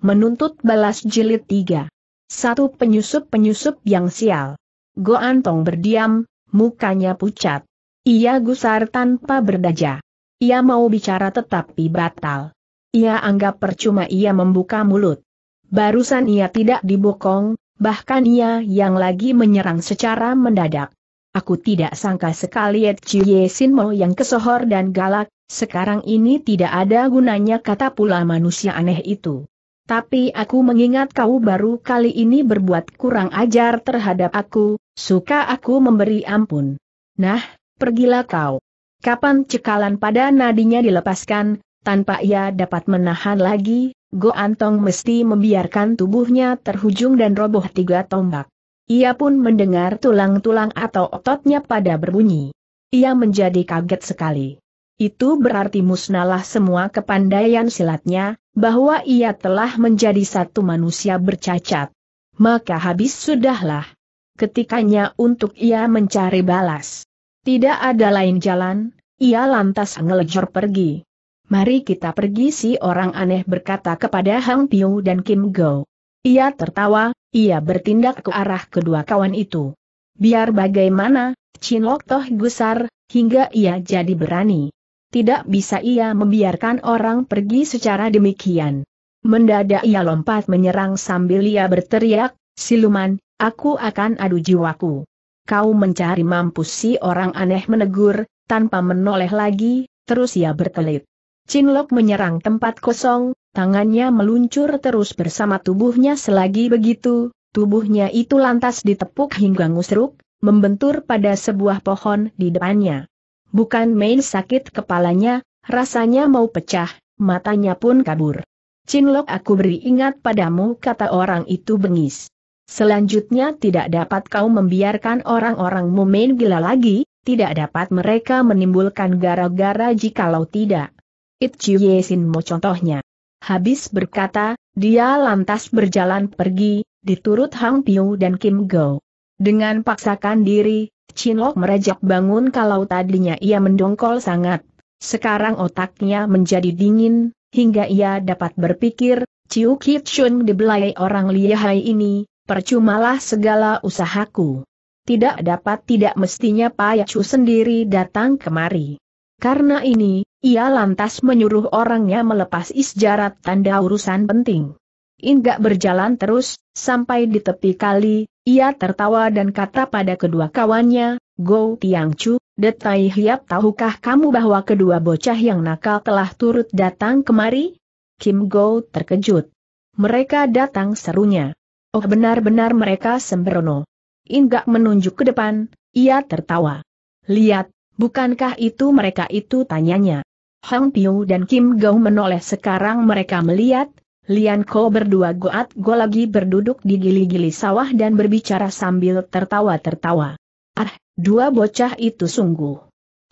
menuntut balas jilid tiga. Satu penyusup-penyusup yang sial. Go Antong berdiam, mukanya pucat. Ia gusar tanpa berdaja. Ia mau bicara tetapi batal. Ia anggap percuma ia membuka mulut. Barusan ia tidak dibokong, bahkan ia yang lagi menyerang secara mendadak. Aku tidak sangka sekali Ed Chie Mo yang kesohor dan galak, sekarang ini tidak ada gunanya kata pula manusia aneh itu. Tapi aku mengingat kau baru kali ini berbuat kurang ajar terhadap aku, suka aku memberi ampun. Nah, pergilah kau. Kapan cekalan pada nadinya dilepaskan, tanpa ia dapat menahan lagi, Go Antong mesti membiarkan tubuhnya terhujung dan roboh tiga tombak. Ia pun mendengar tulang-tulang atau ototnya pada berbunyi. Ia menjadi kaget sekali. Itu berarti musnahlah semua kepandaian silatnya, bahwa ia telah menjadi satu manusia bercacat. Maka habis sudahlah. Ketikanya untuk ia mencari balas. Tidak ada lain jalan, ia lantas ngelejor pergi. Mari kita pergi si orang aneh berkata kepada Hang Piu dan Kim Go. Ia tertawa, ia bertindak ke arah kedua kawan itu. Biar bagaimana, Chin Lok Toh gusar, hingga ia jadi berani. Tidak bisa ia membiarkan orang pergi secara demikian. Mendadak ia lompat menyerang sambil ia berteriak, Siluman, aku akan adu jiwaku. Kau mencari mampus si orang aneh menegur, tanpa menoleh lagi, terus ia berkelit. Cinlok menyerang tempat kosong, tangannya meluncur terus bersama tubuhnya selagi begitu, tubuhnya itu lantas ditepuk hingga ngusruk, membentur pada sebuah pohon di depannya. Bukan main sakit kepalanya, rasanya mau pecah, matanya pun kabur. Cinlok aku beri ingat padamu kata orang itu bengis. Selanjutnya tidak dapat kau membiarkan orang-orangmu main gila lagi, tidak dapat mereka menimbulkan gara-gara jikalau tidak. It Yesin Mo contohnya. Habis berkata, dia lantas berjalan pergi, diturut Hang Piu dan Kim Go. Dengan paksakan diri, Chinlok merejak bangun kalau tadinya ia mendongkol sangat. Sekarang otaknya menjadi dingin, hingga ia dapat berpikir, Chiu Kit Chun dibelai orang lihai ini, percumalah segala usahaku. Tidak dapat tidak mestinya Pak Chu sendiri datang kemari. Karena ini, ia lantas menyuruh orangnya melepas isjarat tanda urusan penting. Inggak berjalan terus, sampai di tepi kali, ia tertawa dan kata pada kedua kawannya, Go Tiang Chu, Detai Hiap tahukah kamu bahwa kedua bocah yang nakal telah turut datang kemari? Kim Go terkejut. Mereka datang serunya. Oh benar-benar mereka sembrono. Inggak menunjuk ke depan, ia tertawa. Lihat, bukankah itu mereka itu tanyanya. Hang Piu dan Kim Go menoleh sekarang mereka melihat, Lian Ko berdua goat go lagi berduduk di gili-gili sawah dan berbicara sambil tertawa-tertawa. Ah, dua bocah itu sungguh.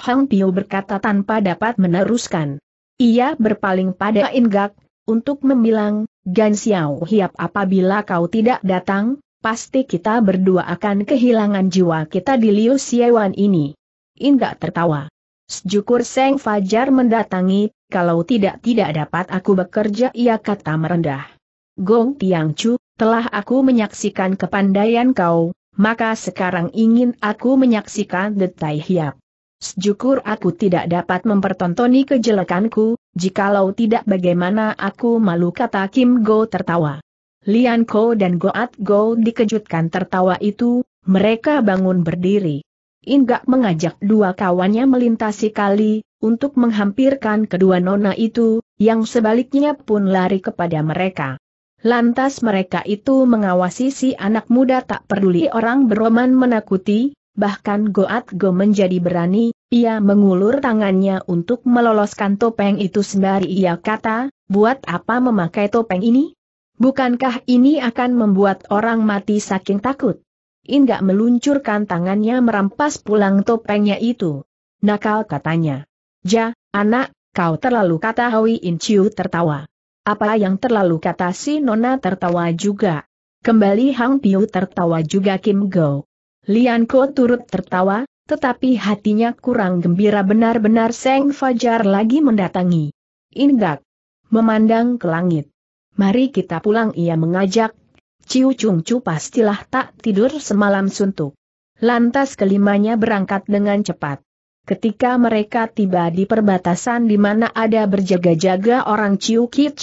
Hang Piu berkata tanpa dapat meneruskan. Ia berpaling pada Ingak, untuk membilang, Gan Xiao Hiap apabila kau tidak datang, pasti kita berdua akan kehilangan jiwa kita di Liu Siewan ini. Ingak tertawa. Sejukur Seng Fajar mendatangi kalau tidak tidak dapat aku bekerja ia kata merendah. Gong Tiang Chu, telah aku menyaksikan kepandaian kau, maka sekarang ingin aku menyaksikan detai hiap. Sejukur aku tidak dapat mempertontoni kejelekanku, jikalau tidak bagaimana aku malu kata Kim Go tertawa. Lian Ko dan Goat Go dikejutkan tertawa itu, mereka bangun berdiri. Inggak mengajak dua kawannya melintasi kali, untuk menghampirkan kedua nona itu, yang sebaliknya pun lari kepada mereka. Lantas mereka itu mengawasi si anak muda tak peduli orang beroman menakuti, bahkan Goat Go menjadi berani, ia mengulur tangannya untuk meloloskan topeng itu sembari ia kata, buat apa memakai topeng ini? Bukankah ini akan membuat orang mati saking takut? Inggak meluncurkan tangannya merampas pulang topengnya itu. Nakal katanya. Ja, anak, kau terlalu kata Hui In Chiu tertawa. Apa yang terlalu kata si Nona tertawa juga. Kembali Hang Piu tertawa juga Kim Go. Lian Ko turut tertawa, tetapi hatinya kurang gembira benar-benar Seng Fajar lagi mendatangi. Indak. Memandang ke langit. Mari kita pulang ia mengajak. Ciu Chung Chu pastilah tak tidur semalam suntuk. Lantas kelimanya berangkat dengan cepat. Ketika mereka tiba di perbatasan di mana ada berjaga-jaga orang Chiu Kit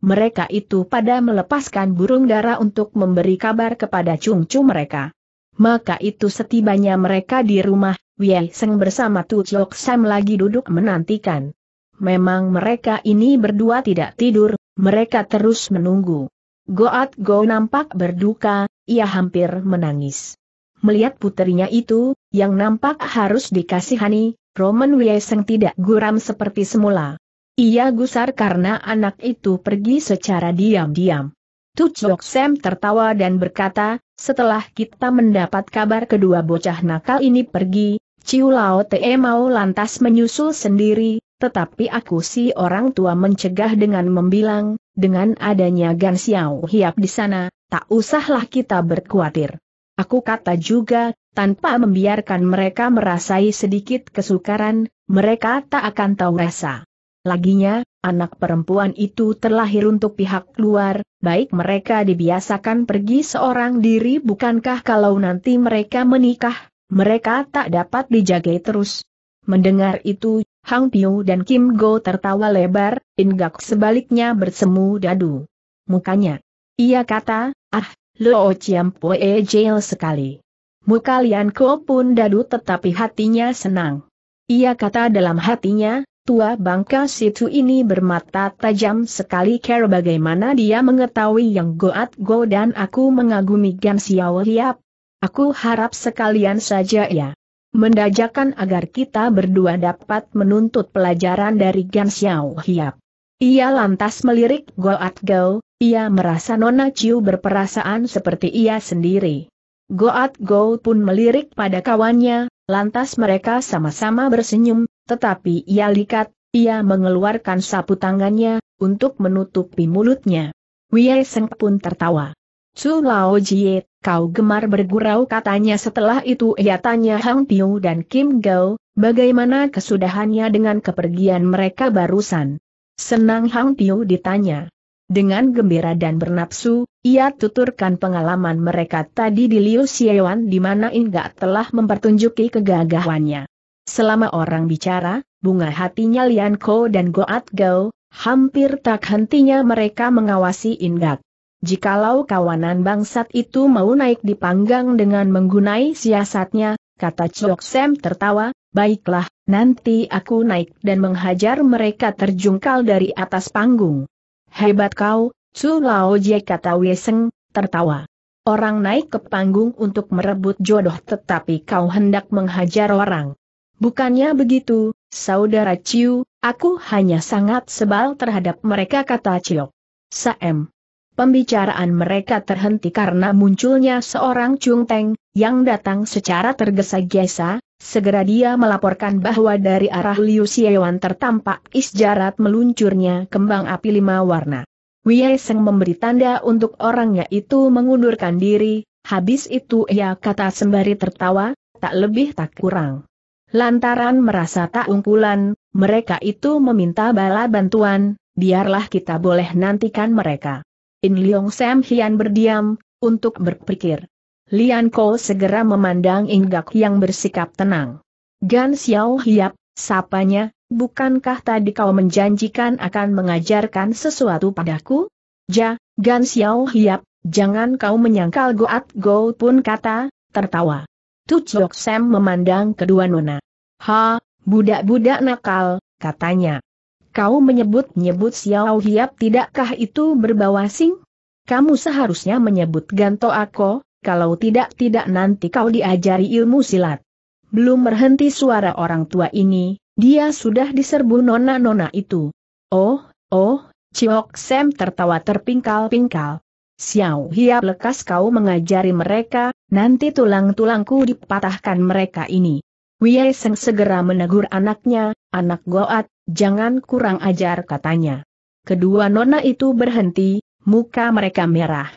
mereka itu pada melepaskan burung dara untuk memberi kabar kepada Chung Chu mereka. Maka itu setibanya mereka di rumah, Wei Seng bersama Tu Chok Sam lagi duduk menantikan. Memang mereka ini berdua tidak tidur, mereka terus menunggu. Goat Go nampak berduka, ia hampir menangis. Melihat putrinya itu, yang nampak harus dikasihani, Roman Wieseng tidak guram seperti semula. Ia gusar karena anak itu pergi secara diam-diam. Tuchok Sam tertawa dan berkata, setelah kita mendapat kabar kedua bocah nakal ini pergi, Ciu Lao Te mau lantas menyusul sendiri, tetapi aku si orang tua mencegah dengan membilang, dengan adanya Gan Xiao Hiap di sana, tak usahlah kita berkhawatir. Aku kata juga, tanpa membiarkan mereka merasai sedikit kesukaran, mereka tak akan tahu rasa. Laginya, anak perempuan itu terlahir untuk pihak luar, baik mereka dibiasakan pergi seorang diri bukankah kalau nanti mereka menikah, mereka tak dapat dijagai terus. Mendengar itu, Hang Piu dan Kim Go tertawa lebar, Ingak sebaliknya bersemu dadu. Mukanya. Ia kata, ah, Lo Chiam Pue jail sekali. Muka Lian Ko pun dadu tetapi hatinya senang. Ia kata dalam hatinya, tua bangka situ ini bermata tajam sekali care bagaimana dia mengetahui yang goat go dan aku mengagumi Gan Xiao Liap. Aku harap sekalian saja ya. Mendajakan agar kita berdua dapat menuntut pelajaran dari Gan Xiao Hiap. Ia lantas melirik Goat Go, ia merasa Nona Chiu berperasaan seperti ia sendiri. Goat Go pun melirik pada kawannya, lantas mereka sama-sama bersenyum, tetapi ia likat, ia mengeluarkan sapu tangannya, untuk menutupi mulutnya. Wei Seng pun tertawa. Su Lao Jie, kau gemar bergurau katanya setelah itu ia tanya Hang Piu dan Kim Gao, bagaimana kesudahannya dengan kepergian mereka barusan. Senang Hang Piu ditanya. Dengan gembira dan bernapsu, ia tuturkan pengalaman mereka tadi di Liu Xiewan di mana Inga telah mempertunjuki kegagahannya. Selama orang bicara, bunga hatinya Lian Ko dan Goat Gao, hampir tak hentinya mereka mengawasi Ingat. Jikalau kawanan bangsat itu mau naik di panggang dengan menggunai siasatnya, kata Chok Sam tertawa, baiklah, nanti aku naik dan menghajar mereka terjungkal dari atas panggung. Hebat kau, Chu Lao Jie kata Weseng, tertawa. Orang naik ke panggung untuk merebut jodoh tetapi kau hendak menghajar orang. Bukannya begitu, saudara Ciu, aku hanya sangat sebal terhadap mereka kata Chiu. Saem. Pembicaraan mereka terhenti karena munculnya seorang Teng, yang datang secara tergesa-gesa, segera dia melaporkan bahwa dari arah Liu Xiewan tertampak isjarat meluncurnya kembang api lima warna. Wei Seng memberi tanda untuk orangnya itu mengundurkan diri, habis itu ia kata sembari tertawa, tak lebih tak kurang. Lantaran merasa tak unggulan, mereka itu meminta bala bantuan, biarlah kita boleh nantikan mereka. In Leong Sam Hian berdiam, untuk berpikir. Lian Ko segera memandang Inggak yang bersikap tenang. Gan Xiao Hiap, sapanya, Bukankah tadi kau menjanjikan akan mengajarkan sesuatu padaku? Ja, Gan Xiao Hiap, jangan kau menyangkal Goat Go pun kata, tertawa. Tu Chok Sam memandang kedua nona. Ha, budak-budak nakal, katanya. Kau menyebut-nyebut Xiao Hiap tidakkah itu berbau asing? Kamu seharusnya menyebut Ganto Ako, kalau tidak-tidak nanti kau diajari ilmu silat. Belum berhenti suara orang tua ini, dia sudah diserbu nona-nona itu. Oh, oh, Ciok Sam tertawa terpingkal-pingkal. Xiao Hiap lekas kau mengajari mereka, nanti tulang-tulangku dipatahkan mereka ini. Wei Seng segera menegur anaknya, anak Goat, jangan kurang ajar katanya. Kedua nona itu berhenti, muka mereka merah.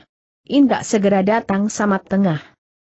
Indah segera datang sama tengah.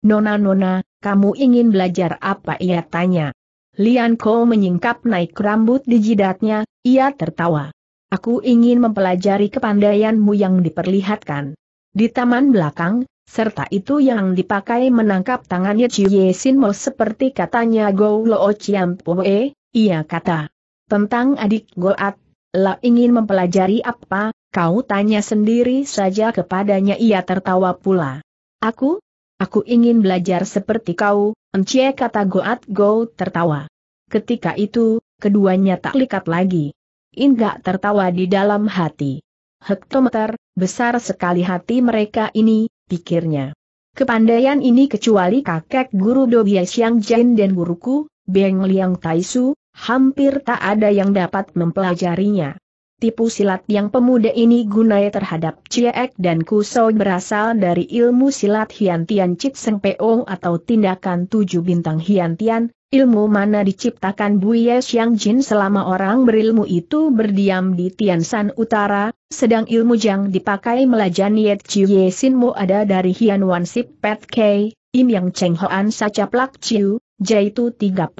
Nona-nona, kamu ingin belajar apa ia tanya. Lian Ko menyingkap naik rambut di jidatnya, ia tertawa. Aku ingin mempelajari kepandaianmu yang diperlihatkan. Di taman belakang, serta itu yang dipakai menangkap tangannya Sin Mo seperti katanya Go Lo Chiam Poe, ia kata. Tentang adik Goat, la ingin mempelajari apa, kau tanya sendiri saja kepadanya ia tertawa pula. Aku, Aku ingin belajar seperti kau, Encie kata Goat Go tertawa. Ketika itu, keduanya tak likat lagi. Inggak tertawa di dalam hati. Hektometer, besar sekali hati mereka ini, pikirnya. Kepandaian ini kecuali kakek guru Dobie Xiang Jin dan guruku, Beng Liang Taisu, hampir tak ada yang dapat mempelajarinya tipu silat yang pemuda ini gunai terhadap Ciek dan Kusau berasal dari ilmu silat Hian Tian Seng Peong atau tindakan tujuh bintang Hian ilmu mana diciptakan Buye Xiang Jin selama orang berilmu itu berdiam di Tiansan Utara, sedang ilmu yang dipakai melajani Yet Chiu Ye Sin Mo ada dari Hian Wan Sip Pet Kei, Im Yang Cheng Hoan Saca Plak Chiu, yaitu 36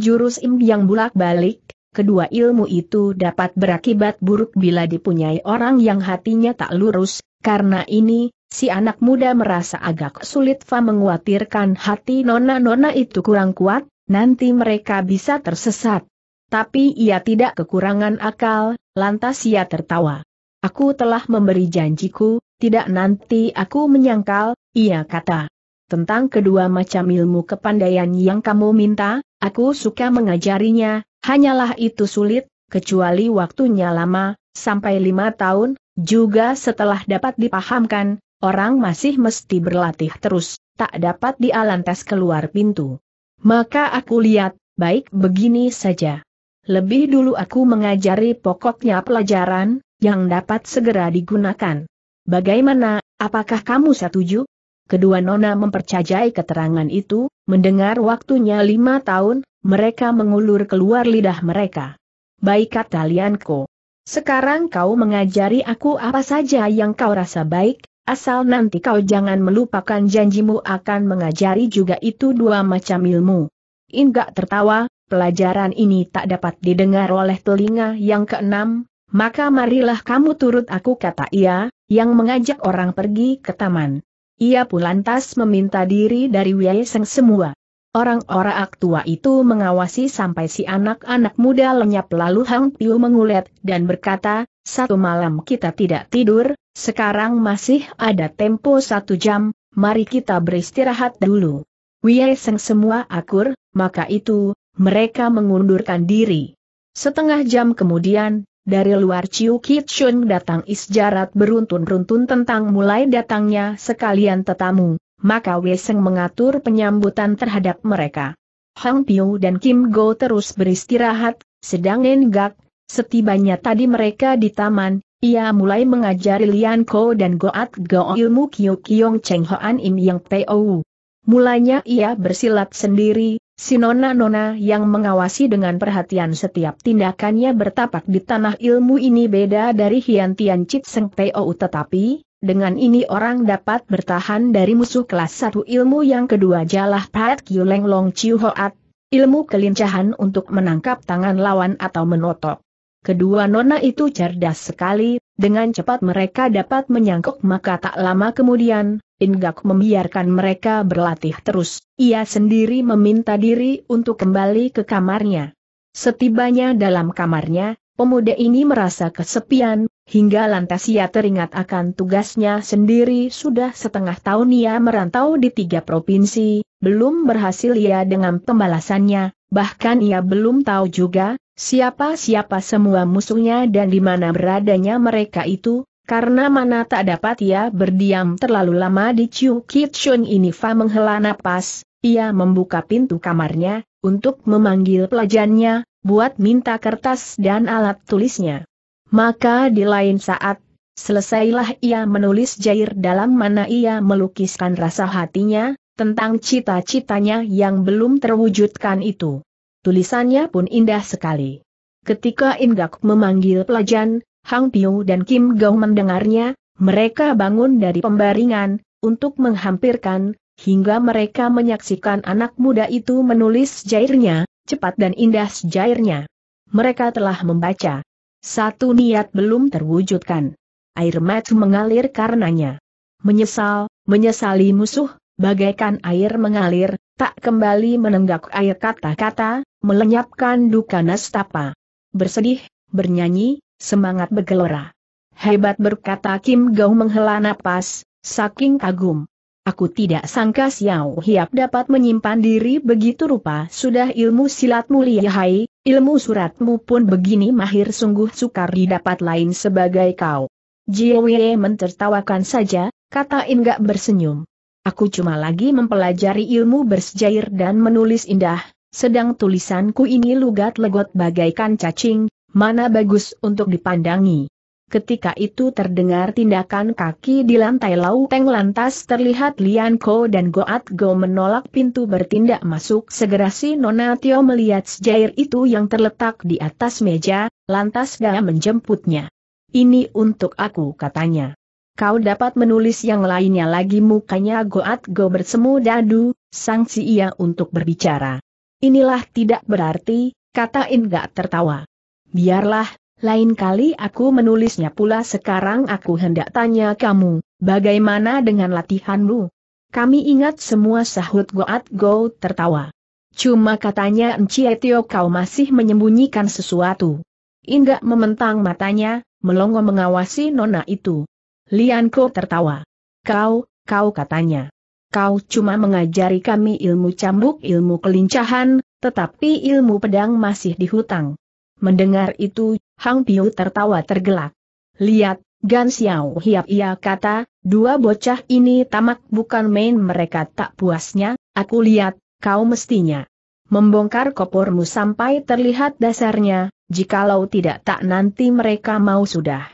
jurus Im Yang bulak-balik, kedua ilmu itu dapat berakibat buruk bila dipunyai orang yang hatinya tak lurus, karena ini, si anak muda merasa agak sulit Fa menguatirkan hati nona-nona itu kurang kuat, nanti mereka bisa tersesat. Tapi ia tidak kekurangan akal, lantas ia tertawa. Aku telah memberi janjiku, tidak nanti aku menyangkal, ia kata. Tentang kedua macam ilmu kepandaian yang kamu minta, Aku suka mengajarinya, hanyalah itu sulit, kecuali waktunya lama, sampai lima tahun, juga setelah dapat dipahamkan, orang masih mesti berlatih terus, tak dapat dialantas keluar pintu. Maka aku lihat, baik begini saja. Lebih dulu aku mengajari pokoknya pelajaran, yang dapat segera digunakan. Bagaimana, apakah kamu setuju? Kedua nona mempercayai keterangan itu, mendengar waktunya lima tahun, mereka mengulur keluar lidah mereka. Baik kata Lianko. Sekarang kau mengajari aku apa saja yang kau rasa baik, asal nanti kau jangan melupakan janjimu akan mengajari juga itu dua macam ilmu. Inggak tertawa, pelajaran ini tak dapat didengar oleh telinga yang keenam, maka marilah kamu turut aku kata ia, yang mengajak orang pergi ke taman. Ia pun lantas meminta diri dari Wei Seng semua. Orang-orang aktua itu mengawasi sampai si anak-anak muda lenyap lalu Hang Piu mengulet dan berkata, satu malam kita tidak tidur, sekarang masih ada tempo satu jam, mari kita beristirahat dulu. Wei Seng semua akur, maka itu, mereka mengundurkan diri. Setengah jam kemudian, dari luar Chiu Shun datang isjarat beruntun beruntun tentang mulai datangnya sekalian tetamu, maka Weseng mengatur penyambutan terhadap mereka. Hang Piu dan Kim Go terus beristirahat, sedang Nenggak, setibanya tadi mereka di taman, ia mulai mengajari Lian Ko dan Goat Go ilmu Kiu Kyong Cheng Hoan Im Yang Pou. Mulanya ia bersilat sendiri, Si nona-nona yang mengawasi dengan perhatian setiap tindakannya bertapak di tanah ilmu ini beda dari Hian Tian Chit Seng Teo tetapi, dengan ini orang dapat bertahan dari musuh kelas satu ilmu yang kedua jalah Pat Kiu Leng Long Chiu Hoat, ilmu kelincahan untuk menangkap tangan lawan atau menotok. Kedua nona itu cerdas sekali, dengan cepat mereka dapat menyangkut maka tak lama kemudian, Ingak membiarkan mereka berlatih terus, ia sendiri meminta diri untuk kembali ke kamarnya. Setibanya dalam kamarnya, pemuda ini merasa kesepian, hingga lantas ia teringat akan tugasnya sendiri sudah setengah tahun ia merantau di tiga provinsi, belum berhasil ia dengan pembalasannya, bahkan ia belum tahu juga, siapa-siapa semua musuhnya dan di mana beradanya mereka itu, karena mana tak dapat ia berdiam terlalu lama di Chiu Shun ini Fa menghela napas, ia membuka pintu kamarnya, untuk memanggil pelajannya, buat minta kertas dan alat tulisnya. Maka di lain saat, selesailah ia menulis jair dalam mana ia melukiskan rasa hatinya, tentang cita-citanya yang belum terwujudkan itu. Tulisannya pun indah sekali. Ketika Inggak memanggil pelajan, Hang Piu dan Kim Gong mendengarnya, mereka bangun dari pembaringan, untuk menghampirkan, hingga mereka menyaksikan anak muda itu menulis jairnya, cepat dan indah jairnya. Mereka telah membaca. Satu niat belum terwujudkan. Air mata mengalir karenanya. Menyesal, menyesali musuh, bagaikan air mengalir, tak kembali menenggak air kata-kata, melenyapkan duka nastapa. Bersedih, bernyanyi, semangat bergelora. Hebat berkata Kim Gau menghela napas, saking kagum. Aku tidak sangka Xiao Hiap dapat menyimpan diri begitu rupa. Sudah ilmu silat mulia hai, ilmu suratmu pun begini mahir sungguh sukar didapat lain sebagai kau. Jiwe mentertawakan saja, kata Inga bersenyum. Aku cuma lagi mempelajari ilmu bersejair dan menulis indah, sedang tulisanku ini lugat legot bagaikan cacing, mana bagus untuk dipandangi. Ketika itu terdengar tindakan kaki di lantai teng lantas terlihat Lian Ko dan Goat Go menolak pintu bertindak masuk. Segera si Nona Tio melihat sejair itu yang terletak di atas meja, lantas dia menjemputnya. Ini untuk aku katanya. Kau dapat menulis yang lainnya lagi mukanya Goat Go bersemu dadu, sangsi ia untuk berbicara. Inilah tidak berarti, kata Inga tertawa. Biarlah, lain kali aku menulisnya pula sekarang aku hendak tanya kamu, bagaimana dengan latihanmu? Kami ingat semua sahut Goat Go tertawa. Cuma katanya Encie Tio kau masih menyembunyikan sesuatu. Inga mementang matanya, melongo mengawasi nona itu. Lianko tertawa. Kau, kau katanya. Kau cuma mengajari kami ilmu cambuk ilmu kelincahan, tetapi ilmu pedang masih dihutang. Mendengar itu, Hang Piu tertawa tergelak. Lihat, Gan Xiao Hiap ia kata, dua bocah ini tamak bukan main mereka tak puasnya, aku lihat, kau mestinya membongkar kopormu sampai terlihat dasarnya, jikalau tidak tak nanti mereka mau sudah.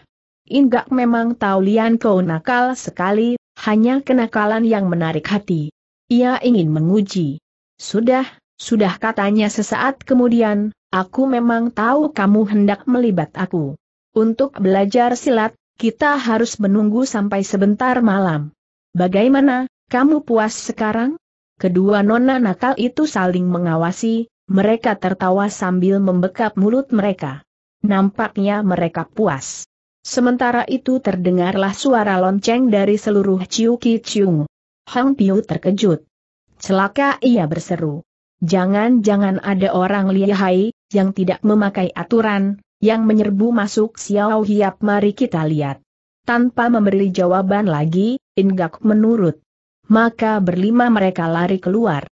Inggak memang tahu Lian Kau nakal sekali, hanya kenakalan yang menarik hati. Ia ingin menguji. Sudah, sudah katanya sesaat kemudian, aku memang tahu kamu hendak melibat aku. Untuk belajar silat, kita harus menunggu sampai sebentar malam. Bagaimana, kamu puas sekarang? Kedua nona nakal itu saling mengawasi, mereka tertawa sambil membekap mulut mereka. Nampaknya mereka puas. Sementara itu terdengarlah suara lonceng dari seluruh Ciu Ki Ciung. Hang Piu terkejut. Celaka ia berseru. Jangan-jangan ada orang lihai, yang tidak memakai aturan, yang menyerbu masuk Xiao Hiap mari kita lihat. Tanpa memberi jawaban lagi, Ingak menurut. Maka berlima mereka lari keluar.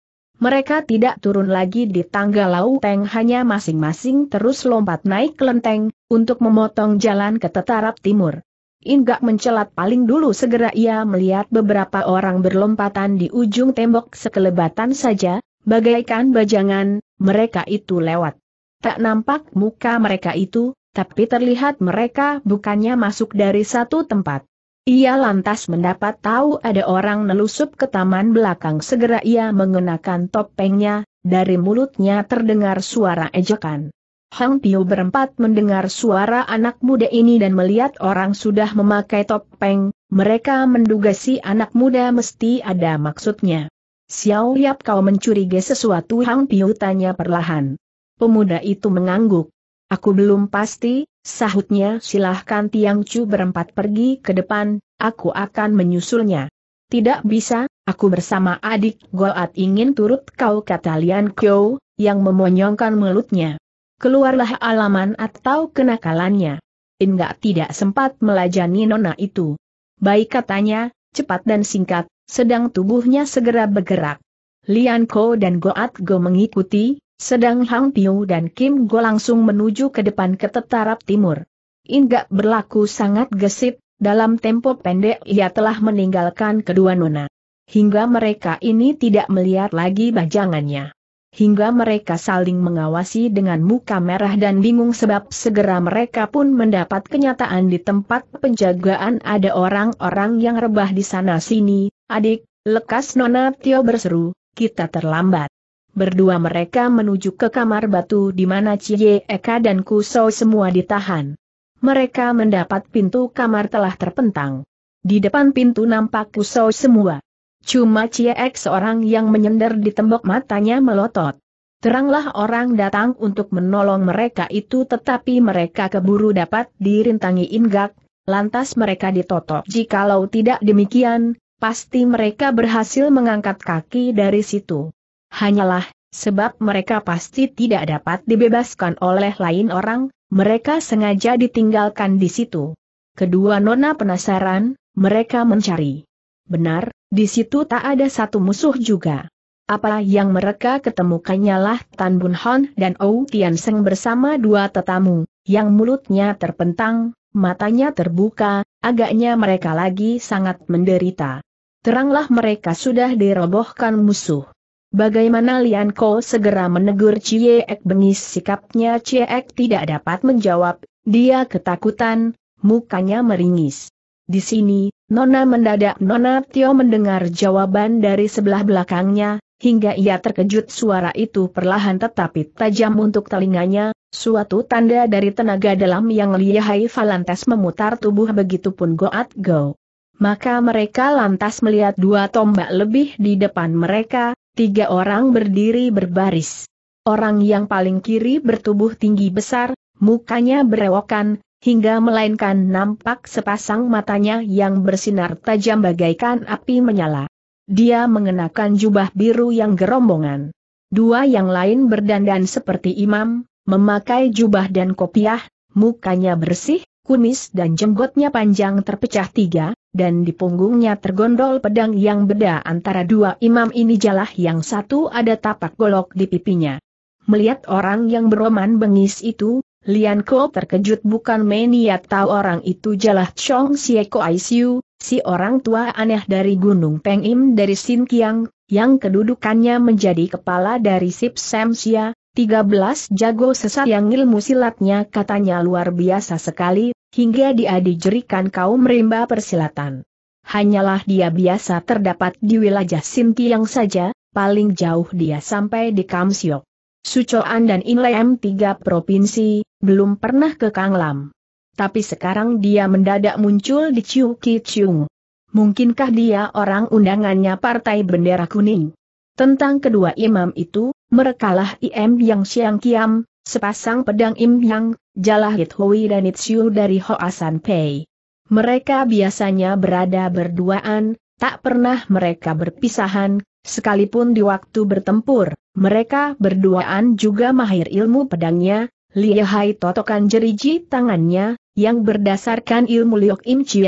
Mereka tidak turun lagi di tangga teng, hanya masing-masing terus lompat naik kelenteng, untuk memotong jalan ke tetarap timur. Inggak mencelat paling dulu segera ia melihat beberapa orang berlompatan di ujung tembok sekelebatan saja, bagaikan bajangan, mereka itu lewat. Tak nampak muka mereka itu, tapi terlihat mereka bukannya masuk dari satu tempat. Ia lantas mendapat tahu ada orang nelusup ke taman belakang segera ia mengenakan topengnya, dari mulutnya terdengar suara ejekan. Hang Tio berempat mendengar suara anak muda ini dan melihat orang sudah memakai topeng, mereka menduga si anak muda mesti ada maksudnya. Xiao Yap kau mencurigai sesuatu Hang Tio tanya perlahan. Pemuda itu mengangguk. Aku belum pasti, Sahutnya silahkan Tiang Chu berempat pergi ke depan, aku akan menyusulnya. Tidak bisa, aku bersama adik Goat ingin turut kau kata Lian Kyo, yang memonyongkan mulutnya. Keluarlah alaman atau kenakalannya. Enggak tidak sempat melajani nona itu. Baik katanya, cepat dan singkat, sedang tubuhnya segera bergerak. Lian Ko dan Goat Go mengikuti, sedang Hang Piu dan Kim Go langsung menuju ke depan ke tetarap timur. Inggak berlaku sangat gesit, dalam tempo pendek ia telah meninggalkan kedua nona. Hingga mereka ini tidak melihat lagi bajangannya. Hingga mereka saling mengawasi dengan muka merah dan bingung sebab segera mereka pun mendapat kenyataan di tempat penjagaan ada orang-orang yang rebah di sana-sini, adik, lekas Nona Tio berseru, kita terlambat. Berdua mereka menuju ke kamar batu di mana Cie Eka dan Kuso semua ditahan. Mereka mendapat pintu kamar telah terpentang. Di depan pintu nampak Kuso semua. Cuma Cie Ek seorang yang menyender di tembok matanya melotot. Teranglah orang datang untuk menolong mereka itu tetapi mereka keburu dapat dirintangi Inggak, lantas mereka ditotok. Jikalau tidak demikian, pasti mereka berhasil mengangkat kaki dari situ. Hanyalah, sebab mereka pasti tidak dapat dibebaskan oleh lain orang, mereka sengaja ditinggalkan di situ. Kedua nona penasaran, mereka mencari. Benar, di situ tak ada satu musuh juga. Apa yang mereka ketemukannya lah Tan Bun Hon dan Ou Tian Seng bersama dua tetamu, yang mulutnya terpentang, matanya terbuka, agaknya mereka lagi sangat menderita. Teranglah mereka sudah dirobohkan musuh. Bagaimana Lian Ko segera menegur Cie Ek bengis sikapnya Cie Ek tidak dapat menjawab, dia ketakutan, mukanya meringis. Di sini, Nona mendadak Nona Tio mendengar jawaban dari sebelah belakangnya, hingga ia terkejut suara itu perlahan tetapi tajam untuk telinganya, suatu tanda dari tenaga dalam yang lihai Valantes memutar tubuh begitu pun Goat Go. Maka mereka lantas melihat dua tombak lebih di depan mereka, Tiga orang berdiri berbaris. Orang yang paling kiri bertubuh tinggi besar, mukanya berewokan, hingga melainkan nampak sepasang matanya yang bersinar tajam bagaikan api menyala. Dia mengenakan jubah biru yang gerombongan. Dua yang lain berdandan seperti imam, memakai jubah dan kopiah, mukanya bersih, kumis dan jenggotnya panjang terpecah tiga, dan di punggungnya tergondol pedang yang beda antara dua imam ini jalah yang satu ada tapak golok di pipinya. Melihat orang yang beroman bengis itu, Lian Ko terkejut bukan main niat tahu orang itu jalah Chong Sieko Aisyu, si orang tua aneh dari Gunung Pengim dari Sin Kiang, yang kedudukannya menjadi kepala dari Sip Samsia, 13 jago sesat yang ilmu silatnya katanya luar biasa sekali, hingga dia dijerikan kaum rimba persilatan. Hanyalah dia biasa terdapat di wilayah Sintiang saja, paling jauh dia sampai di Kamsiok. Sucoan dan Inlem tiga provinsi, belum pernah ke Kanglam. Tapi sekarang dia mendadak muncul di Chiu Ki Chiung. Mungkinkah dia orang undangannya Partai Bendera Kuning? Tentang kedua imam itu, merekalah Im Yang Siang Kiam, Sepasang pedang Im Yang, Jalahit Hui dan Itsyu dari Hoasan Pei. Mereka biasanya berada berduaan, tak pernah mereka berpisahan, sekalipun di waktu bertempur, mereka berduaan juga mahir ilmu pedangnya, lihai totokan jeriji tangannya, yang berdasarkan ilmu Liok Im Chie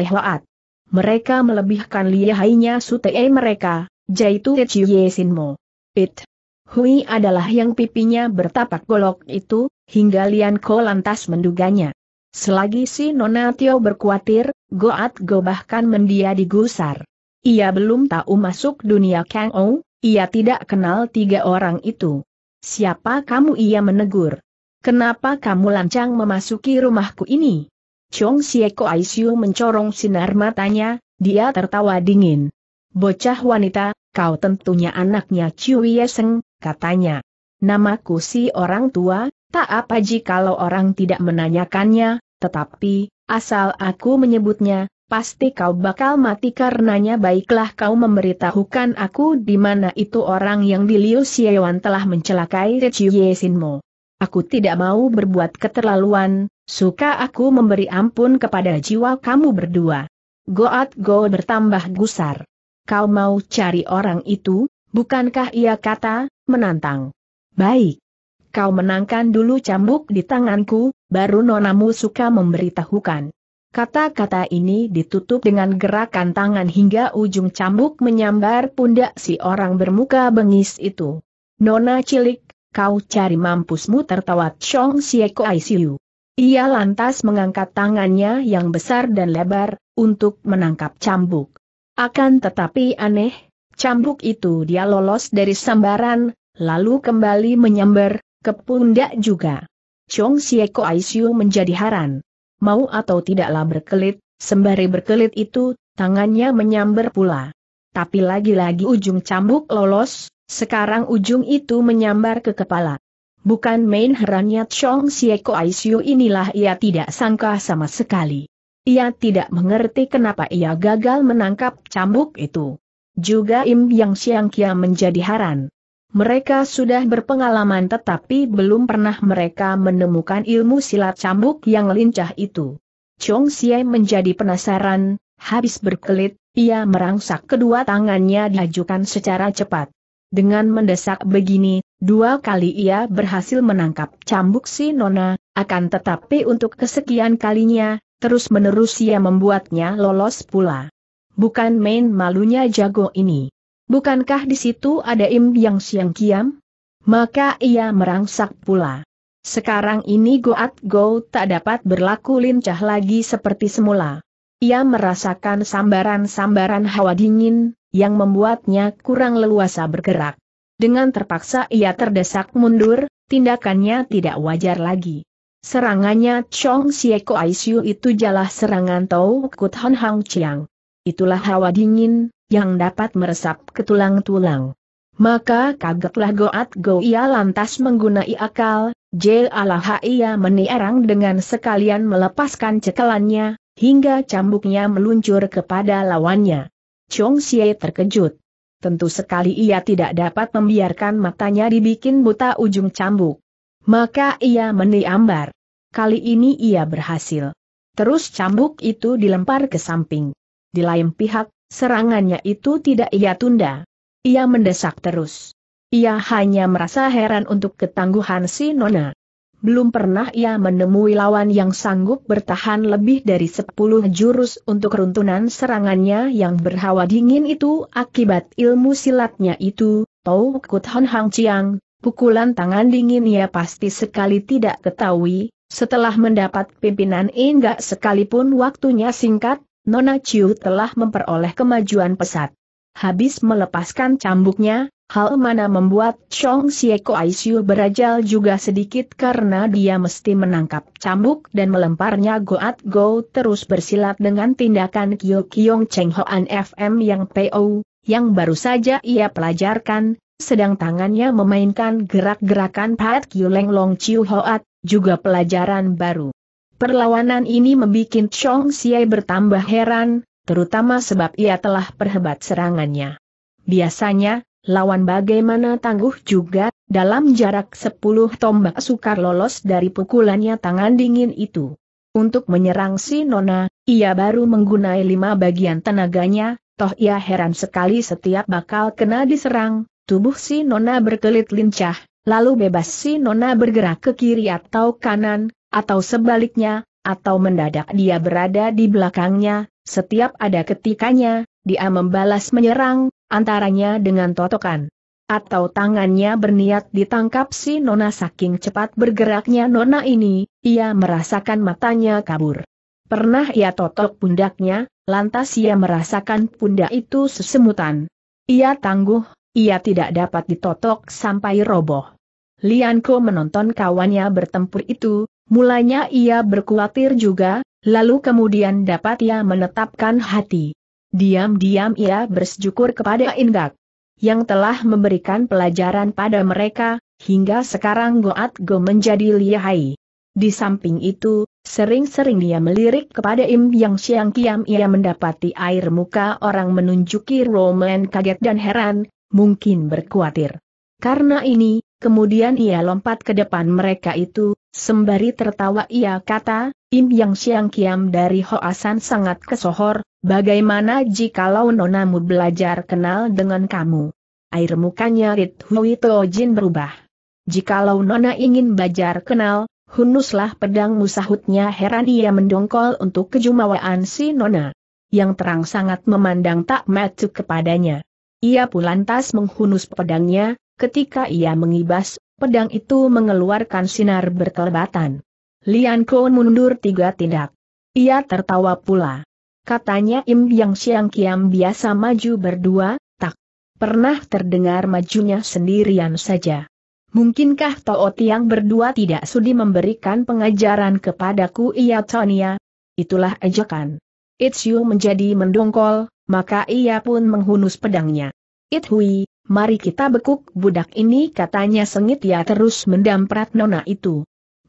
Mereka melebihkan lihainya sutei mereka, jaitu Chiye Sinmo. It Hui adalah yang pipinya bertapak golok itu, hingga Lian Ko lantas menduganya. Selagi si Nona Tio berkuatir, Goat Go bahkan mendia digusar. Ia belum tahu masuk dunia Kang Ou, ia tidak kenal tiga orang itu. Siapa kamu ia menegur? Kenapa kamu lancang memasuki rumahku ini? Chong Sieko Aisyu mencorong sinar matanya, dia tertawa dingin. Bocah wanita, kau tentunya anaknya Chiu Yeseng, katanya. Namaku si orang tua, tak apa jikalau orang tidak menanyakannya, tetapi, asal aku menyebutnya, pasti kau bakal mati karenanya baiklah kau memberitahukan aku di mana itu orang yang di Liu Xiewan telah mencelakai Chiu Yesinmo. Aku tidak mau berbuat keterlaluan, suka aku memberi ampun kepada jiwa kamu berdua. Goat Go bertambah gusar kau mau cari orang itu, bukankah ia kata, menantang. Baik. Kau menangkan dulu cambuk di tanganku, baru nonamu suka memberitahukan. Kata-kata ini ditutup dengan gerakan tangan hingga ujung cambuk menyambar pundak si orang bermuka bengis itu. Nona cilik, kau cari mampusmu tertawa Chong Sieko ICU. Ia lantas mengangkat tangannya yang besar dan lebar, untuk menangkap cambuk. Akan tetapi aneh, cambuk itu dia lolos dari sambaran, lalu kembali menyambar, ke pundak juga. Chong Sieko Aisyu menjadi haran. Mau atau tidaklah berkelit, sembari berkelit itu, tangannya menyambar pula. Tapi lagi-lagi ujung cambuk lolos, sekarang ujung itu menyambar ke kepala. Bukan main herannya Chong Sieko Aisyu inilah ia tidak sangka sama sekali. Ia tidak mengerti kenapa ia gagal menangkap cambuk itu. Juga Im Yang Siang Kia menjadi haran. Mereka sudah berpengalaman tetapi belum pernah mereka menemukan ilmu silat cambuk yang lincah itu. Chong Xie menjadi penasaran, habis berkelit, ia merangsak kedua tangannya diajukan secara cepat. Dengan mendesak begini, dua kali ia berhasil menangkap cambuk si Nona, akan tetapi untuk kesekian kalinya, terus-menerus ia membuatnya lolos pula. Bukan main malunya jago ini. Bukankah di situ ada Im Yang Siang Kiam? Maka ia merangsak pula. Sekarang ini Goat Go tak dapat berlaku lincah lagi seperti semula. Ia merasakan sambaran-sambaran hawa dingin, yang membuatnya kurang leluasa bergerak. Dengan terpaksa ia terdesak mundur, tindakannya tidak wajar lagi. Serangannya Chong Sieko Aisyu itu jalah serangan Tau Kut Han Hang Chiang. Itulah hawa dingin, yang dapat meresap ke tulang-tulang. Maka kagetlah Goat Go ia lantas menggunai akal, Jalaha ia meniarang dengan sekalian melepaskan cekelannya, hingga cambuknya meluncur kepada lawannya. Chong Xie terkejut. Tentu sekali ia tidak dapat membiarkan matanya dibikin buta ujung cambuk. Maka ia meniambar. Kali ini ia berhasil. Terus cambuk itu dilempar ke samping. Di lain pihak, serangannya itu tidak ia tunda. Ia mendesak terus. Ia hanya merasa heran untuk ketangguhan si Nona. Belum pernah ia menemui lawan yang sanggup bertahan lebih dari sepuluh jurus untuk runtunan serangannya yang berhawa dingin itu akibat ilmu silatnya itu, Tau Kut Hon Hang Chiang, pukulan tangan dingin ia pasti sekali tidak ketahui, setelah mendapat pimpinan enggak sekalipun waktunya singkat, Nona Chiu telah memperoleh kemajuan pesat. Habis melepaskan cambuknya, hal mana membuat Chong Sieko Aisyu berajal juga sedikit karena dia mesti menangkap cambuk dan melemparnya Goat Go terus bersilat dengan tindakan Kyo Kyong Cheng Hoan FM yang PO, yang baru saja ia pelajarkan, sedang tangannya memainkan gerak-gerakan Pat leng Long Chiu Hoat, juga pelajaran baru. Perlawanan ini membuat Chong Siai bertambah heran, terutama sebab ia telah perhebat serangannya. Biasanya, lawan bagaimana tangguh juga, dalam jarak 10 tombak sukar lolos dari pukulannya tangan dingin itu. Untuk menyerang si Nona, ia baru menggunakan lima bagian tenaganya, toh ia heran sekali setiap bakal kena diserang, Tubuh si Nona berkelit lincah, lalu bebas si Nona bergerak ke kiri atau kanan, atau sebaliknya, atau mendadak dia berada di belakangnya, setiap ada ketikanya, dia membalas menyerang, antaranya dengan totokan atau tangannya berniat ditangkap si Nona saking cepat bergeraknya Nona ini, ia merasakan matanya kabur. Pernah ia totok pundaknya, lantas ia merasakan pundak itu sesemutan. Ia tangguh, ia tidak dapat ditotok sampai roboh. Lianko menonton kawannya bertempur itu, mulanya ia berkuatir juga, lalu kemudian dapat ia menetapkan hati. Diam-diam ia bersyukur kepada Indak yang telah memberikan pelajaran pada mereka, hingga sekarang Goat Go menjadi lihai. Di samping itu, sering-sering ia melirik kepada Im Yang Siang Kiam ia mendapati air muka orang menunjuki Roman kaget dan heran, mungkin berkuatir. Karena ini, kemudian ia lompat ke depan mereka itu, sembari tertawa ia kata, Im Yang Siang Kiam dari Hoasan sangat kesohor, bagaimana jikalau nonamu belajar kenal dengan kamu? Air mukanya Rit Hui Jin berubah. Jikalau nona ingin belajar kenal, hunuslah pedang musahutnya. heran ia mendongkol untuk kejumawaan si nona. Yang terang sangat memandang tak matuk kepadanya. Ia pun lantas menghunus pedangnya, ketika ia mengibas, pedang itu mengeluarkan sinar berkelebatan. Lian Kuan mundur tiga tindak. Ia tertawa pula. Katanya Im Yang Siang Kiam biasa maju berdua, tak pernah terdengar majunya sendirian saja. Mungkinkah Tao Tiang berdua tidak sudi memberikan pengajaran kepadaku ia Tonia? Itulah ejekan. It's menjadi mendongkol, maka ia pun menghunus pedangnya. It hui, mari kita bekuk budak ini katanya sengit ya terus mendamprat nona itu.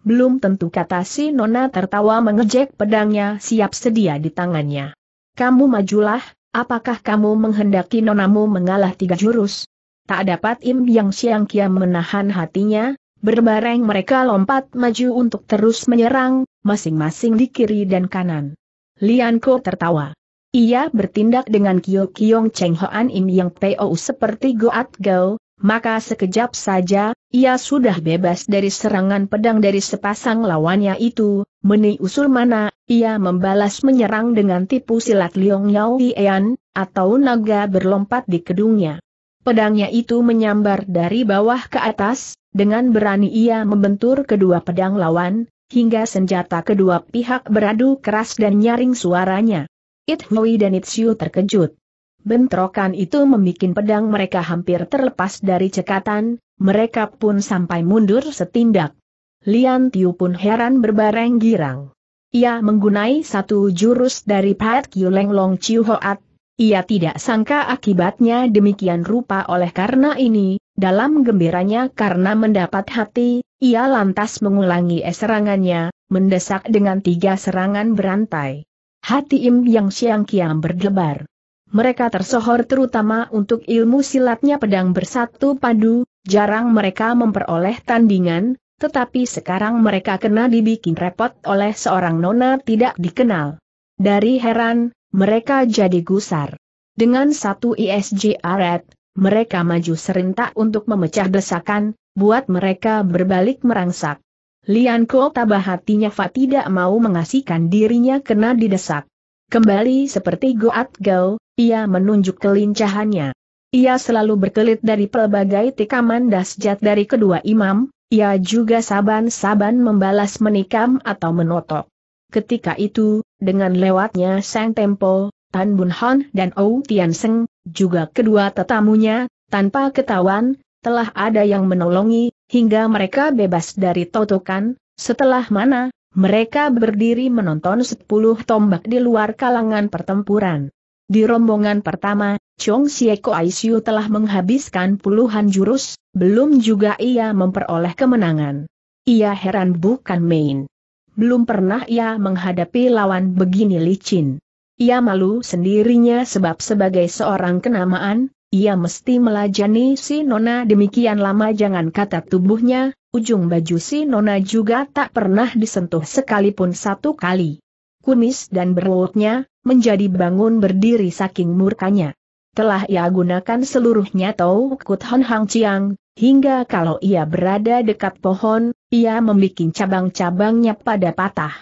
Belum tentu kata si nona tertawa mengejek pedangnya siap sedia di tangannya. Kamu majulah, apakah kamu menghendaki nonamu mengalah tiga jurus? Tak dapat Im Yang Siang kia menahan hatinya, Berbareng mereka lompat maju untuk terus menyerang, masing-masing di kiri dan kanan. Lianko tertawa ia bertindak dengan Kyo Kyong Cheng Hoan Im yang PO seperti Goat Gao, maka sekejap saja, ia sudah bebas dari serangan pedang dari sepasang lawannya itu, meni usul mana, ia membalas menyerang dengan tipu silat Liong Yau Yan, atau naga berlompat di kedungnya. Pedangnya itu menyambar dari bawah ke atas, dengan berani ia membentur kedua pedang lawan, hingga senjata kedua pihak beradu keras dan nyaring suaranya. It Hui dan It Xiu terkejut. Bentrokan itu membuat pedang mereka hampir terlepas dari cekatan, mereka pun sampai mundur setindak. Lian Tiu pun heran berbareng girang. Ia menggunai satu jurus dari Pat Leng Long Chiu Hoat. Ia tidak sangka akibatnya demikian rupa oleh karena ini, dalam gembiranya karena mendapat hati, ia lantas mengulangi serangannya, mendesak dengan tiga serangan berantai. Hati Im Yang siang Kiam berdebar. Mereka tersohor terutama untuk ilmu silatnya pedang bersatu padu, jarang mereka memperoleh tandingan, tetapi sekarang mereka kena dibikin repot oleh seorang nona tidak dikenal. Dari heran, mereka jadi gusar. Dengan satu aret, mereka maju serentak untuk memecah desakan, buat mereka berbalik merangsak. Lian Ko tabah hatinya Fa tidak mau mengasihkan dirinya kena didesak. Kembali seperti Goat Gao, ia menunjuk kelincahannya. Ia selalu berkelit dari pelbagai tikaman dasjat dari kedua imam, ia juga saban-saban membalas menikam atau menotok. Ketika itu, dengan lewatnya Sang Tempo, Tan Bun Han dan Ou Tian Seng, juga kedua tetamunya, tanpa ketahuan, telah ada yang menolongi, hingga mereka bebas dari totokan, setelah mana, mereka berdiri menonton sepuluh tombak di luar kalangan pertempuran. Di rombongan pertama, Chong Sieko Aisyu telah menghabiskan puluhan jurus, belum juga ia memperoleh kemenangan. Ia heran bukan main. Belum pernah ia menghadapi lawan begini licin. Ia malu sendirinya sebab sebagai seorang kenamaan, ia mesti melajani si Nona demikian lama jangan kata tubuhnya, ujung baju si Nona juga tak pernah disentuh sekalipun satu kali. Kumis dan berlutnya, menjadi bangun berdiri saking murkanya. Telah ia gunakan seluruhnya tau kut hon hang chiang, hingga kalau ia berada dekat pohon, ia membuat cabang-cabangnya pada patah.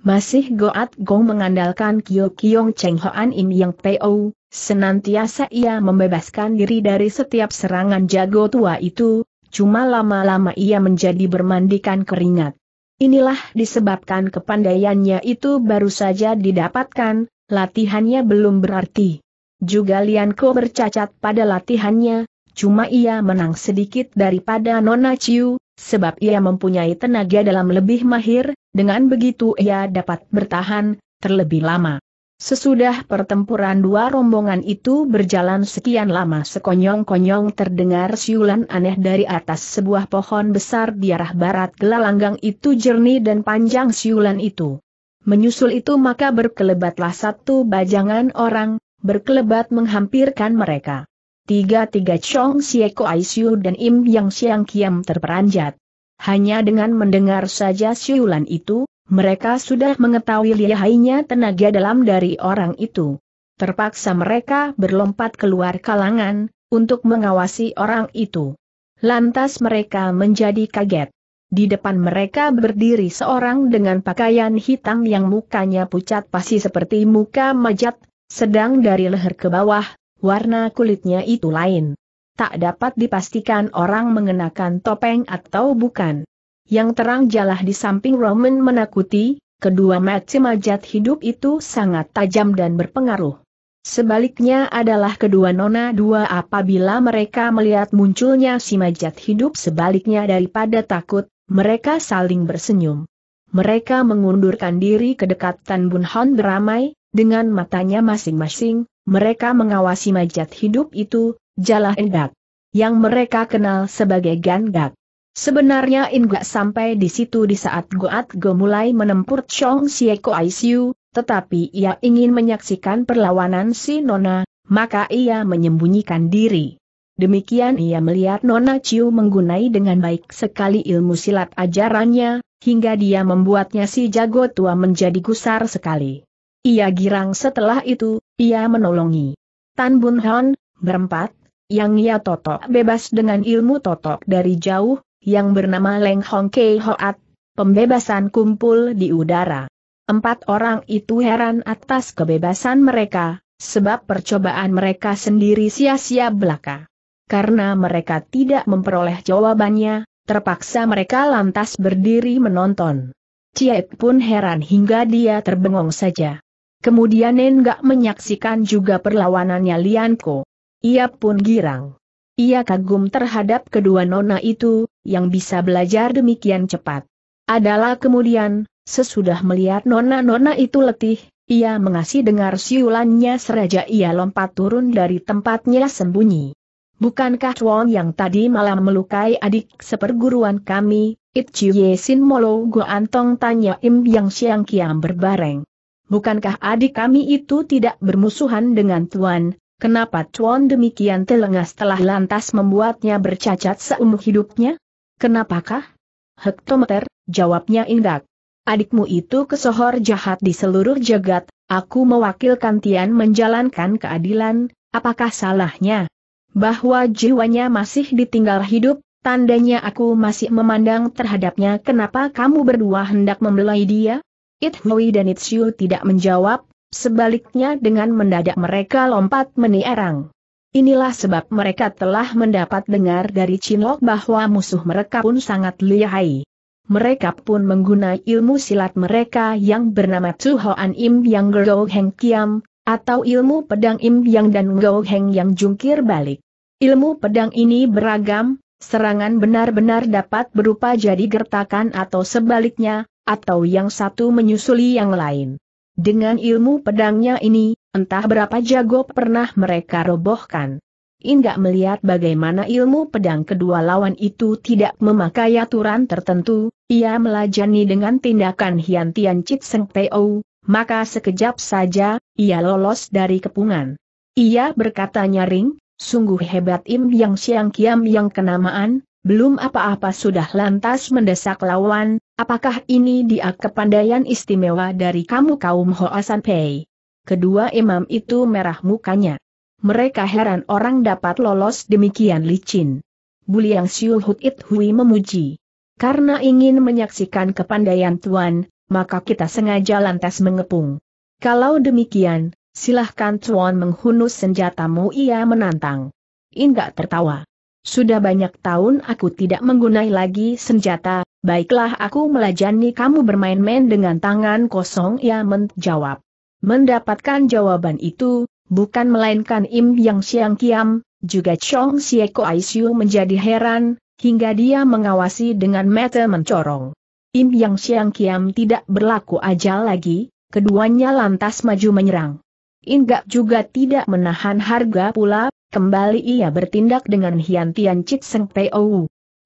Masih Goat Gong mengandalkan Kyo Kyong Cheng Hoan In Yang Po, Senantiasa ia membebaskan diri dari setiap serangan jago tua itu, cuma lama-lama ia menjadi bermandikan keringat. Inilah disebabkan kepandaiannya itu baru saja didapatkan, latihannya belum berarti. Juga Lianko bercacat pada latihannya, cuma ia menang sedikit daripada Nona Chiu, sebab ia mempunyai tenaga dalam lebih mahir, dengan begitu ia dapat bertahan, terlebih lama. Sesudah pertempuran dua rombongan itu berjalan sekian lama sekonyong-konyong terdengar siulan aneh dari atas sebuah pohon besar di arah barat gelalanggang itu jernih dan panjang siulan itu. Menyusul itu maka berkelebatlah satu bajangan orang, berkelebat menghampirkan mereka. Tiga-tiga Chong Sieko Aisyu dan Im Yang Siang Kiam terperanjat. Hanya dengan mendengar saja siulan itu, mereka sudah mengetahui lihainya tenaga dalam dari orang itu. Terpaksa mereka berlompat keluar kalangan, untuk mengawasi orang itu. Lantas mereka menjadi kaget. Di depan mereka berdiri seorang dengan pakaian hitam yang mukanya pucat pasti seperti muka majat, sedang dari leher ke bawah, warna kulitnya itu lain. Tak dapat dipastikan orang mengenakan topeng atau bukan yang terang jalah di samping Roman menakuti, kedua mati majat hidup itu sangat tajam dan berpengaruh. Sebaliknya adalah kedua nona dua apabila mereka melihat munculnya si majat hidup sebaliknya daripada takut, mereka saling bersenyum. Mereka mengundurkan diri ke dekat Tan Bun Hon beramai, dengan matanya masing-masing, mereka mengawasi majat hidup itu, Jalah Endak. Yang mereka kenal sebagai Gandak. Sebenarnya In sampai di situ di saat Goat Go mulai menempur Chong Sieko ICU, tetapi ia ingin menyaksikan perlawanan si Nona, maka ia menyembunyikan diri. Demikian ia melihat Nona Chiu menggunai dengan baik sekali ilmu silat ajarannya, hingga dia membuatnya si jago tua menjadi gusar sekali. Ia girang setelah itu, ia menolongi Tan Bun Hon, berempat, yang ia totok bebas dengan ilmu totok dari jauh, yang bernama Leng Hong Kei Hoat, pembebasan kumpul di udara. Empat orang itu heran atas kebebasan mereka, sebab percobaan mereka sendiri sia-sia belaka. Karena mereka tidak memperoleh jawabannya, terpaksa mereka lantas berdiri menonton. Ciet pun heran hingga dia terbengong saja. Kemudian Nen gak menyaksikan juga perlawanannya Lianko. Ia pun girang. Ia kagum terhadap kedua nona itu, yang bisa belajar demikian cepat. Adalah kemudian, sesudah melihat nona-nona itu letih, ia mengasih dengar siulannya seraja ia lompat turun dari tempatnya sembunyi. Bukankah Wong yang tadi malam melukai adik seperguruan kami, It Chiye Sin Molo Go Antong tanya Im Yang Siang Kiam berbareng. Bukankah adik kami itu tidak bermusuhan dengan Tuan, Kenapa Chuan demikian telengah setelah lantas membuatnya bercacat seumur hidupnya? Kenapakah? Hektometer, jawabnya Indak. Adikmu itu kesohor jahat di seluruh jagat, aku mewakilkan Tian menjalankan keadilan, apakah salahnya? Bahwa jiwanya masih ditinggal hidup, tandanya aku masih memandang terhadapnya kenapa kamu berdua hendak membelai dia? It Hui dan It Xiu tidak menjawab, Sebaliknya dengan mendadak mereka lompat menierang. Inilah sebab mereka telah mendapat dengar dari Chinlok bahwa musuh mereka pun sangat lihai. Mereka pun menggunakan ilmu silat mereka yang bernama Tsuhoan Im Yang Go Heng Kiam, atau ilmu pedang Im Yang dan Go Heng Yang Jungkir Balik. Ilmu pedang ini beragam, serangan benar-benar dapat berupa jadi gertakan atau sebaliknya, atau yang satu menyusuli yang lain. Dengan ilmu pedangnya ini, entah berapa jago pernah mereka robohkan. Inggak melihat bagaimana ilmu pedang kedua lawan itu tidak memakai aturan tertentu, ia melajani dengan tindakan Hian Tian Chit Seng Teo, maka sekejap saja, ia lolos dari kepungan. Ia berkata nyaring, sungguh hebat Im Yang Siang Kiam yang kenamaan, belum apa-apa sudah lantas mendesak lawan, apakah ini dia kepandaian istimewa dari kamu kaum Hoasan Pei? Kedua imam itu merah mukanya. Mereka heran orang dapat lolos demikian licin. Buliang Siul Hut It Hui memuji. Karena ingin menyaksikan kepandaian Tuan, maka kita sengaja lantas mengepung. Kalau demikian, silahkan Tuan menghunus senjatamu ia menantang. Ingat tertawa. Sudah banyak tahun aku tidak menggunai lagi senjata, baiklah aku melajani kamu bermain-main dengan tangan kosong ya menjawab. Mendapatkan jawaban itu, bukan melainkan Im Yang Siang Kiam, juga Chong Sieko Aisyu menjadi heran, hingga dia mengawasi dengan mata mencorong. Im Yang Siang Kiam tidak berlaku ajal lagi, keduanya lantas maju menyerang. Inggak juga tidak menahan harga pula, kembali ia bertindak dengan Hian Tian Chit Seng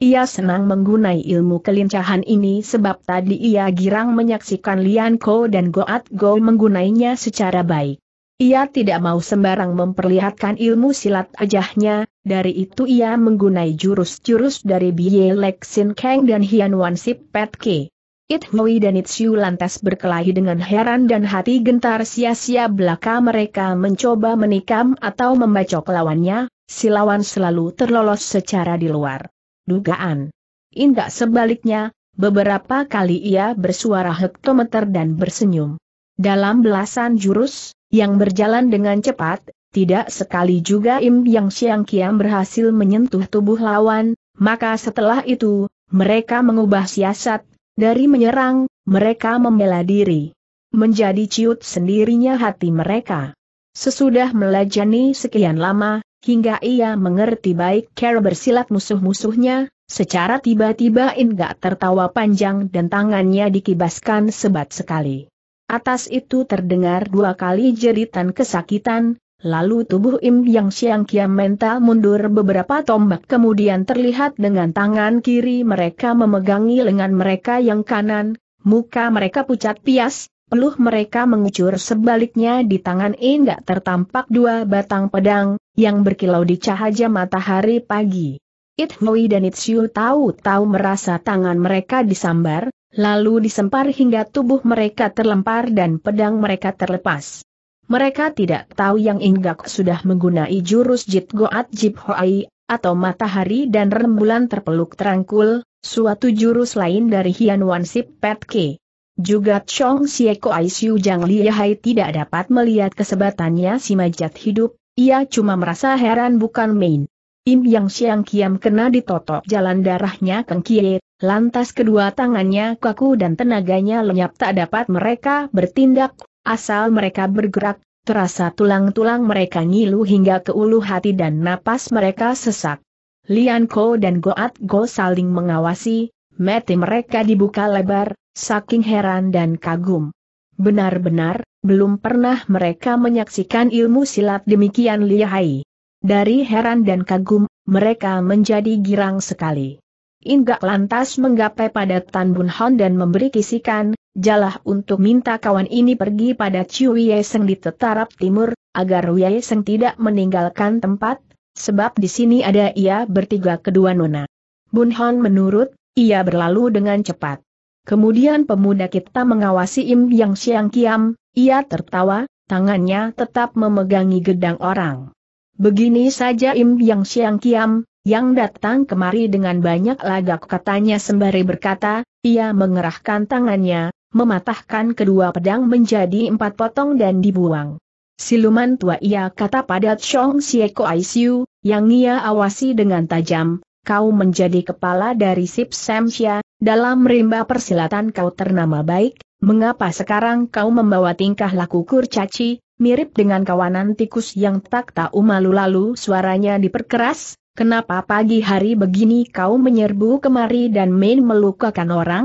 Ia senang menggunai ilmu kelincahan ini sebab tadi ia girang menyaksikan Lian Ko dan Goat Go menggunainya secara baik. Ia tidak mau sembarang memperlihatkan ilmu silat ajahnya, dari itu ia menggunai jurus-jurus dari Biye Lexin Kang dan Hian Wan Sip Pet Ke. It Hui dan It lantas berkelahi dengan heran dan hati gentar sia-sia belaka mereka mencoba menikam atau membacok lawannya, si lawan selalu terlolos secara di luar. Dugaan. Indah sebaliknya, beberapa kali ia bersuara hektometer dan bersenyum. Dalam belasan jurus, yang berjalan dengan cepat, tidak sekali juga Im Yang Siang Kiam berhasil menyentuh tubuh lawan, maka setelah itu, mereka mengubah siasat dari menyerang, mereka membela diri. Menjadi ciut sendirinya hati mereka. Sesudah melajani sekian lama, hingga ia mengerti baik cara bersilat musuh-musuhnya, secara tiba-tiba Inga tertawa panjang dan tangannya dikibaskan sebat sekali. Atas itu terdengar dua kali jeritan kesakitan, Lalu tubuh Im Yang siang Kiam mental mundur beberapa tombak kemudian terlihat dengan tangan kiri mereka memegangi lengan mereka yang kanan, muka mereka pucat pias, peluh mereka mengucur sebaliknya di tangan In e. gak tertampak dua batang pedang, yang berkilau di cahaya matahari pagi. It Hui dan It Xiu tahu-tahu merasa tangan mereka disambar, lalu disempar hingga tubuh mereka terlempar dan pedang mereka terlepas. Mereka tidak tahu yang Inggak sudah menggunai jurus Jit Goat Jip Hoai, atau matahari dan rembulan terpeluk terangkul, suatu jurus lain dari Hian Wan Sip Pet Ke. Juga Chong Sieko Aisyu Jang Hai tidak dapat melihat kesebatannya si majat hidup, ia cuma merasa heran bukan main. Im Yang Siang Kiam kena ditotok jalan darahnya Keng Kie, lantas kedua tangannya kaku dan tenaganya lenyap tak dapat mereka bertindak Asal mereka bergerak, terasa tulang-tulang mereka ngilu hingga ke ulu hati dan napas mereka sesak. Lian Ko dan Goat Go saling mengawasi, mati mereka dibuka lebar, saking heran dan kagum. Benar-benar, belum pernah mereka menyaksikan ilmu silat demikian lihai. Dari heran dan kagum, mereka menjadi girang sekali. Inggak lantas menggapai pada Tan Bun Hon dan memberi kisikan, jalah untuk minta kawan ini pergi pada Chiu Yeseng di tetarap timur, agar Yeseng tidak meninggalkan tempat, sebab di sini ada ia bertiga kedua nona. Bun Hon menurut, ia berlalu dengan cepat. Kemudian pemuda kita mengawasi Im Yang Siang Kiam, ia tertawa, tangannya tetap memegangi gedang orang. Begini saja Im Yang Siang Kiam, yang datang kemari dengan banyak lagak katanya sembari berkata, ia mengerahkan tangannya, mematahkan kedua pedang menjadi empat potong dan dibuang. Siluman tua ia kata pada Chong Sieko Aisyu, yang ia awasi dengan tajam, kau menjadi kepala dari Sip Samsia, dalam rimba persilatan kau ternama baik, mengapa sekarang kau membawa tingkah laku kurcaci, mirip dengan kawanan tikus yang tak tahu malu lalu suaranya diperkeras, kenapa pagi hari begini kau menyerbu kemari dan main melukakan orang?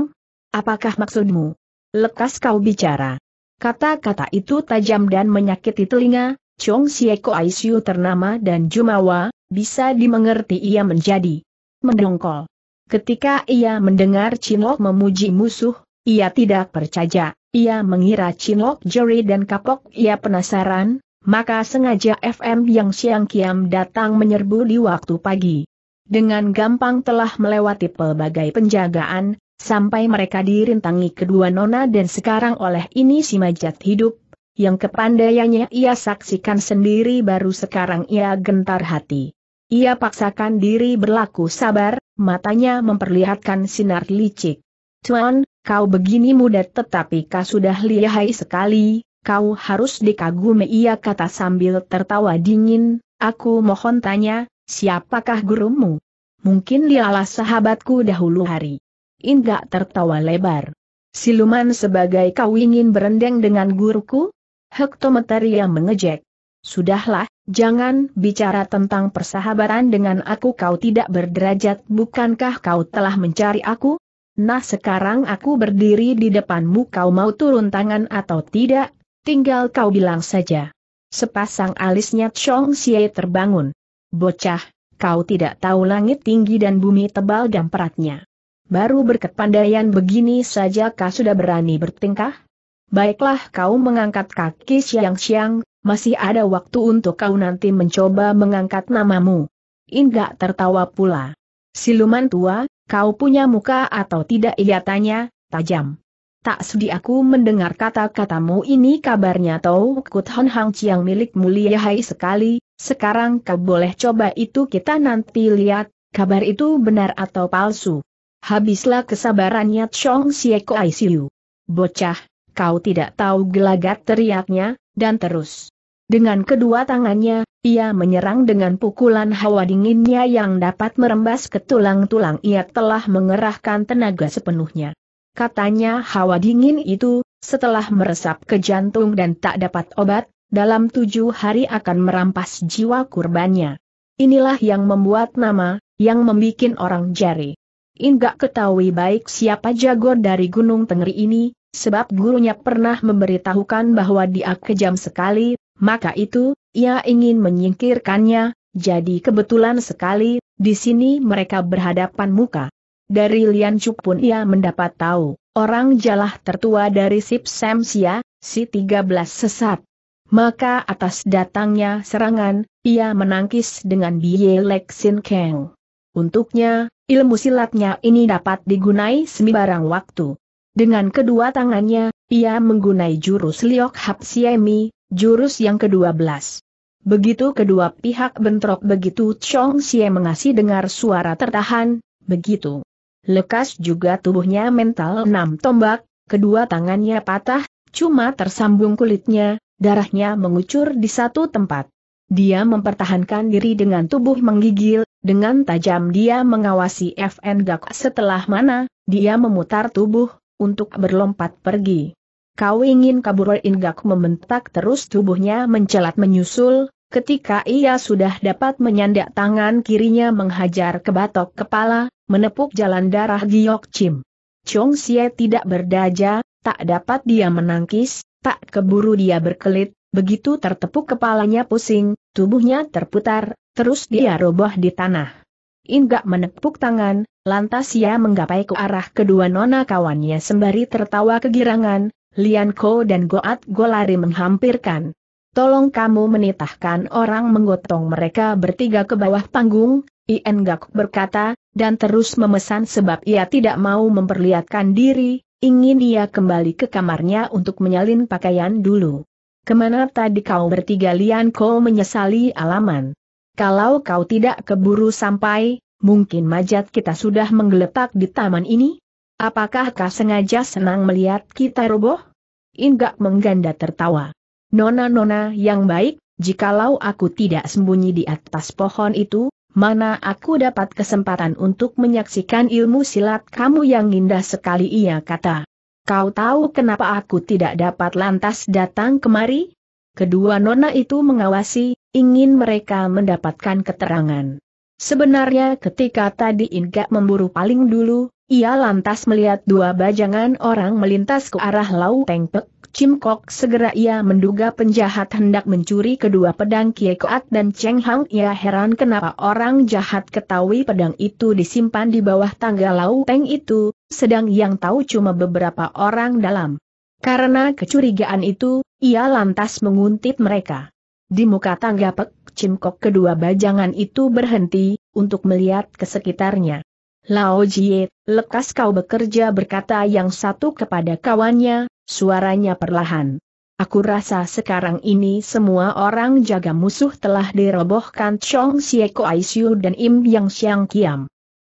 Apakah maksudmu? Lekas kau bicara. Kata-kata itu tajam dan menyakiti telinga, Chong Sieko Aisyu ternama dan Jumawa, bisa dimengerti ia menjadi mendongkol. Ketika ia mendengar Chinlok memuji musuh, ia tidak percaya, ia mengira Chinlok jeri dan kapok ia penasaran, maka sengaja FM yang siang kiam datang menyerbu di waktu pagi. Dengan gampang telah melewati pelbagai penjagaan, sampai mereka dirintangi kedua nona dan sekarang oleh ini si majat hidup, yang kepandaiannya ia saksikan sendiri baru sekarang ia gentar hati. Ia paksakan diri berlaku sabar, matanya memperlihatkan sinar licik. Tuan, kau begini muda tetapi kau sudah lihai sekali, kau harus dikagumi ia kata sambil tertawa dingin, aku mohon tanya, siapakah gurumu? Mungkin dialah sahabatku dahulu hari. Indak tertawa lebar. Siluman sebagai kau ingin berendeng dengan guruku? Hektometeria mengejek. Sudahlah, jangan bicara tentang persahabatan dengan aku kau tidak berderajat bukankah kau telah mencari aku? Nah sekarang aku berdiri di depanmu kau mau turun tangan atau tidak, tinggal kau bilang saja. Sepasang alisnya Chong Xie terbangun. Bocah, kau tidak tahu langit tinggi dan bumi tebal dan peratnya. Baru berkepandaian begini saja kau sudah berani bertingkah? Baiklah kau mengangkat kaki siang-siang, masih ada waktu untuk kau nanti mencoba mengangkat namamu. Indah tertawa pula. Siluman tua, kau punya muka atau tidak ia tanya, tajam. Tak sudi aku mendengar kata-katamu ini kabarnya tahu kut hon hang ciang milik mulia hai sekali, sekarang kau boleh coba itu kita nanti lihat, kabar itu benar atau palsu. Habislah kesabarannya Chong Sieko ICU. Bocah, kau tidak tahu gelagat teriaknya, dan terus. Dengan kedua tangannya, ia menyerang dengan pukulan hawa dinginnya yang dapat merembas ke tulang-tulang ia telah mengerahkan tenaga sepenuhnya. Katanya hawa dingin itu, setelah meresap ke jantung dan tak dapat obat, dalam tujuh hari akan merampas jiwa kurbannya. Inilah yang membuat nama, yang membuat orang jari. Inggak ketahui baik siapa jago dari Gunung Tengeri ini, sebab gurunya pernah memberitahukan bahwa dia kejam sekali, maka itu, ia ingin menyingkirkannya, jadi kebetulan sekali, di sini mereka berhadapan muka. Dari Lian Chu pun ia mendapat tahu, orang jalah tertua dari Sip Samsia, si 13 sesat. Maka atas datangnya serangan, ia menangkis dengan Biye Lek Sin Keng. Untuknya, ilmu silatnya ini dapat digunai sembarang waktu. Dengan kedua tangannya, ia menggunai jurus Liok Hap Siemi, jurus yang ke-12. Begitu kedua pihak bentrok begitu Chong Xie mengasih dengar suara tertahan, begitu. Lekas juga tubuhnya mental enam tombak, kedua tangannya patah, cuma tersambung kulitnya, darahnya mengucur di satu tempat. Dia mempertahankan diri dengan tubuh menggigil, dengan tajam dia mengawasi FN Gak setelah mana, dia memutar tubuh, untuk berlompat pergi. Kau ingin kabur Ingak membentak terus tubuhnya mencelat menyusul, ketika ia sudah dapat menyandak tangan kirinya menghajar ke batok kepala, menepuk jalan darah Giok Chim. Chong Xie tidak berdaja, tak dapat dia menangkis, tak keburu dia berkelit, begitu tertepuk kepalanya pusing, tubuhnya terputar, terus dia roboh di tanah. Inga menepuk tangan, lantas ia menggapai ke arah kedua nona kawannya sembari tertawa kegirangan, Lian Ko dan Goat Go lari menghampirkan. Tolong kamu menitahkan orang menggotong mereka bertiga ke bawah panggung, Ien berkata, dan terus memesan sebab ia tidak mau memperlihatkan diri, ingin ia kembali ke kamarnya untuk menyalin pakaian dulu. Kemana tadi kau bertiga Lian Ko menyesali alaman? Kalau kau tidak keburu sampai, mungkin majat kita sudah menggeletak di taman ini? Apakah kau sengaja senang melihat kita roboh? Inggak mengganda tertawa. Nona-nona yang baik, jikalau aku tidak sembunyi di atas pohon itu, mana aku dapat kesempatan untuk menyaksikan ilmu silat kamu yang indah sekali ia kata. Kau tahu kenapa aku tidak dapat lantas datang kemari? Kedua nona itu mengawasi, ingin mereka mendapatkan keterangan. Sebenarnya ketika tadi Inga memburu paling dulu, ia lantas melihat dua bajangan orang melintas ke arah Lau Teng Pek Cimkok segera ia menduga penjahat hendak mencuri kedua pedang Kie Koat dan Cheng Hang. Ia heran kenapa orang jahat ketahui pedang itu disimpan di bawah tangga lau teng itu, sedang yang tahu cuma beberapa orang dalam. Karena kecurigaan itu, ia lantas menguntit mereka. Di muka tangga Pek Cimkok kedua bajangan itu berhenti, untuk melihat ke sekitarnya. Lao Jie, lekas kau bekerja berkata yang satu kepada kawannya, suaranya perlahan. Aku rasa sekarang ini semua orang jaga musuh telah dirobohkan Chong Sieko Aisyu dan Im Yang Xiang Kiam.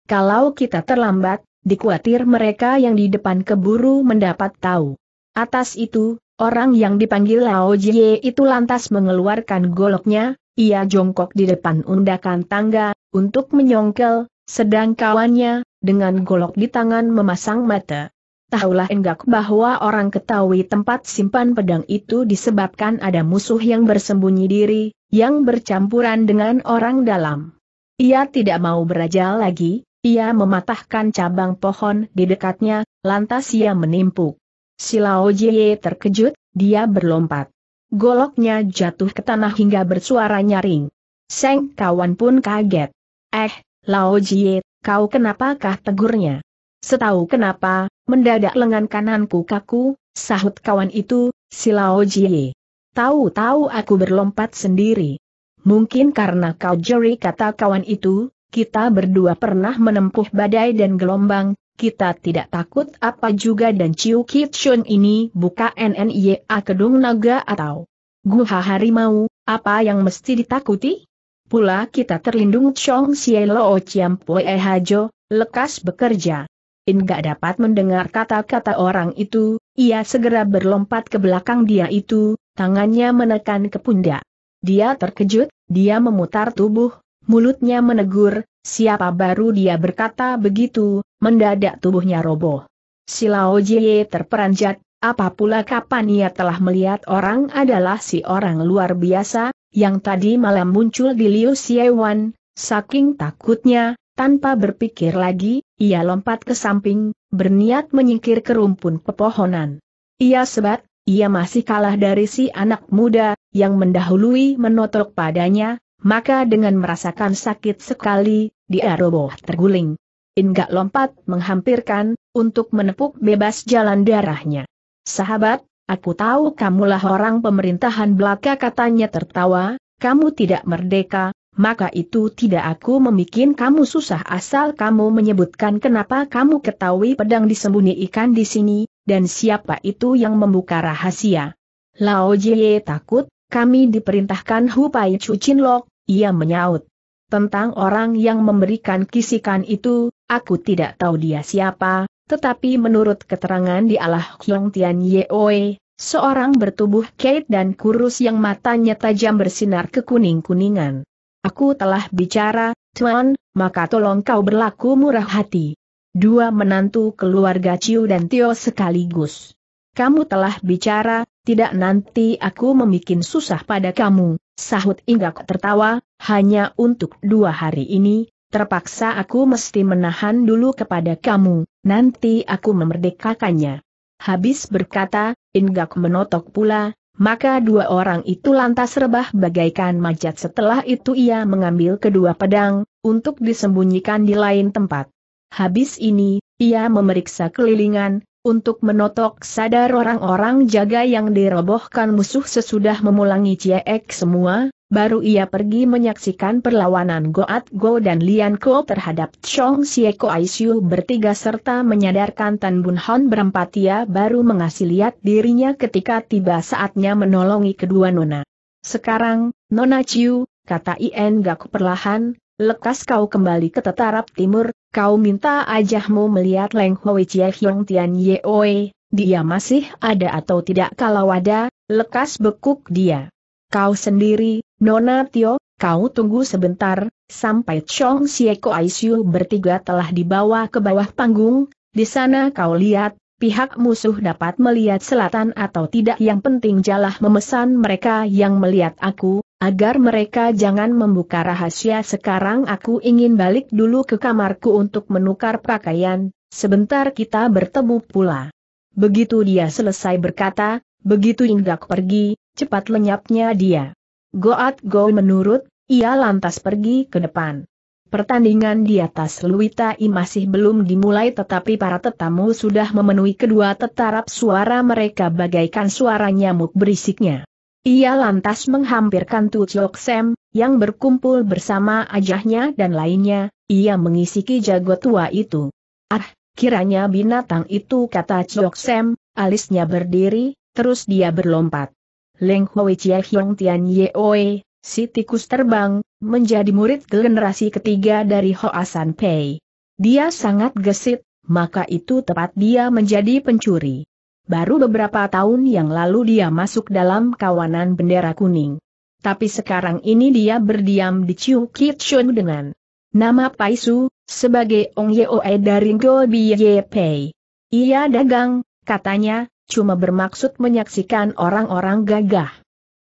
Kalau kita terlambat, dikhawatir mereka yang di depan keburu mendapat tahu. Atas itu, Orang yang dipanggil Lao Jie itu lantas mengeluarkan goloknya, ia jongkok di depan undakan tangga, untuk menyongkel, sedang kawannya, dengan golok di tangan memasang mata. Tahulah enggak bahwa orang ketahui tempat simpan pedang itu disebabkan ada musuh yang bersembunyi diri, yang bercampuran dengan orang dalam. Ia tidak mau berajal lagi, ia mematahkan cabang pohon di dekatnya, lantas ia menimpuk. Si Lao Jie terkejut, dia berlompat. Goloknya jatuh ke tanah hingga bersuara nyaring. Seng kawan pun kaget. Eh, Lao Jie, kau kenapakah tegurnya? Setahu kenapa, mendadak lengan kananku kaku, sahut kawan itu, si Lao Jie. Tahu-tahu aku berlompat sendiri. Mungkin karena kau jeri kata kawan itu, kita berdua pernah menempuh badai dan gelombang, kita tidak takut apa juga dan Chiu Kitchun ini buka NNYA Kedung Naga atau Guha Harimau, apa yang mesti ditakuti? Pula kita terlindung Chong Sielo Chiam Pue Hajo, lekas bekerja. Inggak dapat mendengar kata-kata orang itu, ia segera berlompat ke belakang dia itu, tangannya menekan ke pundak. Dia terkejut, dia memutar tubuh, mulutnya menegur, Siapa baru dia berkata begitu, mendadak tubuhnya roboh. Si Lao Jie terperanjat, apa pula kapan ia telah melihat orang adalah si orang luar biasa, yang tadi malam muncul di Liu Xiewan, saking takutnya, tanpa berpikir lagi, ia lompat ke samping, berniat menyingkir ke rumpun pepohonan. Ia sebat, ia masih kalah dari si anak muda, yang mendahului menotok padanya, maka dengan merasakan sakit sekali, dia roboh terguling. Enggak lompat menghampirkan, untuk menepuk bebas jalan darahnya. Sahabat, aku tahu kamulah orang pemerintahan belaka katanya tertawa, kamu tidak merdeka, maka itu tidak aku memikin kamu susah asal kamu menyebutkan kenapa kamu ketahui pedang disembunyi ikan di sini, dan siapa itu yang membuka rahasia. Lao Jie takut, kami diperintahkan Hupai Chin Lok, ia menyaut. Tentang orang yang memberikan kisikan itu, aku tidak tahu dia siapa, tetapi menurut keterangan di Allah Hyong Tian Yeoe, seorang bertubuh keit dan kurus yang matanya tajam bersinar kekuning-kuningan. Aku telah bicara, Tuan, maka tolong kau berlaku murah hati. Dua menantu keluarga Ciu dan Tio sekaligus. Kamu telah bicara, tidak nanti aku memikin susah pada kamu, sahut Inggak tertawa, hanya untuk dua hari ini, terpaksa aku mesti menahan dulu kepada kamu, nanti aku memerdekakannya. Habis berkata, Inggak menotok pula, maka dua orang itu lantas rebah bagaikan majat setelah itu ia mengambil kedua pedang, untuk disembunyikan di lain tempat. Habis ini, ia memeriksa kelilingan, untuk menotok sadar orang-orang jaga yang dirobohkan musuh sesudah memulangi Ciek semua, baru ia pergi menyaksikan perlawanan Goat Go dan Lian Ko terhadap Chong Sieko Aisyu bertiga serta menyadarkan Tan Bun Hon berempat ia baru mengasih lihat dirinya ketika tiba saatnya menolongi kedua nona. Sekarang, Nona Chiu, kata Ien Gaku perlahan, lekas kau kembali ke tetarap timur, Kau minta ajahmu melihat Leng Hoi Chie Hiong Tian Yeoe, dia masih ada atau tidak kalau ada, lekas bekuk dia. Kau sendiri, Nona Tio, kau tunggu sebentar, sampai Chong Sieko Aisyu bertiga telah dibawa ke bawah panggung, di sana kau lihat, pihak musuh dapat melihat selatan atau tidak yang penting jalah memesan mereka yang melihat aku, Agar mereka jangan membuka rahasia sekarang aku ingin balik dulu ke kamarku untuk menukar pakaian, sebentar kita bertemu pula. Begitu dia selesai berkata, begitu Inggak pergi, cepat lenyapnya dia. Goat Go menurut, ia lantas pergi ke depan. Pertandingan di atas Luitai masih belum dimulai tetapi para tetamu sudah memenuhi kedua tetarap suara mereka bagaikan suara nyamuk berisiknya. Ia lantas menghampirkan Chok Sem, yang berkumpul bersama ajahnya dan lainnya, ia mengisiki jago tua itu. Ah, kiranya binatang itu kata Chok Sem, alisnya berdiri, terus dia berlompat. Leng Hoi Chia Hiong Tian Yeoe, si tikus terbang, menjadi murid generasi ketiga dari Hoasan Pei. Dia sangat gesit, maka itu tepat dia menjadi pencuri. Baru beberapa tahun yang lalu dia masuk dalam kawanan bendera kuning. Tapi sekarang ini dia berdiam di Chiu Kitchun dengan nama Paisu, sebagai Ong Yeoe dari Go Biye Pei. Ia dagang, katanya, cuma bermaksud menyaksikan orang-orang gagah.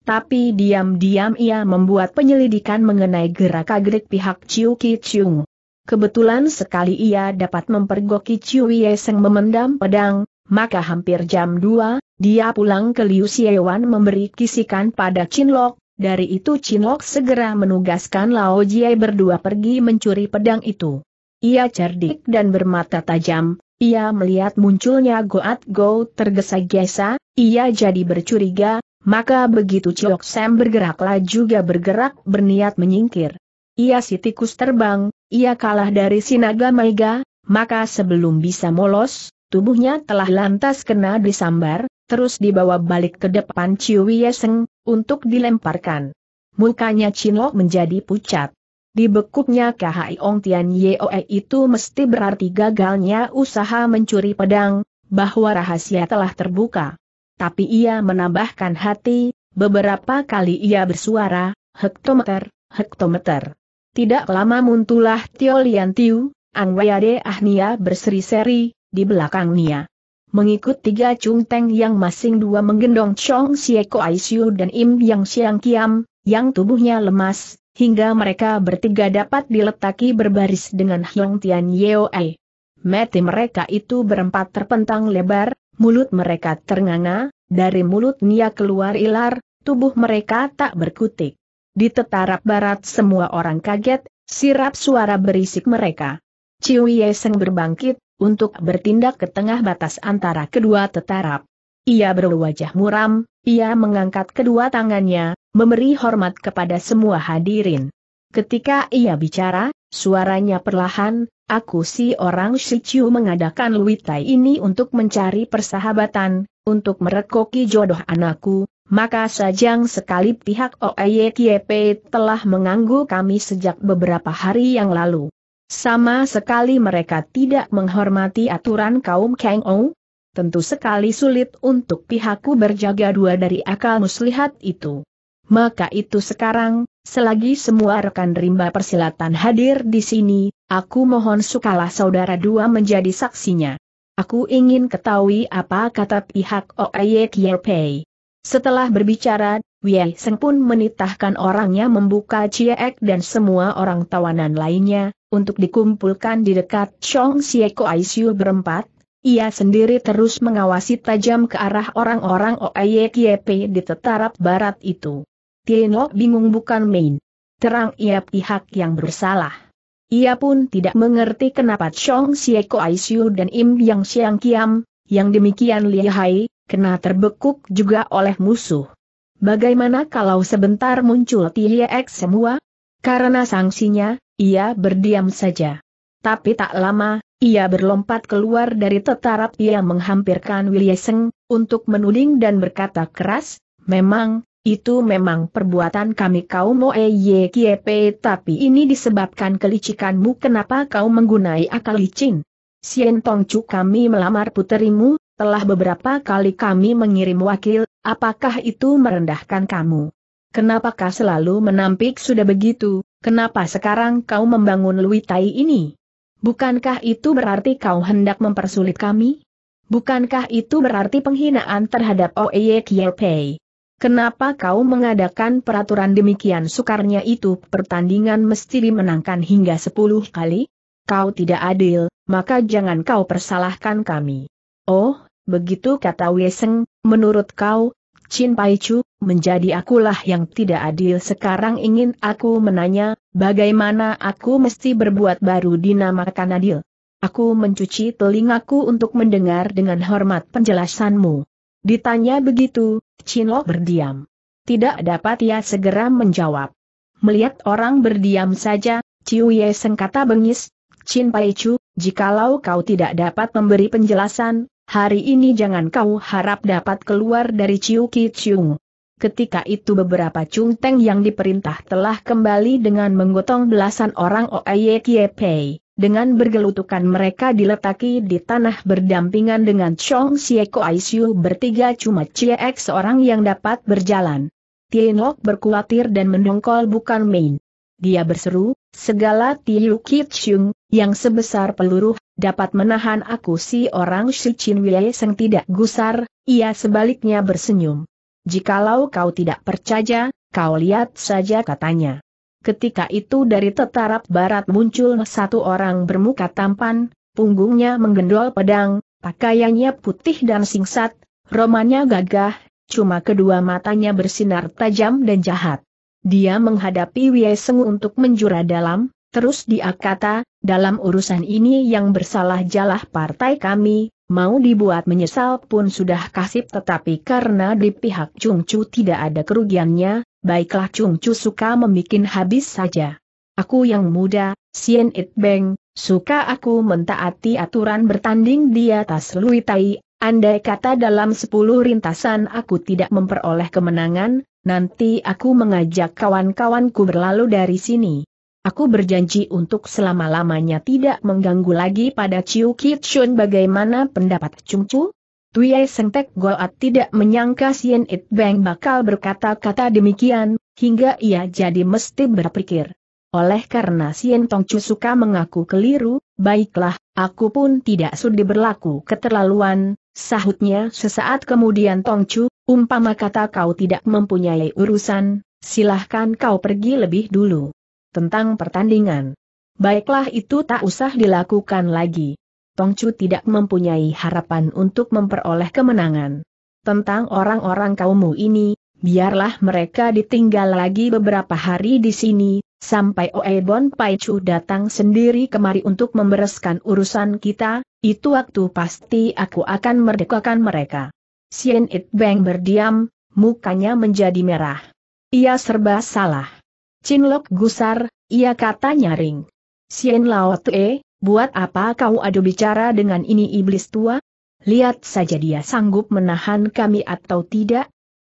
Tapi diam-diam ia membuat penyelidikan mengenai gerak-gerik pihak Chiu Kitchung. Kebetulan sekali ia dapat mempergoki Chiu Yeseng memendam pedang, maka hampir jam 2, dia pulang ke Liu Xiewan memberi kisikan pada Chinlok, dari itu Chinlok segera menugaskan Lao Jie berdua pergi mencuri pedang itu. Ia cerdik dan bermata tajam, ia melihat munculnya Goat Go tergesa-gesa, ia jadi bercuriga, maka begitu Chiok Sam bergeraklah juga bergerak berniat menyingkir. Ia si tikus terbang, ia kalah dari Sinaga naga Maiga, maka sebelum bisa molos, Tubuhnya telah lantas kena disambar, terus dibawa balik ke depan Ciu Yeseng, untuk dilemparkan. Mukanya Cinlok menjadi pucat. Dibekuknya KHI Ong Tian Yeoe itu mesti berarti gagalnya usaha mencuri pedang, bahwa rahasia telah terbuka. Tapi ia menambahkan hati, beberapa kali ia bersuara, hektometer, hektometer. Tidak lama muntulah Tio Lian Tiu, Ang Weyade Ahnia berseri-seri, di belakang Nia, Mengikut tiga Chung Teng yang masing dua menggendong Chong Sieko Aisyu dan Im Yang Siang Kiam, yang tubuhnya lemas, hingga mereka bertiga dapat diletaki berbaris dengan Hyong Tian Yeo Ai. Mati mereka itu berempat terpentang lebar, mulut mereka ternganga, dari mulut Nia keluar ilar, tubuh mereka tak berkutik. Di tetarap barat semua orang kaget, sirap suara berisik mereka. Ciu Yeseng berbangkit, untuk bertindak ke tengah batas antara kedua tetarap, Ia berwajah muram, ia mengangkat kedua tangannya, memberi hormat kepada semua hadirin. Ketika ia bicara, suaranya perlahan, aku si orang Shichu mengadakan luitai ini untuk mencari persahabatan, untuk merekoki jodoh anakku, maka sajang sekali pihak OEYKYP telah mengganggu kami sejak beberapa hari yang lalu. Sama sekali mereka tidak menghormati aturan kaum Kang Ou. Tentu sekali sulit untuk pihakku berjaga dua dari akal muslihat itu. Maka itu sekarang, selagi semua rekan rimba persilatan hadir di sini, aku mohon sukalah saudara dua menjadi saksinya. Aku ingin ketahui apa kata pihak Oye Kierpei. Setelah berbicara, Wei Seng pun menitahkan orangnya membuka Ciek dan semua orang tawanan lainnya, untuk dikumpulkan di dekat Chong Sieko Aisyu berempat, ia sendiri terus mengawasi tajam ke arah orang-orang OAYKYP di tetarap barat itu. Tienlo bingung bukan main. Terang ia pihak yang bersalah. Ia pun tidak mengerti kenapa Chong Sieko Aisyu dan Im Yang Siang Kiam, yang demikian lihai, kena terbekuk juga oleh musuh. Bagaimana kalau sebentar muncul TX semua? Karena sanksinya, ia berdiam saja. Tapi tak lama, ia berlompat keluar dari tetarap yang menghampirkan Wiliaseng, untuk menuding dan berkata keras, memang, itu memang perbuatan kami kau Moe Ye Kiepe tapi ini disebabkan kelicikanmu kenapa kau menggunai akal licin. Sien Tong Chu kami melamar puterimu, telah beberapa kali kami mengirim wakil, apakah itu merendahkan kamu? Kenapakah selalu menampik sudah begitu, kenapa sekarang kau membangun luitai ini? Bukankah itu berarti kau hendak mempersulit kami? Bukankah itu berarti penghinaan terhadap Oye Kielpei? Kenapa kau mengadakan peraturan demikian sukarnya itu pertandingan mesti dimenangkan hingga 10 kali? Kau tidak adil, maka jangan kau persalahkan kami. Oh, begitu kata Weseng, menurut kau, Chin Pai Chu, menjadi akulah yang tidak adil sekarang ingin aku menanya, bagaimana aku mesti berbuat baru dinamakan adil? Aku mencuci telingaku untuk mendengar dengan hormat penjelasanmu. Ditanya begitu, Chin Lo berdiam. Tidak dapat ia segera menjawab. Melihat orang berdiam saja, Ciu Ye Seng kata bengis, Chin Pai Chu, jikalau kau tidak dapat memberi penjelasan, Hari ini jangan kau harap dapat keluar dari Ciu Ki Ketika itu beberapa Chung Teng yang diperintah telah kembali dengan menggotong belasan orang Oye Kie Pei, Dengan bergelutukan mereka diletaki di tanah berdampingan dengan Chong Sieko Aisyu bertiga cuma Ciek seorang yang dapat berjalan. Lok berkhawatir dan mendongkol bukan main dia berseru, segala Tiu Kitsung, yang sebesar peluru, dapat menahan aku si orang Wei yang tidak gusar, ia sebaliknya bersenyum. Jikalau kau tidak percaya, kau lihat saja katanya. Ketika itu dari tetarap barat muncul satu orang bermuka tampan, punggungnya menggendol pedang, pakaiannya putih dan singkat, romanya gagah, cuma kedua matanya bersinar tajam dan jahat. Dia menghadapi Wei Seng untuk menjura dalam, terus dia kata, dalam urusan ini yang bersalah jalah partai kami, mau dibuat menyesal pun sudah kasih tetapi karena di pihak Chung Chu tidak ada kerugiannya, baiklah Chung Chu suka membuat habis saja. Aku yang muda, Sien It Beng, suka aku mentaati aturan bertanding di atas Lui Tai Andai kata dalam sepuluh rintasan aku tidak memperoleh kemenangan, nanti aku mengajak kawan-kawanku berlalu dari sini. Aku berjanji untuk selama-lamanya tidak mengganggu lagi pada Chiu Kitsun bagaimana pendapat Chung Tuyai Tuye Sengtek Goat tidak menyangka Sien It Bang bakal berkata-kata demikian, hingga ia jadi mesti berpikir. Oleh karena Sien Tong Chu suka mengaku keliru, baiklah, aku pun tidak sudi berlaku keterlaluan, Sahutnya sesaat kemudian Tong Chu umpama kata kau tidak mempunyai urusan, silahkan kau pergi lebih dulu. Tentang pertandingan. Baiklah itu tak usah dilakukan lagi. Tong Chu tidak mempunyai harapan untuk memperoleh kemenangan. Tentang orang-orang kaummu ini, biarlah mereka ditinggal lagi beberapa hari di sini, Sampai Oebon Paichu datang sendiri kemari untuk membereskan urusan kita, itu waktu pasti aku akan merdekakan mereka. Sien It Bang berdiam, mukanya menjadi merah. Ia serba salah. Chin Lok gusar, ia kata nyaring. Sien Lao Tue, buat apa kau adu bicara dengan ini iblis tua? Lihat saja dia sanggup menahan kami atau tidak.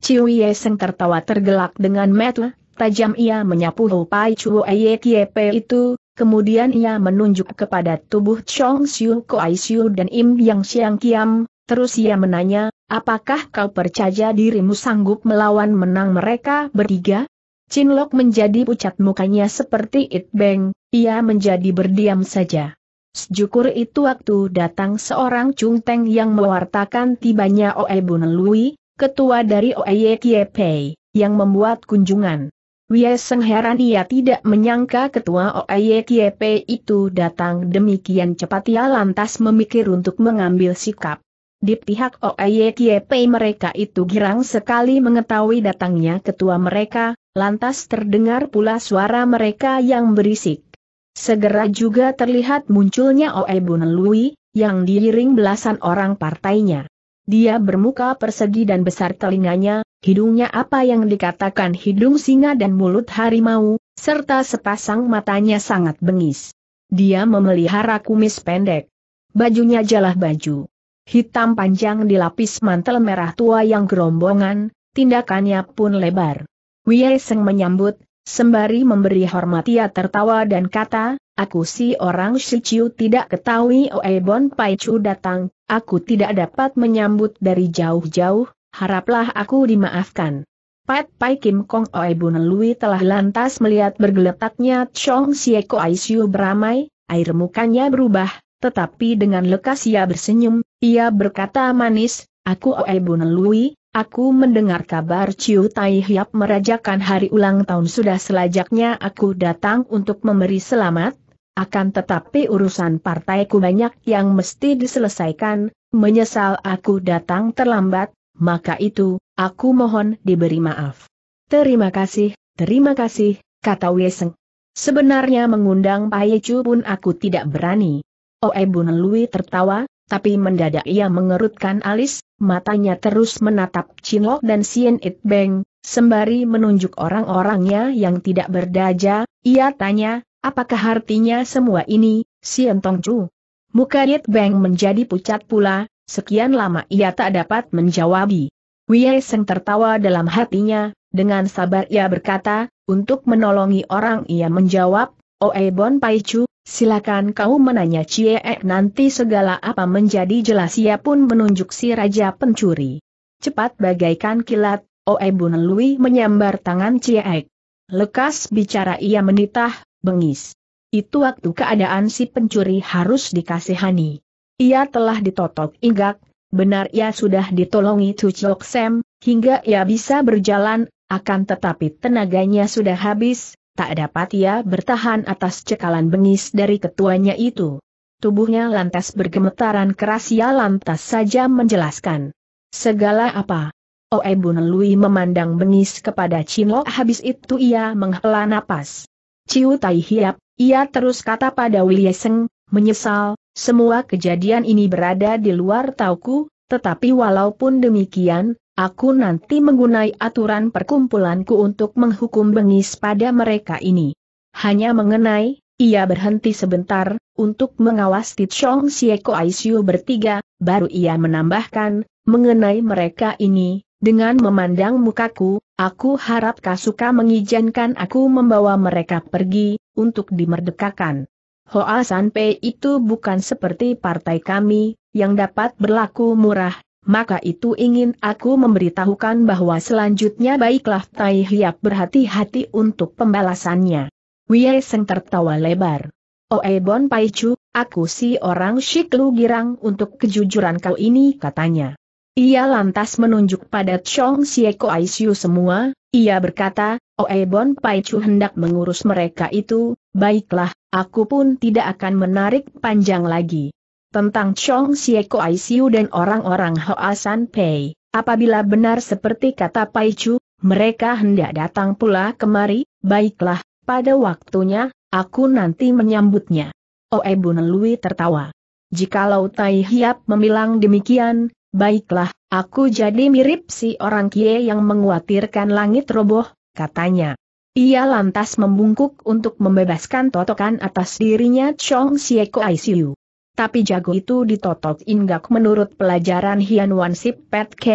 Chiu Ye Seng tertawa tergelak dengan metu Tajam ia menyapu Pai Chuo Yekiepe itu, kemudian ia menunjuk kepada tubuh Chong Siu Koai Siu dan Im Yang Xiang Kiam, terus ia menanya, apakah kau percaya dirimu sanggup melawan menang mereka bertiga? Chin Lok menjadi pucat mukanya seperti It Beng, ia menjadi berdiam saja. Sejukur itu waktu datang seorang Chung Teng yang mewartakan tibanya Oe Bun Lui, ketua dari Oe Yekiepe, yang membuat kunjungan. Wie Seng heran ia tidak menyangka ketua OIKP itu datang demikian cepat ia lantas memikir untuk mengambil sikap. Di pihak OIKP mereka itu girang sekali mengetahui datangnya ketua mereka, lantas terdengar pula suara mereka yang berisik. Segera juga terlihat munculnya Oe Bunelui yang diiring belasan orang partainya. Dia bermuka persegi dan besar telinganya, hidungnya apa yang dikatakan hidung singa dan mulut harimau, serta sepasang matanya sangat bengis. Dia memelihara kumis pendek. Bajunya jalah baju. Hitam panjang dilapis mantel merah tua yang gerombongan, tindakannya pun lebar. Wei Seng menyambut, Sembari memberi hormat ia tertawa dan kata, aku si orang Shichu tidak ketahui Oebon Paichu datang, aku tidak dapat menyambut dari jauh-jauh, haraplah aku dimaafkan. Pat Pai Kim Kong Oebun Lui telah lantas melihat bergeletaknya Chong Sieko Aisyu beramai, air mukanya berubah, tetapi dengan lekas ia bersenyum, ia berkata manis, Aku Oebun Lui, Aku mendengar kabar Ciu Tai Hiap merajakan hari ulang tahun sudah selajaknya aku datang untuk memberi selamat, akan tetapi urusan partaiku banyak yang mesti diselesaikan, menyesal aku datang terlambat, maka itu, aku mohon diberi maaf. Terima kasih, terima kasih, kata Weseng. Sebenarnya mengundang Pai Chu pun aku tidak berani. Oe Bun Lui tertawa, tapi mendadak ia mengerutkan alis, matanya terus menatap Chinlok dan Sien It Beng, sembari menunjuk orang-orangnya yang tidak berdaja, ia tanya, apakah artinya semua ini, Sien Tong Chu? Muka It Beng menjadi pucat pula, sekian lama ia tak dapat menjawabi. Wei Seng tertawa dalam hatinya, dengan sabar ia berkata, untuk menolongi orang ia menjawab, Oe Bon Pai Chu, Silakan kau menanya Ciek eh, nanti segala apa menjadi jelas ia pun menunjuk si Raja Pencuri. Cepat bagaikan kilat, Oe oh, eh, Bun Lui menyambar tangan Ciek. Eh. Lekas bicara ia menitah, bengis. Itu waktu keadaan si pencuri harus dikasihani. Ia telah ditotok ingat, benar ia sudah ditolongi Tuchok Sam, hingga ia bisa berjalan, akan tetapi tenaganya sudah habis, Tak dapat ia bertahan atas cekalan bengis dari ketuanya itu. Tubuhnya lantas bergemetaran keras ia lantas saja menjelaskan. Segala apa? Oe oh, Bun Lui memandang bengis kepada Chinlo habis itu ia menghela napas. Ciu Tai Hiap, ia terus kata pada Seng, menyesal, semua kejadian ini berada di luar tauku, tetapi walaupun demikian, Aku nanti menggunai aturan perkumpulanku untuk menghukum bengis pada mereka ini. Hanya mengenai, ia berhenti sebentar, untuk mengawasi Chong Sieko ICU bertiga, baru ia menambahkan, mengenai mereka ini, dengan memandang mukaku, aku harap Kasuka mengizinkan aku membawa mereka pergi, untuk dimerdekakan. Hoa Sanpe itu bukan seperti partai kami, yang dapat berlaku murah, maka itu ingin aku memberitahukan bahwa selanjutnya baiklah Tai Hiap berhati-hati untuk pembalasannya. Wei Seng tertawa lebar. Oe Bon Pai Chu, aku si orang Shiklu girang untuk kejujuran kau ini katanya. Ia lantas menunjuk pada Chong Sieko Aisyu semua, ia berkata, Oe Bon Pai Chu hendak mengurus mereka itu, baiklah, aku pun tidak akan menarik panjang lagi tentang Chong Sieko Aisiu dan orang-orang Hoa San Pei. Apabila benar seperti kata Pai Chu, mereka hendak datang pula kemari, baiklah, pada waktunya, aku nanti menyambutnya. Oe Bun Lui tertawa. Jikalau Tai Hiap memilang demikian, baiklah, aku jadi mirip si orang kie yang menguatirkan langit roboh, katanya. Ia lantas membungkuk untuk membebaskan totokan atas dirinya Chong Sieko Aisiu tapi jago itu ditotok inggak menurut pelajaran Hian Wan Pet K,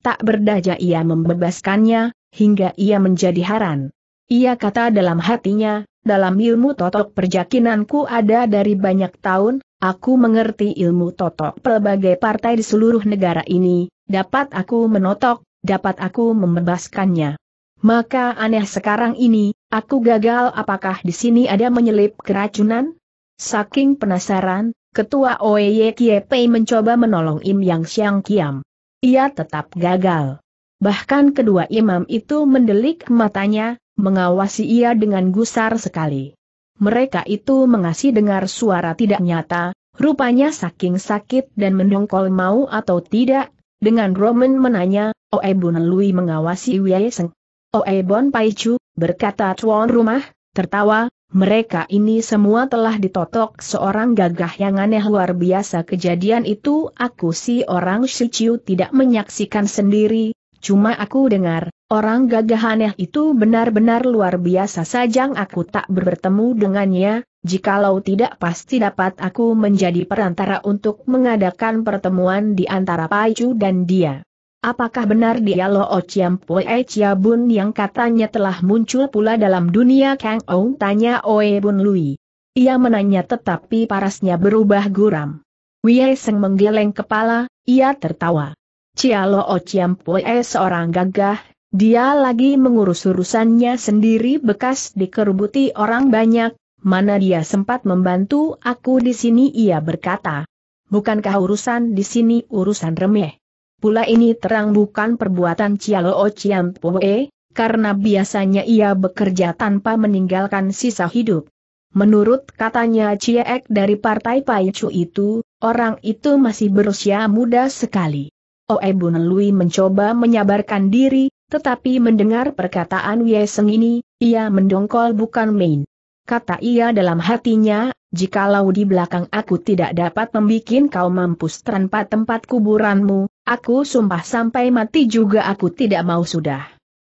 tak berdaya ia membebaskannya, hingga ia menjadi haran. Ia kata dalam hatinya, dalam ilmu totok perjakinanku ada dari banyak tahun, aku mengerti ilmu totok pelbagai partai di seluruh negara ini, dapat aku menotok, dapat aku membebaskannya. Maka aneh sekarang ini, aku gagal apakah di sini ada menyelip keracunan? Saking penasaran, Ketua Oye Pei mencoba menolong Im Yang Xiang Kiam. Ia tetap gagal. Bahkan kedua imam itu mendelik matanya, mengawasi ia dengan gusar sekali. Mereka itu mengasih dengar suara tidak nyata, rupanya saking sakit dan mendongkol mau atau tidak, dengan Roman menanya, Oe Bun Lui mengawasi Wei Seng. E Pai Chu berkata tuan rumah, tertawa, mereka ini semua telah ditotok seorang gagah yang aneh luar biasa kejadian itu aku si orang Shiciu tidak menyaksikan sendiri, cuma aku dengar, orang gagah aneh itu benar-benar luar biasa sajang aku tak bertemu dengannya, jikalau tidak pasti dapat aku menjadi perantara untuk mengadakan pertemuan di antara Pacu dan dia. Apakah benar dia Lo Chiam Pue Chia Bun yang katanya telah muncul pula dalam dunia Kang Ong? Tanya Oe Bun Lui. Ia menanya tetapi parasnya berubah guram. Wie Seng menggeleng kepala, ia tertawa. Chia Lo Chiam Pue seorang gagah, dia lagi mengurus urusannya sendiri bekas dikerubuti orang banyak, mana dia sempat membantu aku di sini ia berkata. Bukankah urusan di sini urusan remeh? Pula ini terang bukan perbuatan Cialo Ciam Poe, karena biasanya ia bekerja tanpa meninggalkan sisa hidup. Menurut katanya Ciek dari partai Pai Chu itu, orang itu masih berusia muda sekali. Oe Bun Lui mencoba menyabarkan diri, tetapi mendengar perkataan Wei Seng ini, ia mendongkol bukan main kata ia dalam hatinya, jikalau di belakang aku tidak dapat membikin kau mampus tanpa tempat kuburanmu, aku sumpah sampai mati juga aku tidak mau sudah.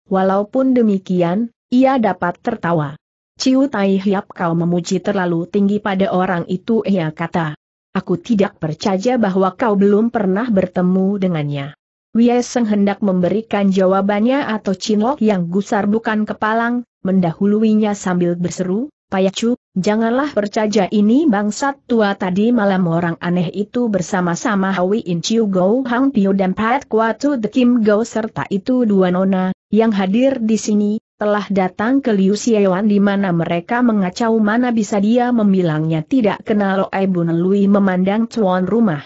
Walaupun demikian, ia dapat tertawa. Ciu Tai Hiap kau memuji terlalu tinggi pada orang itu ia kata. Aku tidak percaya bahwa kau belum pernah bertemu dengannya. Wieseng hendak memberikan jawabannya atau Cinlok yang gusar bukan kepalang, mendahuluinya sambil berseru, Payacu, janganlah percaya ini bangsat tua tadi malam orang aneh itu bersama-sama Hawi In Chiu Go Hang Piu dan Pat Tu The Kim Go serta itu dua nona, yang hadir di sini, telah datang ke Liu Xiaoan di mana mereka mengacau mana bisa dia membilangnya tidak kenal Oe Bun Lui memandang tuan rumah.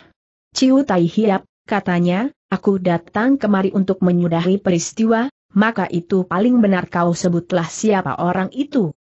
Ciu Tai Hiap, katanya, aku datang kemari untuk menyudahi peristiwa, maka itu paling benar kau sebutlah siapa orang itu.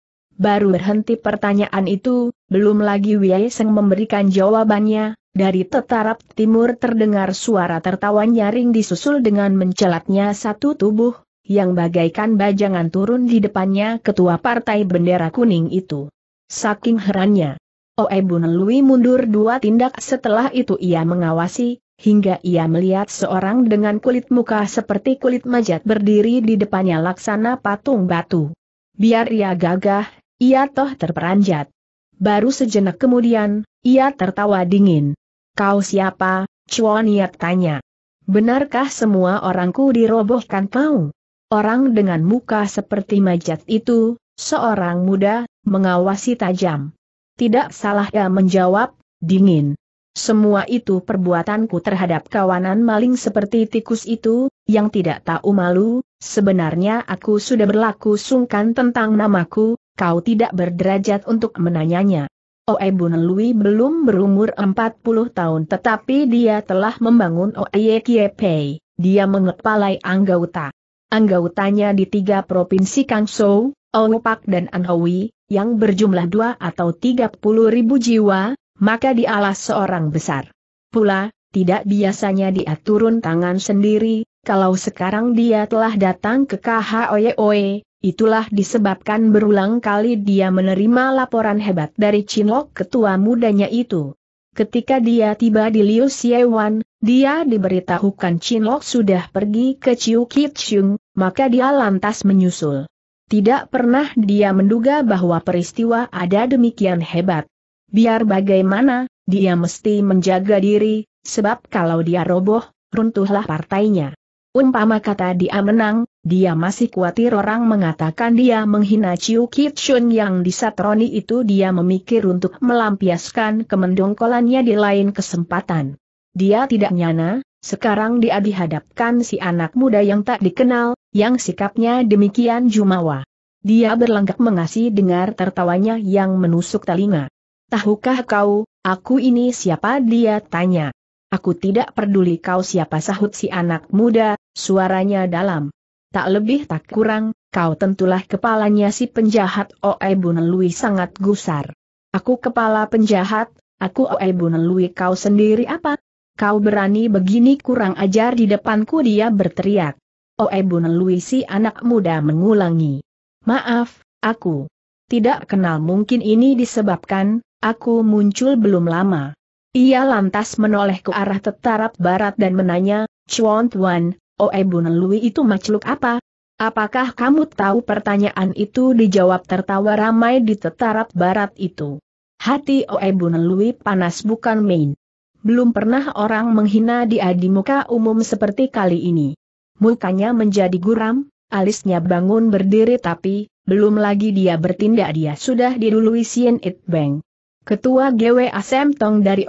Baru berhenti pertanyaan itu, belum lagi Wei Seng memberikan jawabannya, dari tetarap timur terdengar suara tertawa nyaring disusul dengan mencelatnya satu tubuh, yang bagaikan bajangan turun di depannya ketua partai bendera kuning itu. Saking herannya, Oe Bun Lui mundur dua tindak setelah itu ia mengawasi, hingga ia melihat seorang dengan kulit muka seperti kulit majat berdiri di depannya laksana patung batu. Biar ia gagah, ia toh terperanjat. Baru sejenak kemudian, ia tertawa dingin. Kau siapa? Chuan Yat tanya. Benarkah semua orangku dirobohkan kau? Orang dengan muka seperti majat itu, seorang muda, mengawasi tajam. Tidak salah ia menjawab, dingin. Semua itu perbuatanku terhadap kawanan maling seperti tikus itu, yang tidak tahu malu, sebenarnya aku sudah berlaku sungkan tentang namaku, kau tidak berderajat untuk menanyanya. Oe oh, eh, Bun Lui belum berumur 40 tahun tetapi dia telah membangun Oe oh, eh, Kie Pei, dia mengepalai anggota. Anggotanya di tiga provinsi Kangshou, Pak dan Anhui, yang berjumlah dua atau tiga puluh ribu jiwa, maka dialah seorang besar. Pula, tidak biasanya dia turun tangan sendiri, kalau sekarang dia telah datang ke KHOYOE, Itulah disebabkan berulang kali dia menerima laporan hebat dari Chinlok ketua mudanya itu. Ketika dia tiba di Liu Xiewan, dia diberitahukan Chinlok sudah pergi ke Chiu Kitsung, maka dia lantas menyusul. Tidak pernah dia menduga bahwa peristiwa ada demikian hebat. Biar bagaimana, dia mesti menjaga diri, sebab kalau dia roboh, runtuhlah partainya. Umpama kata dia menang, dia masih khawatir orang mengatakan dia menghina Chiu Kitsun yang disatroni itu dia memikir untuk melampiaskan kemendongkolannya di lain kesempatan. Dia tidak nyana, sekarang dia dihadapkan si anak muda yang tak dikenal, yang sikapnya demikian jumawa. Dia berlenggak mengasih dengar tertawanya yang menusuk telinga. Tahukah kau, aku ini siapa dia tanya. Aku tidak peduli kau siapa sahut si anak muda, suaranya dalam tak lebih tak kurang, kau tentulah kepalanya si penjahat Oe Bunelui sangat gusar. Aku kepala penjahat, aku Oe Bunelui kau sendiri apa? Kau berani begini kurang ajar di depanku dia berteriak. Oe Bunelui si anak muda mengulangi. Maaf, aku tidak kenal mungkin ini disebabkan, aku muncul belum lama. Ia lantas menoleh ke arah tetarap barat dan menanya, Chuan Tuan, Oe oh, eh, Bunelui itu makhluk apa? Apakah kamu tahu pertanyaan itu dijawab tertawa ramai di tetarap barat itu? Hati Oe oh, eh, Bunelui panas bukan main. Belum pernah orang menghina di di muka umum seperti kali ini. Mukanya menjadi guram, alisnya bangun berdiri tapi, belum lagi dia bertindak dia sudah didului Sien It Bang. Ketua GW Tong dari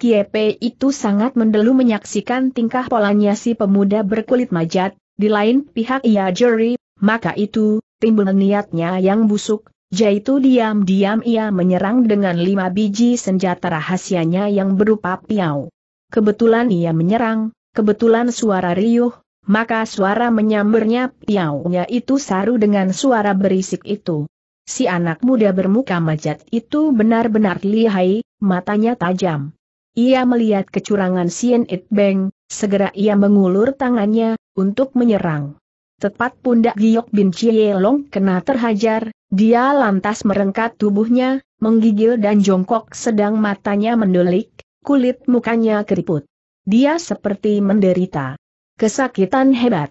KIEP itu sangat mendelu menyaksikan tingkah polanya si pemuda berkulit majat, di lain pihak ia juri, maka itu, timbul niatnya yang busuk, yaitu diam-diam ia menyerang dengan lima biji senjata rahasianya yang berupa piau. Kebetulan ia menyerang, kebetulan suara riuh, maka suara menyambernya piaunya itu saru dengan suara berisik itu si anak muda bermuka majat itu benar-benar lihai, matanya tajam. Ia melihat kecurangan Sien It Beng, segera ia mengulur tangannya, untuk menyerang. Tepat pundak Giok Bin Chie Long kena terhajar, dia lantas merengkat tubuhnya, menggigil dan jongkok sedang matanya mendelik, kulit mukanya keriput. Dia seperti menderita. Kesakitan hebat.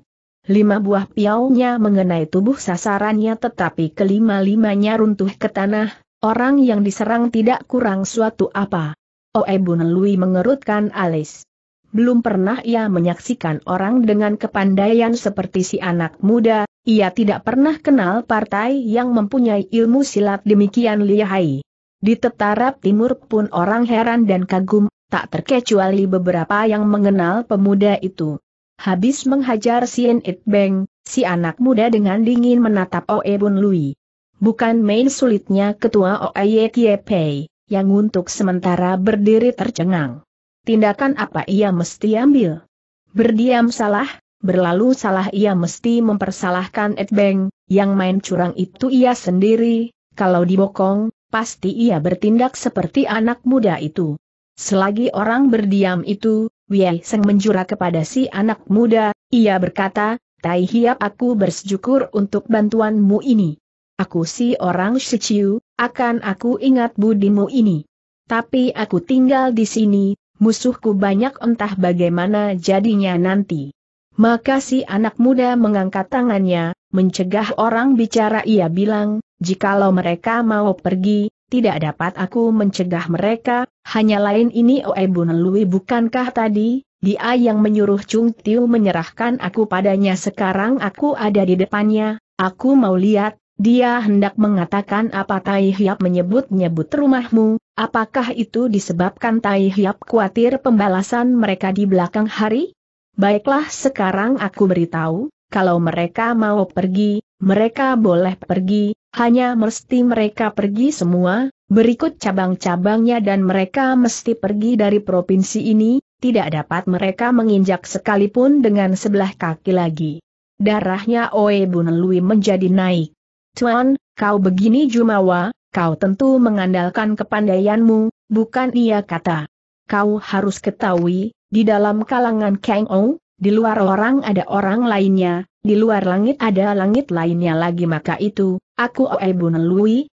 Lima buah piaunya mengenai tubuh sasarannya tetapi kelima-limanya runtuh ke tanah, orang yang diserang tidak kurang suatu apa. Oe oh, Bun Lui mengerutkan alis. Belum pernah ia menyaksikan orang dengan kepandaian seperti si anak muda, ia tidak pernah kenal partai yang mempunyai ilmu silat demikian lihai. Di tetarap timur pun orang heran dan kagum, tak terkecuali beberapa yang mengenal pemuda itu. Habis menghajar Sien It Beng, si anak muda dengan dingin menatap Oe Bun Lui. Bukan main sulitnya ketua Oe Kie Pei, yang untuk sementara berdiri tercengang. Tindakan apa ia mesti ambil? Berdiam salah, berlalu salah ia mesti mempersalahkan Ed Beng, yang main curang itu ia sendiri, kalau dibokong, pasti ia bertindak seperti anak muda itu. Selagi orang berdiam itu, Wei Seng menjura kepada si anak muda, ia berkata, Tai Hiap aku bersyukur untuk bantuanmu ini. Aku si orang Shichiu, akan aku ingat budimu ini. Tapi aku tinggal di sini, musuhku banyak entah bagaimana jadinya nanti. Maka si anak muda mengangkat tangannya, mencegah orang bicara ia bilang, jikalau mereka mau pergi, tidak dapat aku mencegah mereka, hanya lain ini Oe Bun Lui bukankah tadi, dia yang menyuruh Chung Tiu menyerahkan aku padanya sekarang aku ada di depannya, aku mau lihat, dia hendak mengatakan apa Tai Hiap menyebut-nyebut rumahmu, apakah itu disebabkan Tai Hiap khawatir pembalasan mereka di belakang hari? Baiklah sekarang aku beritahu, kalau mereka mau pergi, mereka boleh pergi, hanya mesti mereka pergi semua, berikut cabang-cabangnya dan mereka mesti pergi dari provinsi ini, tidak dapat mereka menginjak sekalipun dengan sebelah kaki lagi. Darahnya Oe Bun Lui menjadi naik. Tuan, kau begini Jumawa, kau tentu mengandalkan kepandaianmu, bukan ia kata. Kau harus ketahui, di dalam kalangan Kang Ou, di luar orang ada orang lainnya, di luar langit ada langit lainnya lagi maka itu, aku Oe Bun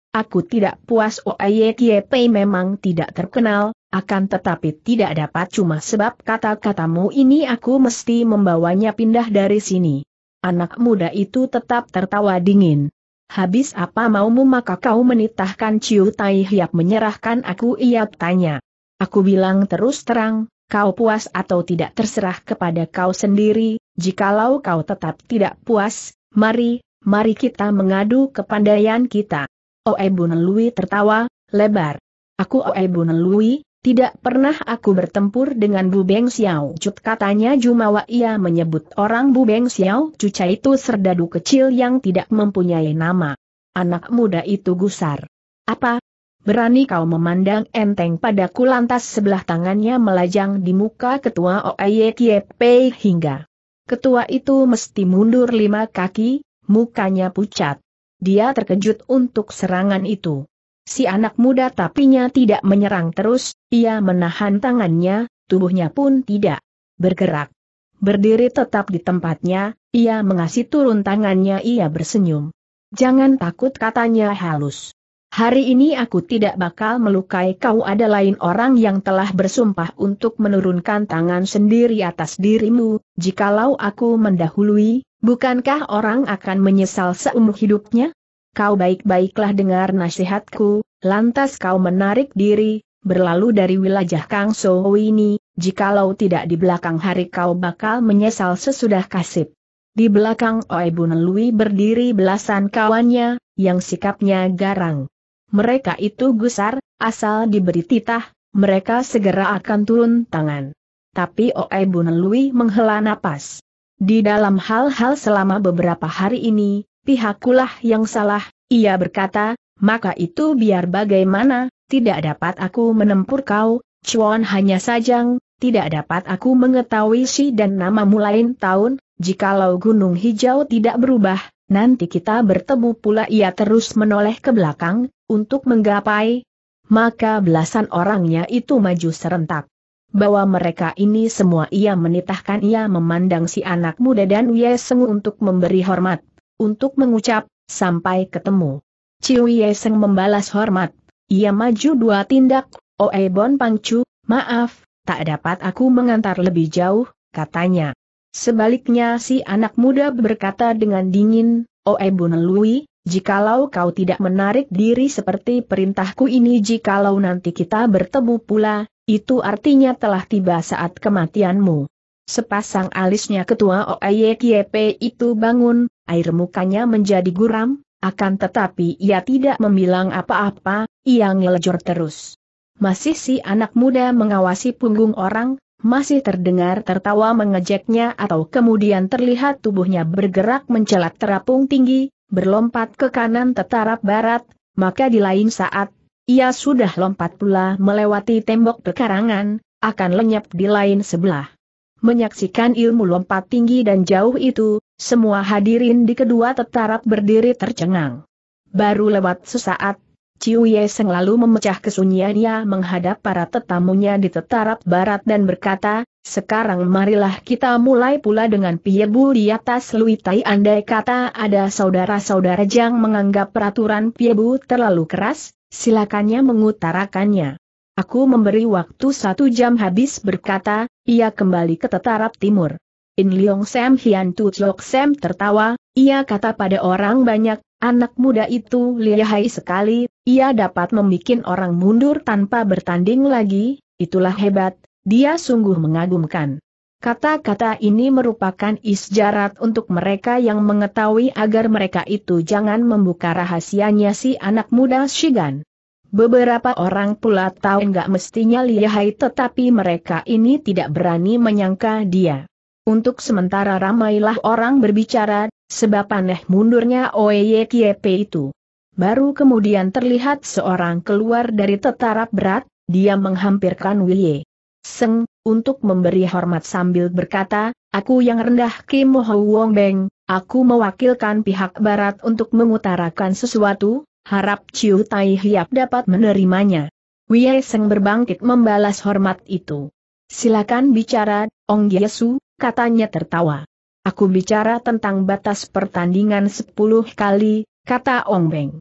aku tidak puas Oe Kiepei memang tidak terkenal, akan tetapi tidak dapat cuma sebab kata-katamu ini aku mesti membawanya pindah dari sini. Anak muda itu tetap tertawa dingin. Habis apa maumu maka kau menitahkan Ciu Tai Hiap menyerahkan aku ia tanya. Aku bilang terus terang, kau puas atau tidak terserah kepada kau sendiri, jikalau kau tetap tidak puas, mari, mari kita mengadu kepandaian kita. Oe Bun tertawa, lebar. Aku Oe Bun tidak pernah aku bertempur dengan Bu Beng Xiao Cut katanya Jumawa ia menyebut orang Bu Beng Xiao Cuca itu serdadu kecil yang tidak mempunyai nama. Anak muda itu gusar. Apa? Berani kau memandang enteng padaku lantas sebelah tangannya melajang di muka ketua OAY Kiepe hingga ketua itu mesti mundur lima kaki, mukanya pucat. Dia terkejut untuk serangan itu. Si anak muda tapinya tidak menyerang terus, ia menahan tangannya, tubuhnya pun tidak bergerak. Berdiri tetap di tempatnya, ia mengasih turun tangannya ia bersenyum. Jangan takut katanya halus. Hari ini aku tidak bakal melukai kau ada lain orang yang telah bersumpah untuk menurunkan tangan sendiri atas dirimu, jikalau aku mendahului, bukankah orang akan menyesal seumur hidupnya? Kau baik-baiklah dengar nasihatku, lantas kau menarik diri, berlalu dari wilayah Kang So ini, jikalau tidak di belakang hari kau bakal menyesal sesudah kasib. Di belakang Oebun Lui berdiri belasan kawannya, yang sikapnya garang mereka itu gusar, asal diberi titah, mereka segera akan turun tangan. Tapi Oe Bun Lui menghela napas. Di dalam hal-hal selama beberapa hari ini, pihakulah yang salah, ia berkata, maka itu biar bagaimana, tidak dapat aku menempur kau, cuan hanya sajang, tidak dapat aku mengetahui si dan namamu lain tahun, jikalau gunung hijau tidak berubah, Nanti kita bertemu pula ia terus menoleh ke belakang, untuk menggapai. Maka belasan orangnya itu maju serentak. Bahwa mereka ini semua ia menitahkan ia memandang si anak muda dan Seng untuk memberi hormat, untuk mengucap, sampai ketemu. Ciu Seng membalas hormat, ia maju dua tindak, Bon Pangcu, maaf, tak dapat aku mengantar lebih jauh, katanya. Sebaliknya si anak muda berkata dengan dingin, Oe oh, Bun Lui, jikalau kau tidak menarik diri seperti perintahku ini jikalau nanti kita bertemu pula, itu artinya telah tiba saat kematianmu. Sepasang alisnya ketua OEYKP itu bangun, air mukanya menjadi guram, akan tetapi ia tidak membilang apa-apa, ia ngelejor terus. Masih si anak muda mengawasi punggung orang, masih terdengar tertawa mengejeknya atau kemudian terlihat tubuhnya bergerak mencelat terapung tinggi, berlompat ke kanan tetarap barat, maka di lain saat, ia sudah lompat pula melewati tembok pekarangan, akan lenyap di lain sebelah. Menyaksikan ilmu lompat tinggi dan jauh itu, semua hadirin di kedua tetarap berdiri tercengang. Baru lewat sesaat, Ciu Ye Seng lalu memecah kesunyiannya menghadap para tetamunya di tetarap barat dan berkata, sekarang marilah kita mulai pula dengan Piebu di atas Lui Tai andai kata ada saudara-saudara yang menganggap peraturan Piebu terlalu keras, silakannya mengutarakannya. Aku memberi waktu satu jam habis berkata, ia kembali ke tetarap timur. In Leong Sam Hian Tu Chok Sam tertawa, ia kata pada orang banyak, anak muda itu lihai sekali, ia dapat membuat orang mundur tanpa bertanding lagi, itulah hebat, dia sungguh mengagumkan. Kata-kata ini merupakan isjarat untuk mereka yang mengetahui agar mereka itu jangan membuka rahasianya si anak muda Shigan. Beberapa orang pula tahu nggak mestinya lihai tetapi mereka ini tidak berani menyangka dia. Untuk sementara ramailah orang berbicara, sebab aneh mundurnya Oeye Kiepe itu. Baru kemudian terlihat seorang keluar dari tetarap berat, dia menghampirkan Wilye. Seng, untuk memberi hormat sambil berkata, aku yang rendah Kim Ho Wong Beng, aku mewakilkan pihak barat untuk mengutarakan sesuatu, harap Chiu Tai Hiap dapat menerimanya. Wei Seng berbangkit membalas hormat itu. Silakan bicara, Ong Yesu, katanya tertawa. Aku bicara tentang batas pertandingan 10 kali, kata Ong Beng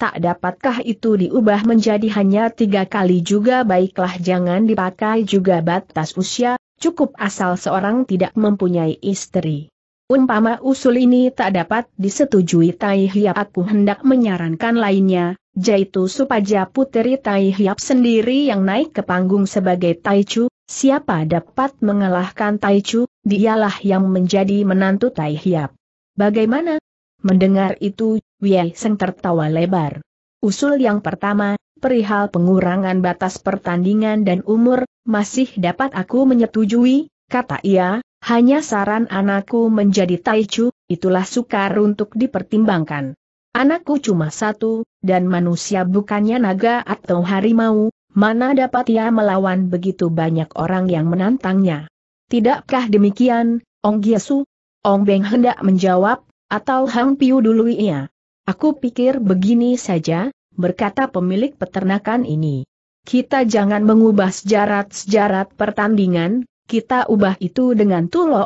tak dapatkah itu diubah menjadi hanya tiga kali juga baiklah jangan dipakai juga batas usia, cukup asal seorang tidak mempunyai istri. Umpama usul ini tak dapat disetujui Tai Hiap aku hendak menyarankan lainnya, yaitu supaya puteri Tai Hiap sendiri yang naik ke panggung sebagai Taichu, siapa dapat mengalahkan Taichu, dialah yang menjadi menantu Tai Hiap. Bagaimana, Mendengar itu, Wei Seng tertawa lebar. Usul yang pertama, perihal pengurangan batas pertandingan dan umur, masih dapat aku menyetujui, kata ia, hanya saran anakku menjadi taichu, itulah sukar untuk dipertimbangkan. Anakku cuma satu, dan manusia bukannya naga atau harimau, mana dapat ia melawan begitu banyak orang yang menantangnya. Tidakkah demikian, Ong Giesu? Ong Beng hendak menjawab, atau Hang Piu dulu iya. Aku pikir begini saja, berkata pemilik peternakan ini. Kita jangan mengubah sejarat-sejarat pertandingan, kita ubah itu dengan Tulo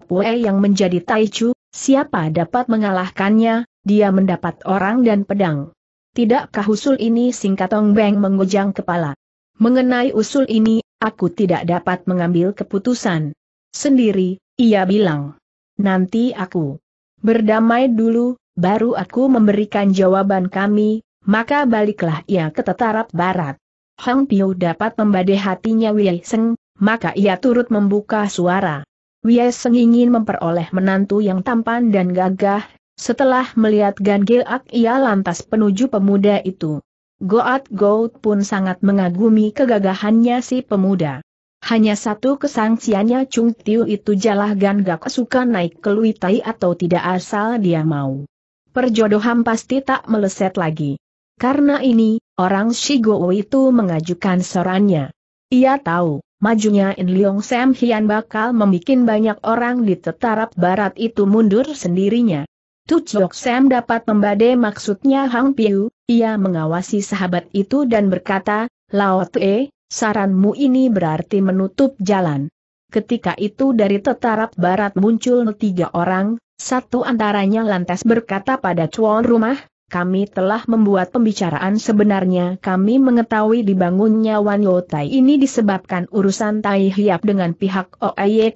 Pue yang menjadi Taichu, siapa dapat mengalahkannya, dia mendapat orang dan pedang. Tidakkah usul ini Singkatong Tong Beng mengujang kepala. Mengenai usul ini, aku tidak dapat mengambil keputusan. Sendiri, ia bilang. Nanti aku Berdamai dulu, baru aku memberikan jawaban kami, maka baliklah ia ke tetarap barat. Hang Piu dapat membadai hatinya Wei Seng, maka ia turut membuka suara. Wei Seng ingin memperoleh menantu yang tampan dan gagah, setelah melihat Gan Ak ia lantas penuju pemuda itu. Goat Goat pun sangat mengagumi kegagahannya si pemuda. Hanya satu kesangsiannya Chung Tiu itu jalah gan gak suka naik ke Lui atau tidak asal dia mau. Perjodohan pasti tak meleset lagi. Karena ini, orang Shigo itu mengajukan sorannya. Ia tahu, majunya In Leong Sam Hian bakal membuat banyak orang di tetarap barat itu mundur sendirinya. Tuchok Sam dapat membade maksudnya Hang Piu, ia mengawasi sahabat itu dan berkata, Lao Tue, Saranmu ini berarti menutup jalan. Ketika itu dari tetarap barat muncul tiga orang, satu antaranya lantas berkata pada cuan rumah, kami telah membuat pembicaraan sebenarnya kami mengetahui dibangunnya Wan Yotai ini disebabkan urusan Tai Hiap dengan pihak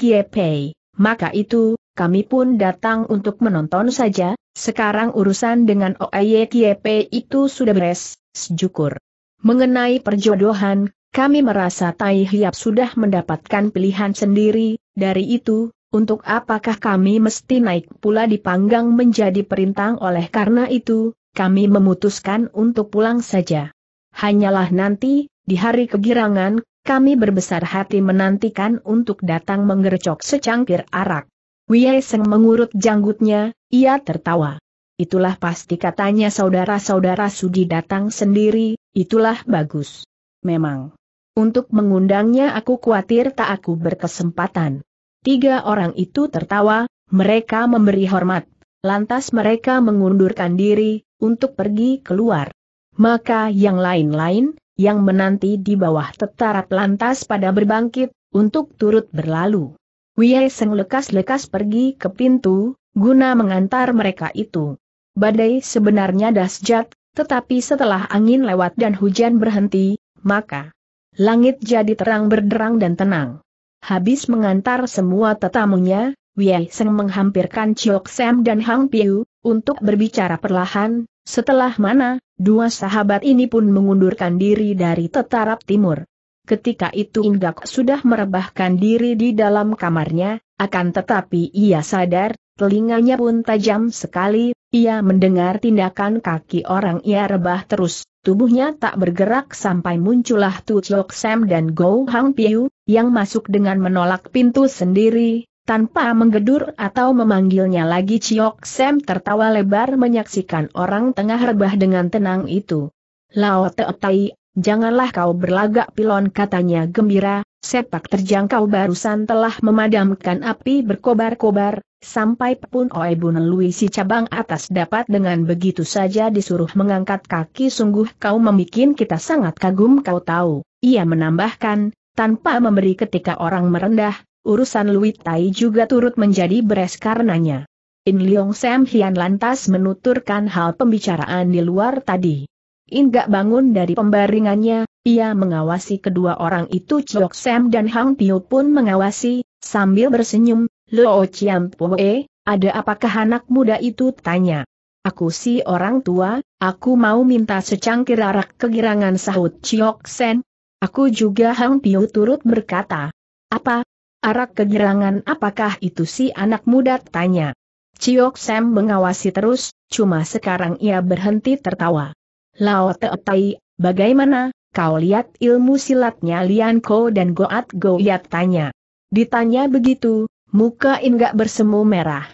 Kiepei. Maka itu, kami pun datang untuk menonton saja, sekarang urusan dengan Kiepei itu sudah beres, sejukur. Mengenai perjodohan, kami merasa Tai Hiap sudah mendapatkan pilihan sendiri, dari itu, untuk apakah kami mesti naik pula dipanggang menjadi perintang oleh karena itu, kami memutuskan untuk pulang saja. Hanyalah nanti, di hari kegirangan, kami berbesar hati menantikan untuk datang menggercok secangkir arak. Wei Seng mengurut janggutnya, ia tertawa. Itulah pasti katanya saudara-saudara Sudi datang sendiri, itulah bagus. Memang. Untuk mengundangnya aku khawatir tak aku berkesempatan. Tiga orang itu tertawa, mereka memberi hormat. Lantas mereka mengundurkan diri, untuk pergi keluar. Maka yang lain-lain, yang menanti di bawah tetarat lantas pada berbangkit, untuk turut berlalu. Wei Seng lekas-lekas pergi ke pintu, guna mengantar mereka itu. Badai sebenarnya dahsyat, tetapi setelah angin lewat dan hujan berhenti, maka Langit jadi terang berderang dan tenang. Habis mengantar semua tetamunya, Wei Seng menghampirkan Chiok Sam dan Hang Piu, untuk berbicara perlahan, setelah mana, dua sahabat ini pun mengundurkan diri dari tetarap timur. Ketika itu Indak sudah merebahkan diri di dalam kamarnya, akan tetapi ia sadar, telinganya pun tajam sekali, ia mendengar tindakan kaki orang ia rebah terus. Tubuhnya tak bergerak sampai muncullah Tu Chok Sam dan Go Hang Piu, yang masuk dengan menolak pintu sendiri, tanpa menggedur atau memanggilnya lagi Chok Sam tertawa lebar menyaksikan orang tengah rebah dengan tenang itu. Lao Te Tai, janganlah kau berlagak pilon katanya gembira, sepak terjang terjangkau barusan telah memadamkan api berkobar-kobar, sampai pun Oe Lui si cabang atas dapat dengan begitu saja disuruh mengangkat kaki sungguh kau memikin kita sangat kagum kau tahu, ia menambahkan, tanpa memberi ketika orang merendah, urusan Lui Tai juga turut menjadi beres karenanya. In Leong Sam Hian lantas menuturkan hal pembicaraan di luar tadi. Inggak bangun dari pembaringannya, ia mengawasi kedua orang itu Chok Sam dan Hang Tio pun mengawasi, sambil bersenyum, Lo Chiam Poe, ada apakah anak muda itu tanya. Aku si orang tua, aku mau minta secangkir arak kegirangan sahut Chok Sen. Aku juga Hang Tio turut berkata. Apa? Arak kegirangan apakah itu si anak muda tanya. Chiok Sam mengawasi terus, cuma sekarang ia berhenti tertawa. Lao Teotai, bagaimana, kau lihat ilmu silatnya Lian Ko dan Goat go Goyat tanya. Ditanya begitu, muka Ingak bersemu merah.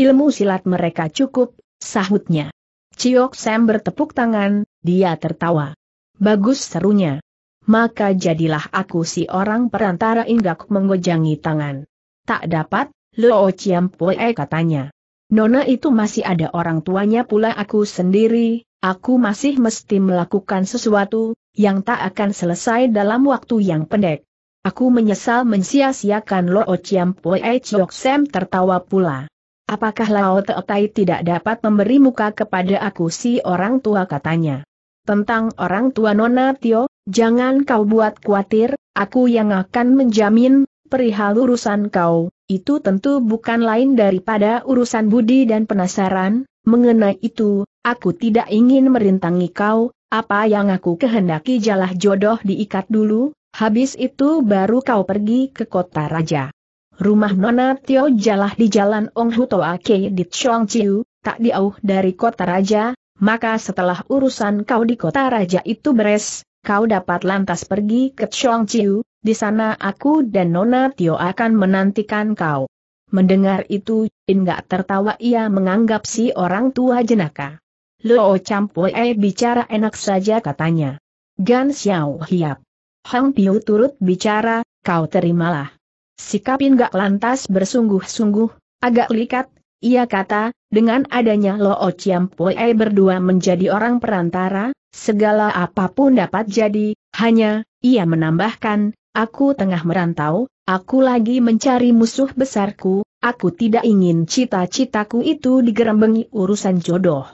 Ilmu silat mereka cukup, sahutnya. Ciok Sam bertepuk tangan, dia tertawa. Bagus serunya. Maka jadilah aku si orang perantara Inggak menggojangi tangan. Tak dapat, Lo Chiam Pue katanya. Nona itu masih ada orang tuanya pula aku sendiri, aku masih mesti melakukan sesuatu, yang tak akan selesai dalam waktu yang pendek. Aku menyesal mensia-siakan Lo Chiam Poe Chok Sam tertawa pula. Apakah Lao Tai tidak dapat memberi muka kepada aku si orang tua katanya. Tentang orang tua Nona Tio, jangan kau buat khawatir, aku yang akan menjamin, perihal urusan kau, itu tentu bukan lain daripada urusan budi dan penasaran, mengenai itu, Aku tidak ingin merintangi kau, apa yang aku kehendaki jalah jodoh diikat dulu, habis itu baru kau pergi ke kota raja. Rumah Nona Tio jalah di jalan Ong Hutoake di Chong Chiu, tak diauh dari kota raja, maka setelah urusan kau di kota raja itu beres, kau dapat lantas pergi ke Chong Chiu, di sana aku dan Nona Tio akan menantikan kau. Mendengar itu, In gak tertawa ia menganggap si orang tua jenaka. Luo Campue eh, bicara enak saja katanya. Gan Xiao hiap. Hang Piu turut bicara, kau terimalah. Sikapin gak lantas bersungguh-sungguh, agak likat, ia kata, dengan adanya Loo Chiampue eh, berdua menjadi orang perantara, segala apapun dapat jadi, hanya, ia menambahkan, aku tengah merantau, aku lagi mencari musuh besarku, aku tidak ingin cita-citaku itu digerembengi urusan jodoh.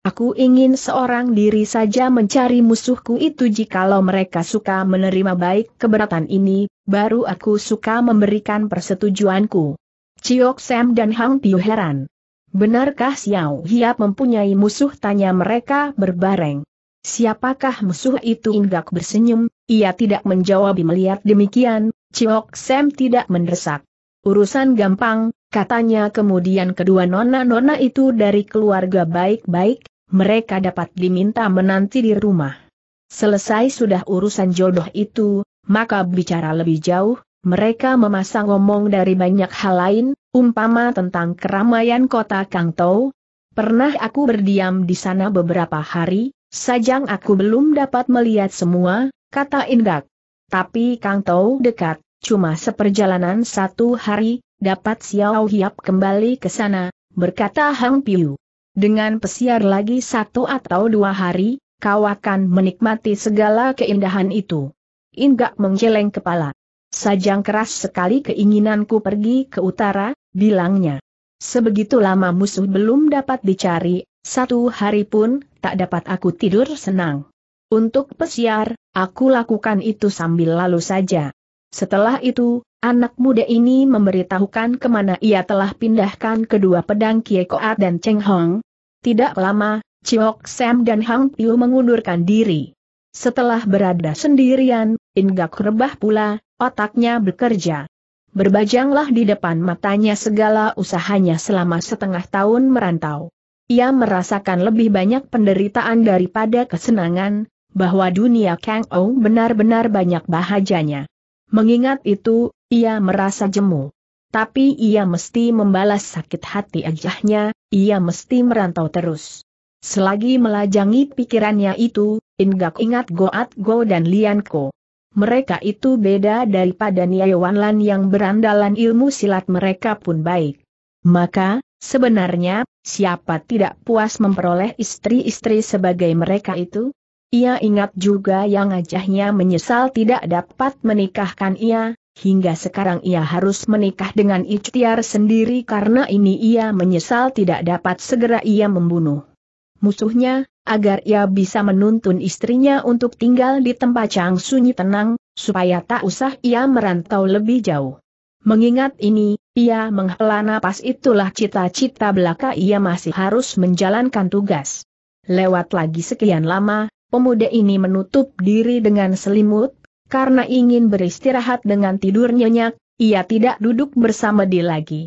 Aku ingin seorang diri saja mencari musuhku itu jikalau mereka suka menerima baik keberatan ini, baru aku suka memberikan persetujuanku. Ciok Sam dan Hang Tio heran. Benarkah Xiao Hiap mempunyai musuh? Tanya mereka berbareng. Siapakah musuh itu? Inggak bersenyum, ia tidak menjawab melihat demikian, Ciok Sam tidak mendesak. Urusan gampang, Katanya kemudian kedua nona-nona itu dari keluarga baik-baik, mereka dapat diminta menanti di rumah. Selesai sudah urusan jodoh itu, maka bicara lebih jauh, mereka memasang ngomong dari banyak hal lain, umpama tentang keramaian kota Kang Kangtou. Pernah aku berdiam di sana beberapa hari, sajang aku belum dapat melihat semua, kata Indak. Tapi Kang Kangtou dekat, cuma seperjalanan satu hari, dapat Xiao Hiap kembali ke sana, berkata Hang Piu. Dengan pesiar lagi satu atau dua hari, kau akan menikmati segala keindahan itu. Inggak menggeleng kepala. Sajang keras sekali keinginanku pergi ke utara, bilangnya. Sebegitu lama musuh belum dapat dicari, satu hari pun tak dapat aku tidur senang. Untuk pesiar, aku lakukan itu sambil lalu saja. Setelah itu, anak muda ini memberitahukan kemana ia telah pindahkan kedua pedang Kie Koat dan Cheng Hong. Tidak lama, Chiok Sam dan Hang Piu mengundurkan diri. Setelah berada sendirian, Ingak rebah pula, otaknya bekerja. Berbajanglah di depan matanya segala usahanya selama setengah tahun merantau. Ia merasakan lebih banyak penderitaan daripada kesenangan, bahwa dunia Kang Ou benar-benar banyak bahajanya. Mengingat itu, ia merasa jemu. Tapi ia mesti membalas sakit hati ajahnya, ia mesti merantau terus. Selagi melajangi pikirannya itu, Ingak ingat Goat Go dan Lian Mereka itu beda daripada Niawanlan yang berandalan ilmu silat mereka pun baik. Maka, sebenarnya, siapa tidak puas memperoleh istri-istri sebagai mereka itu? Ia ingat juga yang ajahnya menyesal tidak dapat menikahkan ia, hingga sekarang ia harus menikah dengan ikhtiar sendiri karena ini ia menyesal tidak dapat segera ia membunuh musuhnya, agar ia bisa menuntun istrinya untuk tinggal di tempat yang sunyi tenang, supaya tak usah ia merantau lebih jauh. Mengingat ini, ia menghela napas itulah cita-cita belaka ia masih harus menjalankan tugas. Lewat lagi sekian lama, pemuda ini menutup diri dengan selimut, karena ingin beristirahat dengan tidur nyenyak, ia tidak duduk bersama di lagi.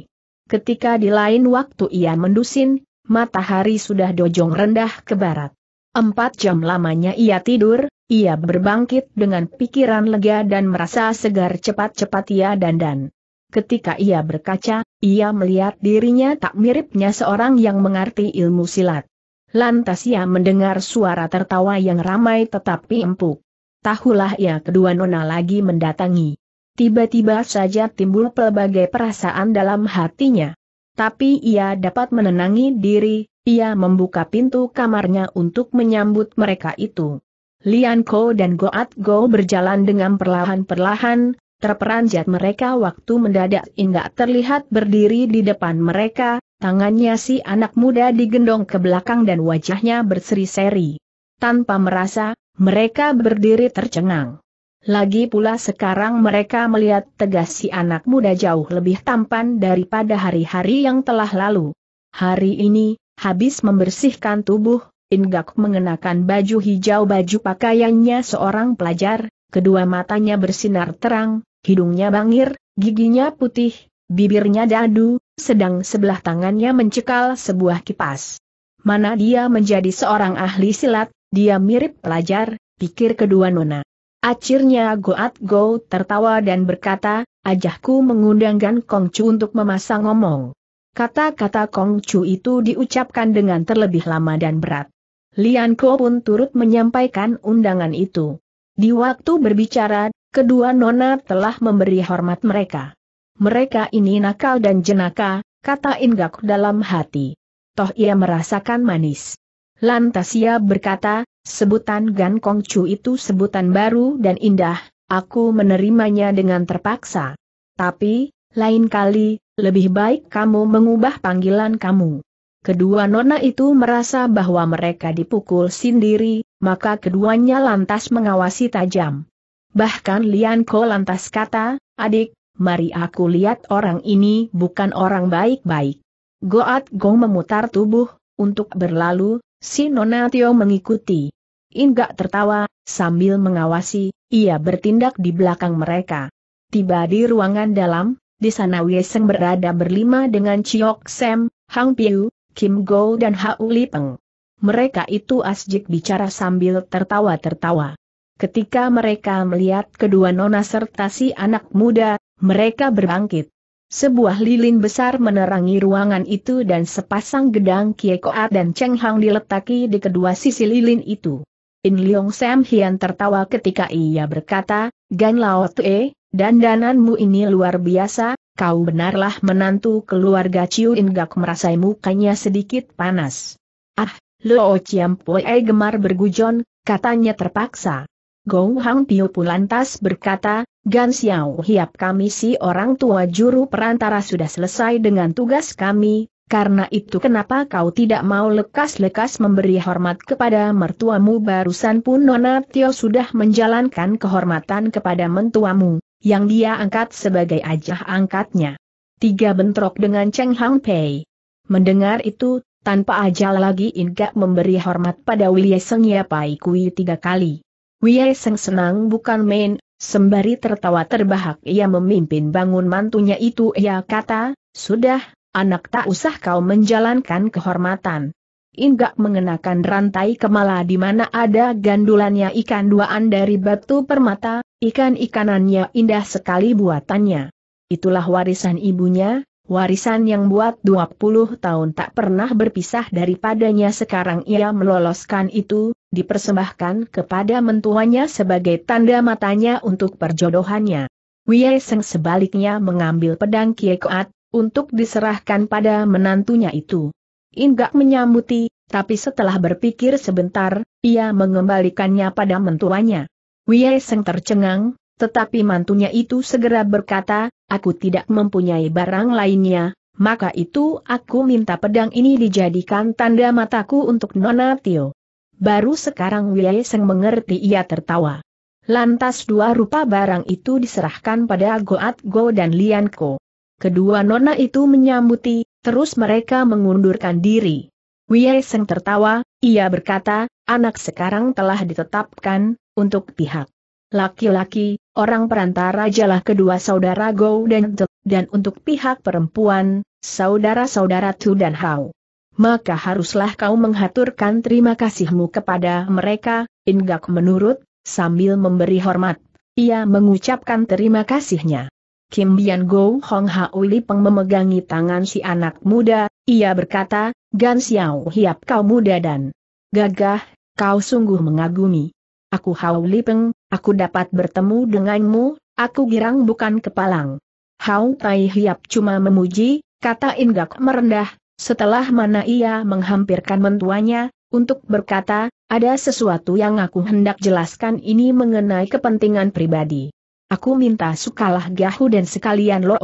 Ketika di lain waktu ia mendusin, matahari sudah dojong rendah ke barat. Empat jam lamanya ia tidur, ia berbangkit dengan pikiran lega dan merasa segar cepat-cepat ia dandan. Ketika ia berkaca, ia melihat dirinya tak miripnya seorang yang mengerti ilmu silat. Lantas ia mendengar suara tertawa yang ramai tetapi empuk. Tahulah ia kedua nona lagi mendatangi. Tiba-tiba saja timbul pelbagai perasaan dalam hatinya. Tapi ia dapat menenangi diri, ia membuka pintu kamarnya untuk menyambut mereka itu. Lian Ko dan Goat Go berjalan dengan perlahan-perlahan, terperanjat mereka waktu mendadak hingga terlihat berdiri di depan mereka, Tangannya si anak muda digendong ke belakang dan wajahnya berseri-seri. Tanpa merasa, mereka berdiri tercengang. Lagi pula sekarang mereka melihat tegas si anak muda jauh lebih tampan daripada hari-hari yang telah lalu. Hari ini, habis membersihkan tubuh, Ingak mengenakan baju hijau baju pakaiannya seorang pelajar, kedua matanya bersinar terang, hidungnya bangir, giginya putih, bibirnya dadu, sedang sebelah tangannya mencekal sebuah kipas. Mana dia menjadi seorang ahli silat, dia mirip pelajar, pikir kedua nona. Akhirnya Goat Go tertawa dan berkata, ajahku mengundang Gan Kong Chu untuk memasang ngomong. Kata-kata Kong Chu itu diucapkan dengan terlebih lama dan berat. Lian Ko pun turut menyampaikan undangan itu. Di waktu berbicara, kedua nona telah memberi hormat mereka mereka ini nakal dan jenaka, kata Inggak dalam hati. Toh ia merasakan manis. Lantas ia berkata, sebutan Gan Chu itu sebutan baru dan indah, aku menerimanya dengan terpaksa. Tapi, lain kali, lebih baik kamu mengubah panggilan kamu. Kedua nona itu merasa bahwa mereka dipukul sendiri, maka keduanya lantas mengawasi tajam. Bahkan Lian Ko lantas kata, adik, mari aku lihat orang ini bukan orang baik-baik. Goat Gong memutar tubuh, untuk berlalu, si Nonatio mengikuti. Inggak tertawa, sambil mengawasi, ia bertindak di belakang mereka. Tiba di ruangan dalam, di sana Weseng berada berlima dengan Chiok Sam, Hang Piu, Kim Go dan Hau Li Peng. Mereka itu asjik bicara sambil tertawa-tertawa. Ketika mereka melihat kedua nona serta si anak muda, mereka berbangkit. Sebuah lilin besar menerangi ruangan itu dan sepasang gedang Kiekoa dan Cheng Hang diletaki di kedua sisi lilin itu. In Leong Sam Hian tertawa ketika ia berkata, Gan Lao Tue, dandananmu ini luar biasa, kau benarlah menantu keluarga Chiu In Gak merasa mukanya sedikit panas. Ah, Luo Chiam Pue gemar bergujon, katanya terpaksa. Gou Hang Tio pun lantas berkata, Gan Xiao Hiap kami si orang tua juru perantara sudah selesai dengan tugas kami, karena itu kenapa kau tidak mau lekas-lekas memberi hormat kepada mertuamu barusan pun Nona Tio sudah menjalankan kehormatan kepada mentuamu, yang dia angkat sebagai ajah angkatnya. Tiga bentrok dengan Cheng Hang Pei. Mendengar itu, tanpa ajal lagi Ingat memberi hormat pada Wilye Seng Pai Kui tiga kali. Wei Seng senang bukan main, sembari tertawa terbahak ia memimpin bangun mantunya itu ia kata, sudah, anak tak usah kau menjalankan kehormatan. Inggak mengenakan rantai kemala di mana ada gandulannya ikan duaan dari batu permata, ikan-ikanannya indah sekali buatannya. Itulah warisan ibunya, warisan yang buat 20 tahun tak pernah berpisah daripadanya sekarang ia meloloskan itu, dipersembahkan kepada mentuanya sebagai tanda matanya untuk perjodohannya. Wei Seng sebaliknya mengambil pedang Kiekoat untuk diserahkan pada menantunya itu. Inggak menyambuti, tapi setelah berpikir sebentar, ia mengembalikannya pada mentuanya. Wei Seng tercengang, tetapi mantunya itu segera berkata, aku tidak mempunyai barang lainnya, maka itu aku minta pedang ini dijadikan tanda mataku untuk Nona Tio. Baru sekarang Wei Seng mengerti ia tertawa. Lantas dua rupa barang itu diserahkan pada Goat Go dan Lian Ko. Kedua nona itu menyambuti, terus mereka mengundurkan diri. Wei Seng tertawa, ia berkata, anak sekarang telah ditetapkan, untuk pihak laki-laki, orang perantara jalah kedua saudara Go dan Tuk, dan untuk pihak perempuan, saudara-saudara Tu dan Hao maka haruslah kau menghaturkan terima kasihmu kepada mereka, Ingak menurut, sambil memberi hormat. Ia mengucapkan terima kasihnya. Kim Bian Go Hong Hauli Peng memegangi tangan si anak muda, ia berkata, Gan Xiao Hiap kau muda dan gagah, kau sungguh mengagumi. Aku Uli Peng, aku dapat bertemu denganmu, aku girang bukan kepalang. Hau Tai Hiap cuma memuji, kata Ingak merendah, setelah mana ia menghampirkan mentuanya, untuk berkata, ada sesuatu yang aku hendak jelaskan ini mengenai kepentingan pribadi. Aku minta sukalah Gahu dan sekalian Lo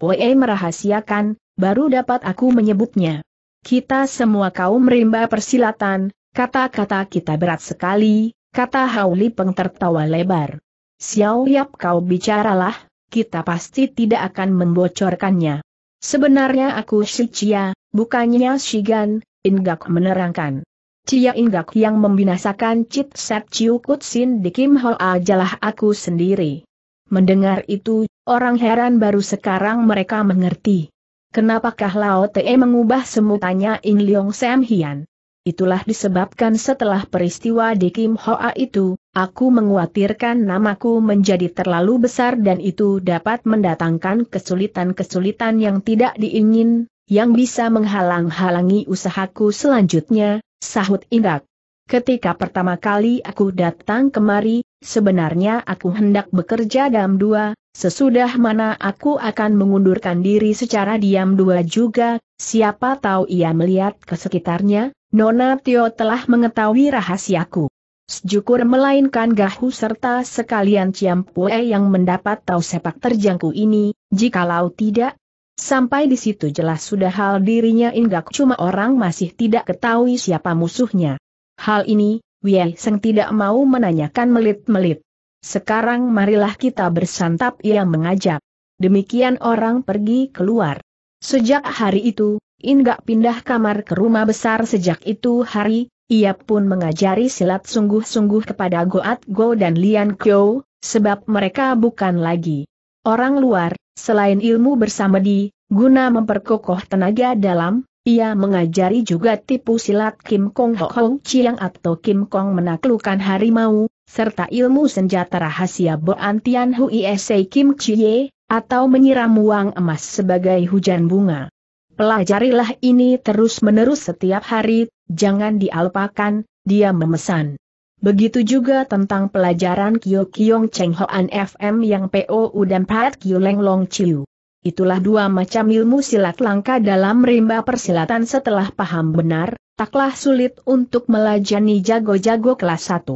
poe merahasiakan, baru dapat aku menyebutnya. Kita semua kaum rimba persilatan, kata-kata kita berat sekali, kata Hauli Peng tertawa lebar. Xiao Yap kau bicaralah, kita pasti tidak akan membocorkannya. Sebenarnya aku si Cia, bukannya Shigan, Ingak menerangkan. Cia Ingak yang membinasakan Cip Set Chiu Sin di Kim Ho ajalah aku sendiri. Mendengar itu, orang heran baru sekarang mereka mengerti. Kenapakah Lao Te mengubah semutanya In Leong Sam Hian? itulah disebabkan setelah peristiwa di Kim Hoa itu, aku menguatirkan namaku menjadi terlalu besar dan itu dapat mendatangkan kesulitan-kesulitan yang tidak diingin, yang bisa menghalang-halangi usahaku selanjutnya, sahut Indak. Ketika pertama kali aku datang kemari, sebenarnya aku hendak bekerja dalam dua, sesudah mana aku akan mengundurkan diri secara diam dua juga, siapa tahu ia melihat ke sekitarnya, Nona Tio telah mengetahui rahasiaku. Sejukur melainkan Gahu serta sekalian Ciam Ciampue yang mendapat tahu sepak terjangku ini, jikalau tidak, sampai di situ jelas sudah hal dirinya Ingat cuma orang masih tidak ketahui siapa musuhnya. Hal ini, Wei Seng tidak mau menanyakan melit-melit. Sekarang marilah kita bersantap ia mengajak. Demikian orang pergi keluar. Sejak hari itu, Inggak pindah kamar ke rumah besar sejak itu hari, ia pun mengajari silat sungguh-sungguh kepada Goat Go dan Lian Kyo, sebab mereka bukan lagi orang luar, selain ilmu bersama di, guna memperkokoh tenaga dalam, ia mengajari juga tipu silat Kim Kong Ho Chiang atau Kim Kong menaklukkan harimau, serta ilmu senjata rahasia Boan Tian Hui Sei Kim Chie, atau menyiram uang emas sebagai hujan bunga. Pelajarilah ini terus-menerus setiap hari, jangan dialpakan, dia memesan. Begitu juga tentang pelajaran Kyo Kyong Cheng Hoan FM yang POU dan Pat Kyo Leng Long Chiu. Itulah dua macam ilmu silat langka dalam rimba persilatan setelah paham benar, taklah sulit untuk melajani jago-jago kelas 1.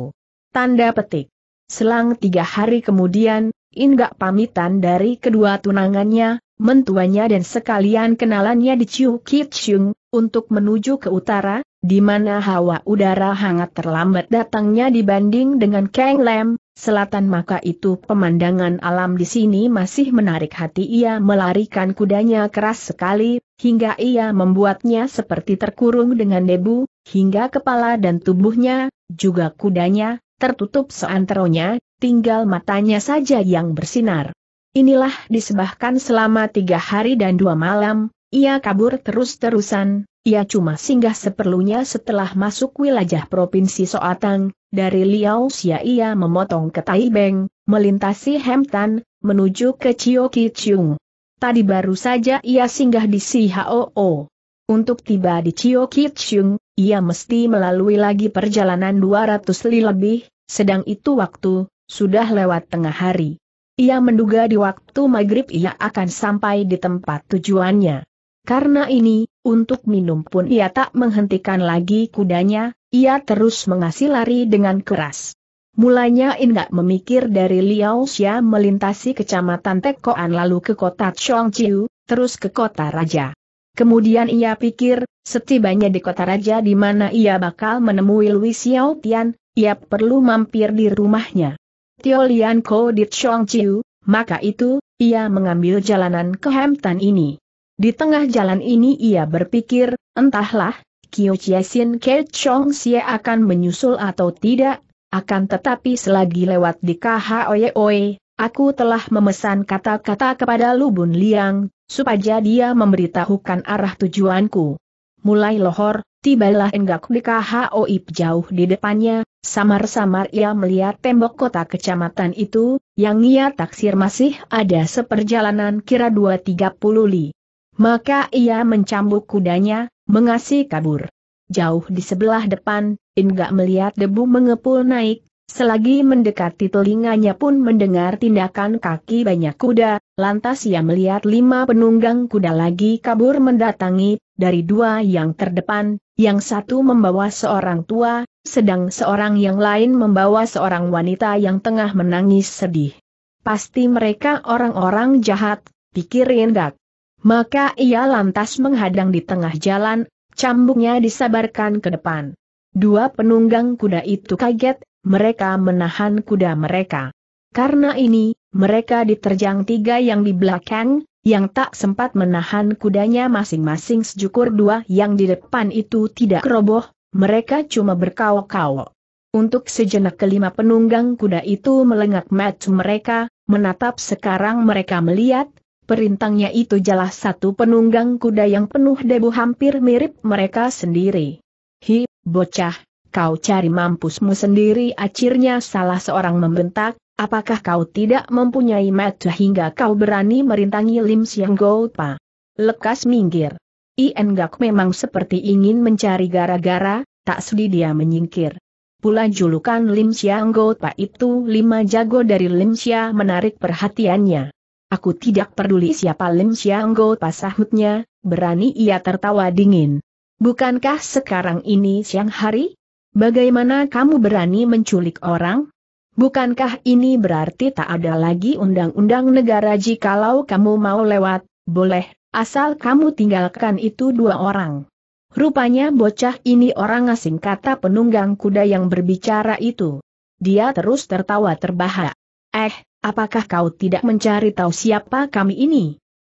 Tanda petik. Selang tiga hari kemudian, Inga pamitan dari kedua tunangannya, mentuanya dan sekalian kenalannya di Chiu untuk menuju ke utara, di mana hawa udara hangat terlambat datangnya dibanding dengan Kang Lam, selatan maka itu pemandangan alam di sini masih menarik hati ia melarikan kudanya keras sekali, hingga ia membuatnya seperti terkurung dengan debu, hingga kepala dan tubuhnya, juga kudanya, tertutup seanteronya, tinggal matanya saja yang bersinar. Inilah disebahkan selama tiga hari dan dua malam, ia kabur terus-terusan, ia cuma singgah seperlunya setelah masuk wilayah Provinsi Soatang, dari sia ia memotong ke Taibeng, melintasi Hampton, menuju ke Kichung. Tadi baru saja ia singgah di Sihoo. Untuk tiba di Kichung, ia mesti melalui lagi perjalanan 200 li lebih, sedang itu waktu, sudah lewat tengah hari. Ia menduga di waktu maghrib ia akan sampai di tempat tujuannya. Karena ini, untuk minum pun ia tak menghentikan lagi kudanya, ia terus mengasih lari dengan keras. Mulanya Indak memikir dari Xia melintasi kecamatan Tekoan lalu ke kota Chongqiu, terus ke kota Raja. Kemudian ia pikir, setibanya di kota Raja di mana ia bakal menemui Louis Tian, ia perlu mampir di rumahnya. Tio Lian Ko di Chong Chiu, maka itu, ia mengambil jalanan ke Hampton ini. Di tengah jalan ini ia berpikir, entahlah, Kyo Chiesin Ke Chong sia akan menyusul atau tidak, akan tetapi selagi lewat di KHOYOE, aku telah memesan kata-kata kepada Lubun Liang, supaya dia memberitahukan arah tujuanku. Mulai lohor, tibalah enggak di KHOI jauh di depannya, Samar-samar ia melihat tembok kota kecamatan itu, yang ia taksir masih ada seperjalanan kira 2-30 li. Maka ia mencambuk kudanya, mengasih kabur. Jauh di sebelah depan, Inga melihat debu mengepul naik, selagi mendekati telinganya pun mendengar tindakan kaki banyak kuda, lantas ia melihat lima penunggang kuda lagi kabur mendatangi, dari dua yang terdepan, yang satu membawa seorang tua, sedang seorang yang lain membawa seorang wanita yang tengah menangis sedih. Pasti mereka orang-orang jahat, pikir Indak. Maka ia lantas menghadang di tengah jalan, cambuknya disabarkan ke depan. Dua penunggang kuda itu kaget, mereka menahan kuda mereka. Karena ini, mereka diterjang tiga yang di belakang, yang tak sempat menahan kudanya masing-masing sejukur dua yang di depan itu tidak roboh, mereka cuma berkaok-kaok. Untuk sejenak kelima penunggang kuda itu melengak match mereka, menatap sekarang mereka melihat, perintangnya itu jelas satu penunggang kuda yang penuh debu hampir mirip mereka sendiri. Hi, bocah, kau cari mampusmu sendiri akhirnya salah seorang membentak, apakah kau tidak mempunyai match hingga kau berani merintangi Lim Siang Gopa? Lekas minggir. Ien Gak memang seperti ingin mencari gara-gara, tak sedih dia menyingkir. Pula julukan Lim Sianggo anggota itu lima jago dari Lim Xia menarik perhatiannya. Aku tidak peduli siapa Lim Sianggo, pasahutnya. sahutnya, berani ia tertawa dingin. Bukankah sekarang ini siang hari? Bagaimana kamu berani menculik orang? Bukankah ini berarti tak ada lagi undang-undang negara jikalau kamu mau lewat, boleh, Asal kamu tinggalkan itu dua orang. Rupanya bocah ini orang asing kata penunggang kuda yang berbicara itu. Dia terus tertawa terbahak. Eh, apakah kau tidak mencari tahu siapa kami ini?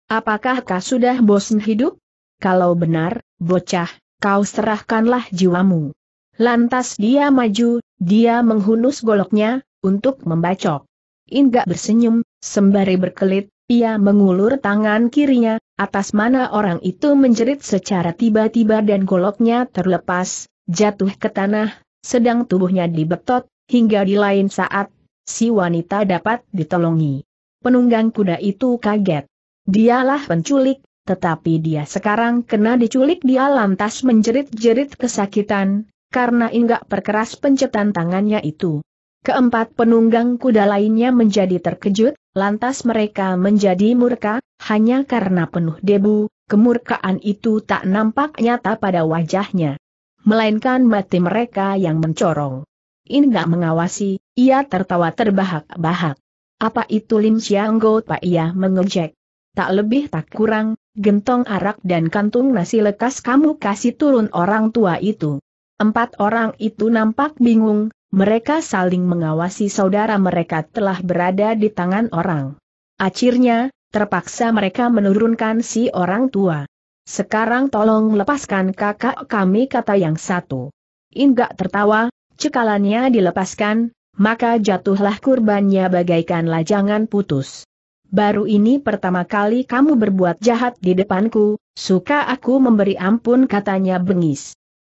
Apakah kau sudah bosan hidup? Kalau benar, bocah, kau serahkanlah jiwamu. Lantas dia maju, dia menghunus goloknya, untuk membacok. Inggak bersenyum, sembari berkelit, ia mengulur tangan kirinya, atas mana orang itu menjerit secara tiba-tiba dan goloknya terlepas, jatuh ke tanah, sedang tubuhnya dibetot, hingga di lain saat, si wanita dapat ditolongi. Penunggang kuda itu kaget. Dialah penculik, tetapi dia sekarang kena diculik dia lantas menjerit-jerit kesakitan, karena enggak perkeras pencetan tangannya itu. Keempat penunggang kuda lainnya menjadi terkejut, lantas mereka menjadi murka, hanya karena penuh debu, kemurkaan itu tak nampak nyata pada wajahnya. Melainkan mati mereka yang mencorong. Inga mengawasi, ia tertawa terbahak-bahak. Apa itu Lim Siang Go Pak ia mengejek. Tak lebih tak kurang, gentong arak dan kantung nasi lekas kamu kasih turun orang tua itu. Empat orang itu nampak bingung, mereka saling mengawasi saudara mereka telah berada di tangan orang. Akhirnya, terpaksa mereka menurunkan si orang tua. Sekarang tolong lepaskan kakak kami kata yang satu. Inggak tertawa, cekalannya dilepaskan, maka jatuhlah kurbannya bagaikan lajangan putus. Baru ini pertama kali kamu berbuat jahat di depanku, suka aku memberi ampun katanya bengis.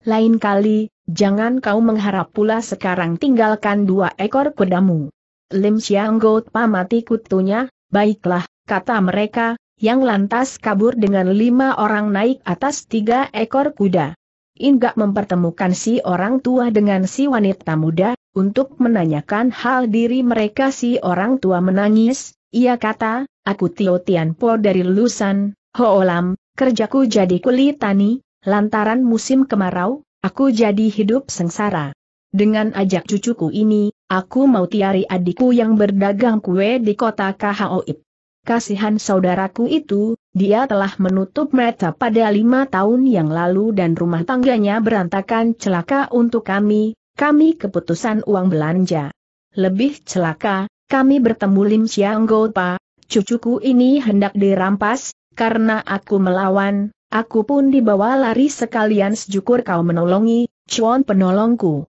Lain kali, jangan kau mengharap pula sekarang tinggalkan dua ekor kudamu. Lim Xianggo pamati kutunya, baiklah, kata mereka, yang lantas kabur dengan lima orang naik atas tiga ekor kuda. Inggak mempertemukan si orang tua dengan si wanita muda, untuk menanyakan hal diri mereka si orang tua menangis, ia kata, aku Tio Tianpo dari lulusan, ho olam, kerjaku jadi kulitani, Lantaran musim kemarau, aku jadi hidup sengsara. Dengan ajak cucuku ini, aku mau tiari adikku yang berdagang kue di kota Kahaoib. Kasihan saudaraku itu, dia telah menutup mata pada lima tahun yang lalu dan rumah tangganya berantakan celaka untuk kami, kami keputusan uang belanja. Lebih celaka, kami bertemu Lim Xiang Gopa, cucuku ini hendak dirampas, karena aku melawan, Aku pun dibawa lari sekalian sejukur kau menolongi, cuan penolongku.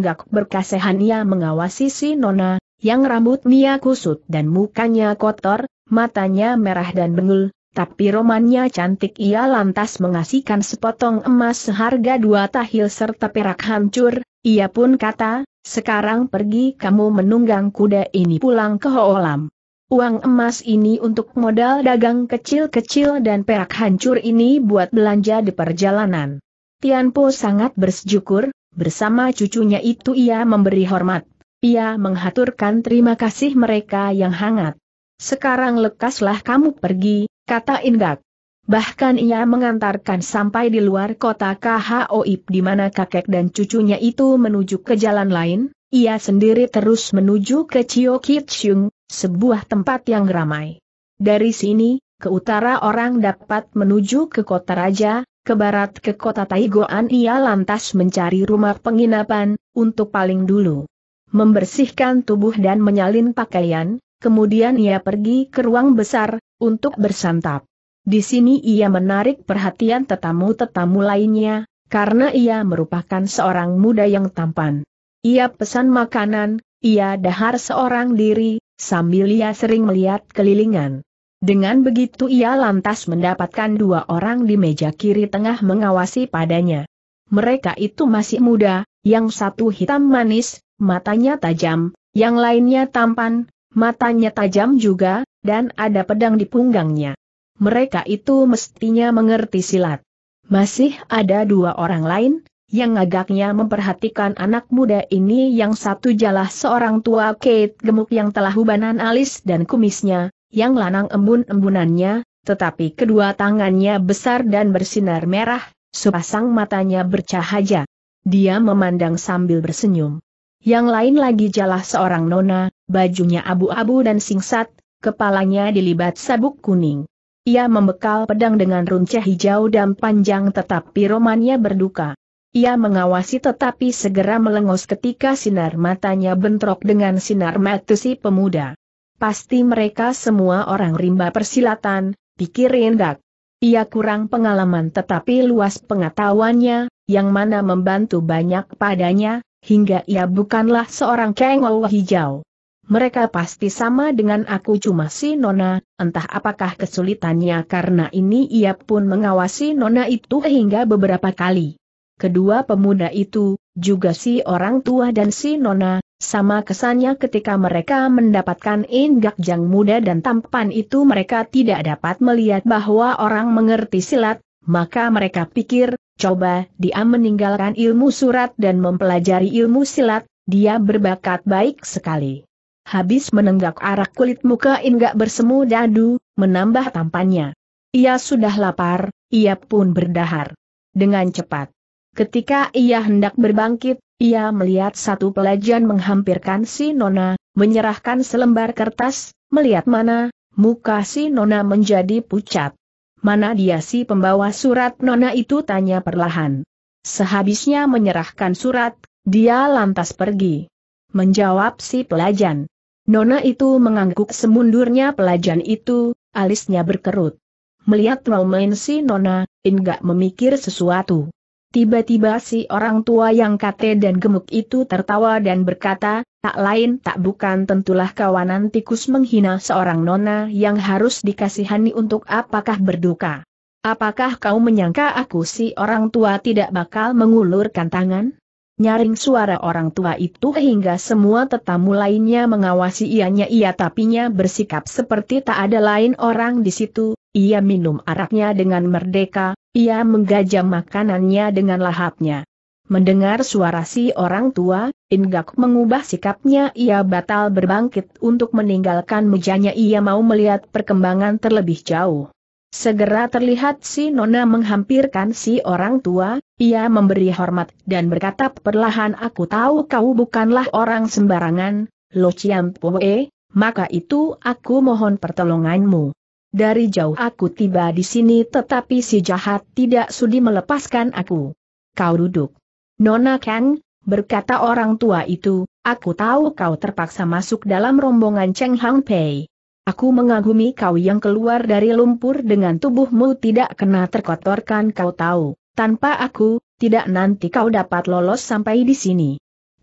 gak berkasehan ia mengawasi si Nona, yang rambutnya kusut dan mukanya kotor, matanya merah dan bengul, tapi romannya cantik ia lantas mengasihkan sepotong emas seharga dua tahil serta perak hancur, ia pun kata, sekarang pergi kamu menunggang kuda ini pulang ke Hoolam. Uang emas ini untuk modal dagang kecil-kecil dan perak hancur ini buat belanja di perjalanan. Tianpo sangat bersyukur, bersama cucunya itu ia memberi hormat. Ia menghaturkan terima kasih mereka yang hangat. Sekarang lekaslah kamu pergi, kata Ingat. Bahkan ia mengantarkan sampai di luar kota Khoib di mana kakek dan cucunya itu menuju ke jalan lain, ia sendiri terus menuju ke Chiokitsyung, sebuah tempat yang ramai. Dari sini, ke utara orang dapat menuju ke kota raja, ke barat ke kota Taigoan ia lantas mencari rumah penginapan, untuk paling dulu. Membersihkan tubuh dan menyalin pakaian, kemudian ia pergi ke ruang besar, untuk bersantap. Di sini ia menarik perhatian tetamu-tetamu lainnya, karena ia merupakan seorang muda yang tampan. Ia pesan makanan, ia dahar seorang diri, sambil ia sering melihat kelilingan. Dengan begitu ia lantas mendapatkan dua orang di meja kiri tengah mengawasi padanya. Mereka itu masih muda, yang satu hitam manis, matanya tajam, yang lainnya tampan, matanya tajam juga, dan ada pedang di punggangnya. Mereka itu mestinya mengerti silat. Masih ada dua orang lain, yang agaknya memperhatikan anak muda ini yang satu jalah seorang tua Kate gemuk yang telah hubanan alis dan kumisnya, yang lanang embun-embunannya, tetapi kedua tangannya besar dan bersinar merah, sepasang matanya bercahaya. Dia memandang sambil bersenyum. Yang lain lagi jalah seorang nona, bajunya abu-abu dan singsat, kepalanya dilibat sabuk kuning. Ia membekal pedang dengan runcah hijau dan panjang tetapi romannya berduka. Ia mengawasi tetapi segera melengos ketika sinar matanya bentrok dengan sinar mata si pemuda. Pasti mereka semua orang rimba persilatan, pikir Endak. Ia kurang pengalaman tetapi luas pengetahuannya, yang mana membantu banyak padanya, hingga ia bukanlah seorang kengol hijau. Mereka pasti sama dengan aku cuma si Nona, entah apakah kesulitannya karena ini ia pun mengawasi Nona itu hingga beberapa kali. Kedua pemuda itu, juga si orang tua dan si nona, sama kesannya ketika mereka mendapatkan inggak jang muda dan tampan itu mereka tidak dapat melihat bahwa orang mengerti silat, maka mereka pikir, coba dia meninggalkan ilmu surat dan mempelajari ilmu silat, dia berbakat baik sekali. Habis menenggak arak kulit muka inggak bersemu dadu, menambah tampannya. Ia sudah lapar, ia pun berdahar. Dengan cepat, Ketika ia hendak berbangkit, ia melihat satu pelajan menghampirkan si Nona, menyerahkan selembar kertas, melihat mana, muka si Nona menjadi pucat. Mana dia si pembawa surat Nona itu tanya perlahan. Sehabisnya menyerahkan surat, dia lantas pergi. Menjawab si pelajar, Nona itu mengangguk semundurnya pelajar itu, alisnya berkerut. Melihat Romain si Nona, enggak memikir sesuatu. Tiba-tiba si orang tua yang kate dan gemuk itu tertawa dan berkata, tak lain tak bukan tentulah kawanan tikus menghina seorang nona yang harus dikasihani untuk apakah berduka. Apakah kau menyangka aku si orang tua tidak bakal mengulurkan tangan? Nyaring suara orang tua itu hingga semua tetamu lainnya mengawasi ianya ia tapinya bersikap seperti tak ada lain orang di situ, ia minum araknya dengan merdeka, ia menggajam makanannya dengan lahapnya. Mendengar suara si orang tua, Ingak mengubah sikapnya ia batal berbangkit untuk meninggalkan mejanya ia mau melihat perkembangan terlebih jauh. Segera terlihat si Nona menghampirkan si orang tua, ia memberi hormat dan berkata perlahan aku tahu kau bukanlah orang sembarangan, Lo Chiampoe, maka itu aku mohon pertolonganmu. Dari jauh aku tiba di sini tetapi si jahat tidak sudi melepaskan aku. Kau duduk. Nona Kang, berkata orang tua itu, aku tahu kau terpaksa masuk dalam rombongan Cheng Hang Pei. Aku mengagumi kau yang keluar dari lumpur dengan tubuhmu tidak kena terkotorkan kau tahu. Tanpa aku, tidak nanti kau dapat lolos sampai di sini.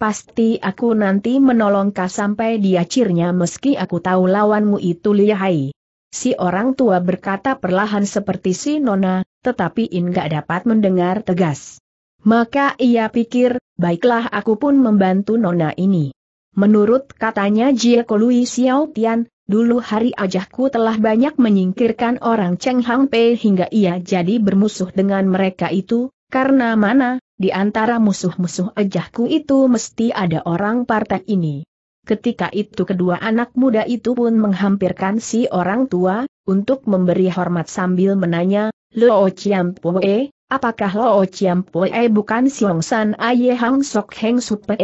Pasti aku nanti menolong kau sampai di akhirnya meski aku tahu lawanmu itu lihai. Si orang tua berkata perlahan seperti si Nona, tetapi In gak dapat mendengar tegas. Maka ia pikir, baiklah aku pun membantu Nona ini. Menurut katanya Jie Kolui Xiao Tian, dulu hari ajahku telah banyak menyingkirkan orang Cheng Hang Pei hingga ia jadi bermusuh dengan mereka itu, karena mana, di antara musuh-musuh ajahku itu mesti ada orang partai ini. Ketika itu kedua anak muda itu pun menghampirkan si orang tua, untuk memberi hormat sambil menanya, Lo Chiam e, apakah Lo Chiam e bukan Siong San Aye Hang Sok Heng Supe?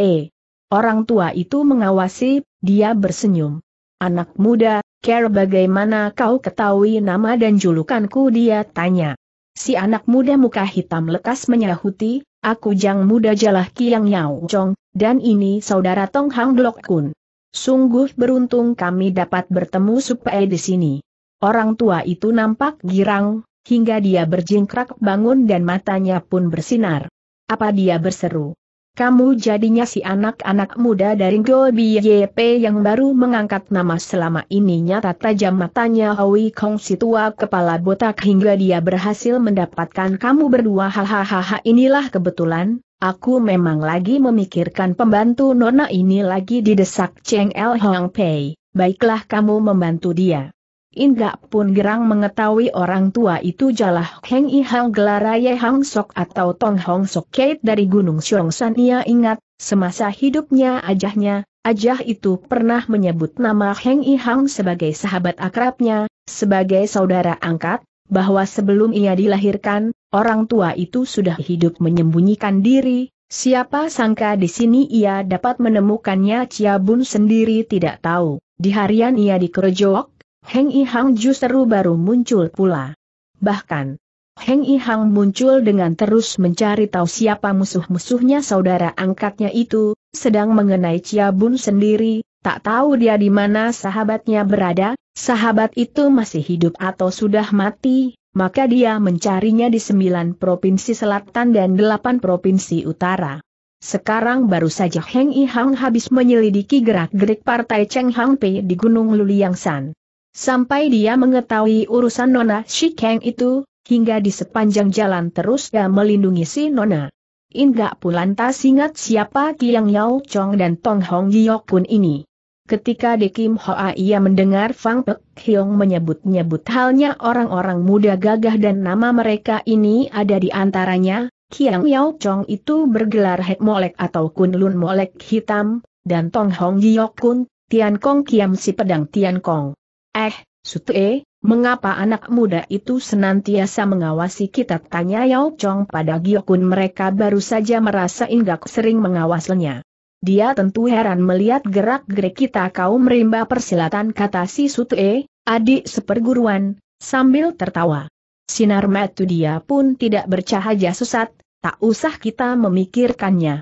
Orang tua itu mengawasi, dia bersenyum. Anak muda, Care bagaimana kau ketahui nama dan julukanku dia tanya. Si anak muda muka hitam lekas menyahuti, aku jang muda jalah kiang nyau cong, dan ini saudara Tong Hang Lok Kun. Sungguh beruntung kami dapat bertemu supaya di sini. Orang tua itu nampak girang, hingga dia berjingkrak bangun dan matanya pun bersinar. Apa dia berseru? kamu jadinya si anak-anak muda dari Gobi YP yang baru mengangkat nama selama ini nyata tajam matanya Hoi Kong si tua kepala botak hingga dia berhasil mendapatkan kamu berdua hahaha inilah kebetulan, aku memang lagi memikirkan pembantu nona ini lagi didesak Cheng El Hong Pei, baiklah kamu membantu dia. Inggak pun gerang mengetahui orang tua itu jalah Heng I Hang Gelaraya Hang Sok atau Tong Hong Sok kait dari Gunung Siong San ia ingat, semasa hidupnya ajahnya, ajah itu pernah menyebut nama Heng I Hang sebagai sahabat akrabnya, sebagai saudara angkat, bahwa sebelum ia dilahirkan, orang tua itu sudah hidup menyembunyikan diri, siapa sangka di sini ia dapat menemukannya Bun sendiri tidak tahu, di harian ia dikerjok, Heng I Hang justru baru muncul pula. Bahkan, Heng I Hang muncul dengan terus mencari tahu siapa musuh-musuhnya saudara angkatnya itu, sedang mengenai Chia Bun sendiri, tak tahu dia di mana sahabatnya berada, sahabat itu masih hidup atau sudah mati, maka dia mencarinya di sembilan provinsi selatan dan delapan provinsi utara. Sekarang baru saja Heng I Hang habis menyelidiki gerak-gerik partai Cheng Hang Pei di Gunung Luliang San. Sampai dia mengetahui urusan Nona Shikeng itu, hingga di sepanjang jalan terus dia melindungi si Nona. Indra Pulantas ingat siapa Kiang Yao Chong dan Tong Hong Giok Kun ini. Ketika di Kim Hoa ia mendengar Fang Pek Hiong menyebut-nyebut halnya orang-orang muda gagah dan nama mereka ini ada di antaranya, Kiang Yao Chong itu bergelar Het Molek atau Kun Lun Molek Hitam, dan Tong Hong Giok Kun, Tian Kong Kiam si pedang Tian Kong. Eh, Sutue, mengapa anak muda itu senantiasa mengawasi kita? Tanya Yao Chong pada Giokun mereka baru saja merasa Inggak sering mengawasinya. Dia tentu heran melihat gerak-gerik kita kaum rimba persilatan kata si Sutue, adik seperguruan, sambil tertawa. Sinar metu dia pun tidak bercahaya sesat, tak usah kita memikirkannya.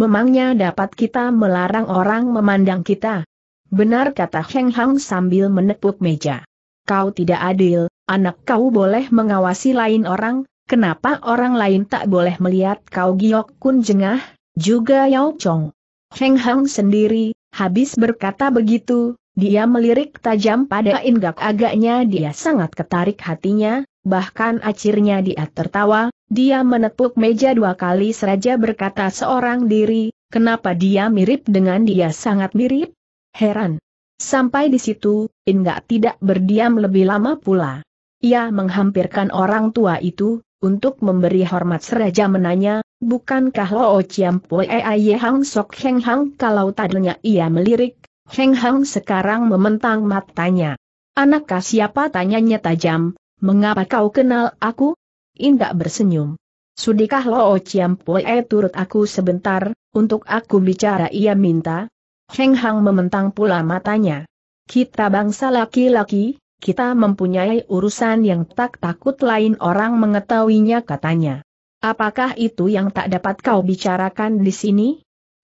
Memangnya dapat kita melarang orang memandang kita, Benar kata Heng Hang sambil menepuk meja. Kau tidak adil, anak kau boleh mengawasi lain orang, kenapa orang lain tak boleh melihat kau giok kun jengah, juga Yao Chong. Heng Hang sendiri, habis berkata begitu, dia melirik tajam pada Ingak agaknya dia sangat ketarik hatinya, bahkan akhirnya dia tertawa, dia menepuk meja dua kali seraja berkata seorang diri, kenapa dia mirip dengan dia sangat mirip? Heran. Sampai di situ, Inga tidak berdiam lebih lama pula. Ia menghampirkan orang tua itu, untuk memberi hormat seraja menanya, bukankah Lo Ociam Pue Aye Hang Sok Heng Hang kalau tadinya ia melirik, Heng Hang sekarang mementang matanya. Anakkah siapa tanyanya tajam, mengapa kau kenal aku? Indah bersenyum. Sudikah Lo Ociam Poe turut aku sebentar, untuk aku bicara ia minta, Heng Hang mementang pula matanya. Kita bangsa laki-laki, kita mempunyai urusan yang tak takut lain orang mengetahuinya katanya. Apakah itu yang tak dapat kau bicarakan di sini?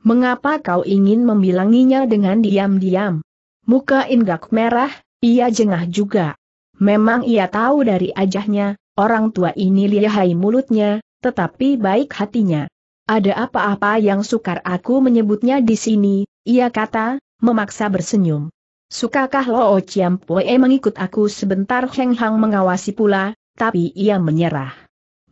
Mengapa kau ingin membilanginya dengan diam-diam? Muka Inggak merah, ia jengah juga. Memang ia tahu dari ajahnya, orang tua ini lihai mulutnya, tetapi baik hatinya. Ada apa-apa yang sukar aku menyebutnya di sini, ia kata, memaksa bersenyum. Sukakah Lo Chiam Pue mengikut aku sebentar Heng Hang mengawasi pula, tapi ia menyerah.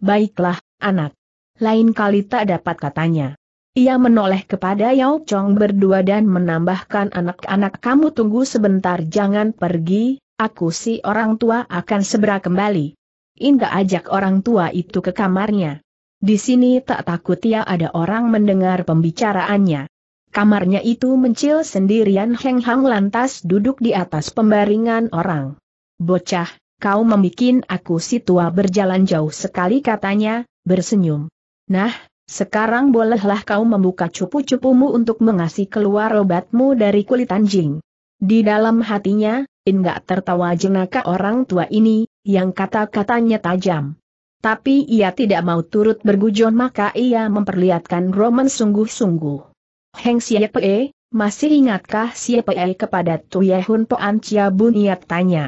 Baiklah, anak. Lain kali tak dapat katanya. Ia menoleh kepada Yao Chong berdua dan menambahkan anak-anak kamu tunggu sebentar jangan pergi, aku si orang tua akan segera kembali. Indah ajak orang tua itu ke kamarnya. Di sini tak takut ia ada orang mendengar pembicaraannya. Kamarnya itu mencil sendirian Heng Hang lantas duduk di atas pembaringan orang. Bocah, kau membikin aku si tua berjalan jauh sekali katanya, bersenyum. Nah, sekarang bolehlah kau membuka cupu-cupumu untuk mengasih keluar obatmu dari kulit anjing. Di dalam hatinya, enggak tertawa jenaka orang tua ini, yang kata-katanya tajam. Tapi ia tidak mau turut bergujon maka ia memperlihatkan roman sungguh-sungguh. Heng Siepe, eh? masih ingatkah Siepe kepada Tuyahun Hun Poan Chia Bun Iat tanya.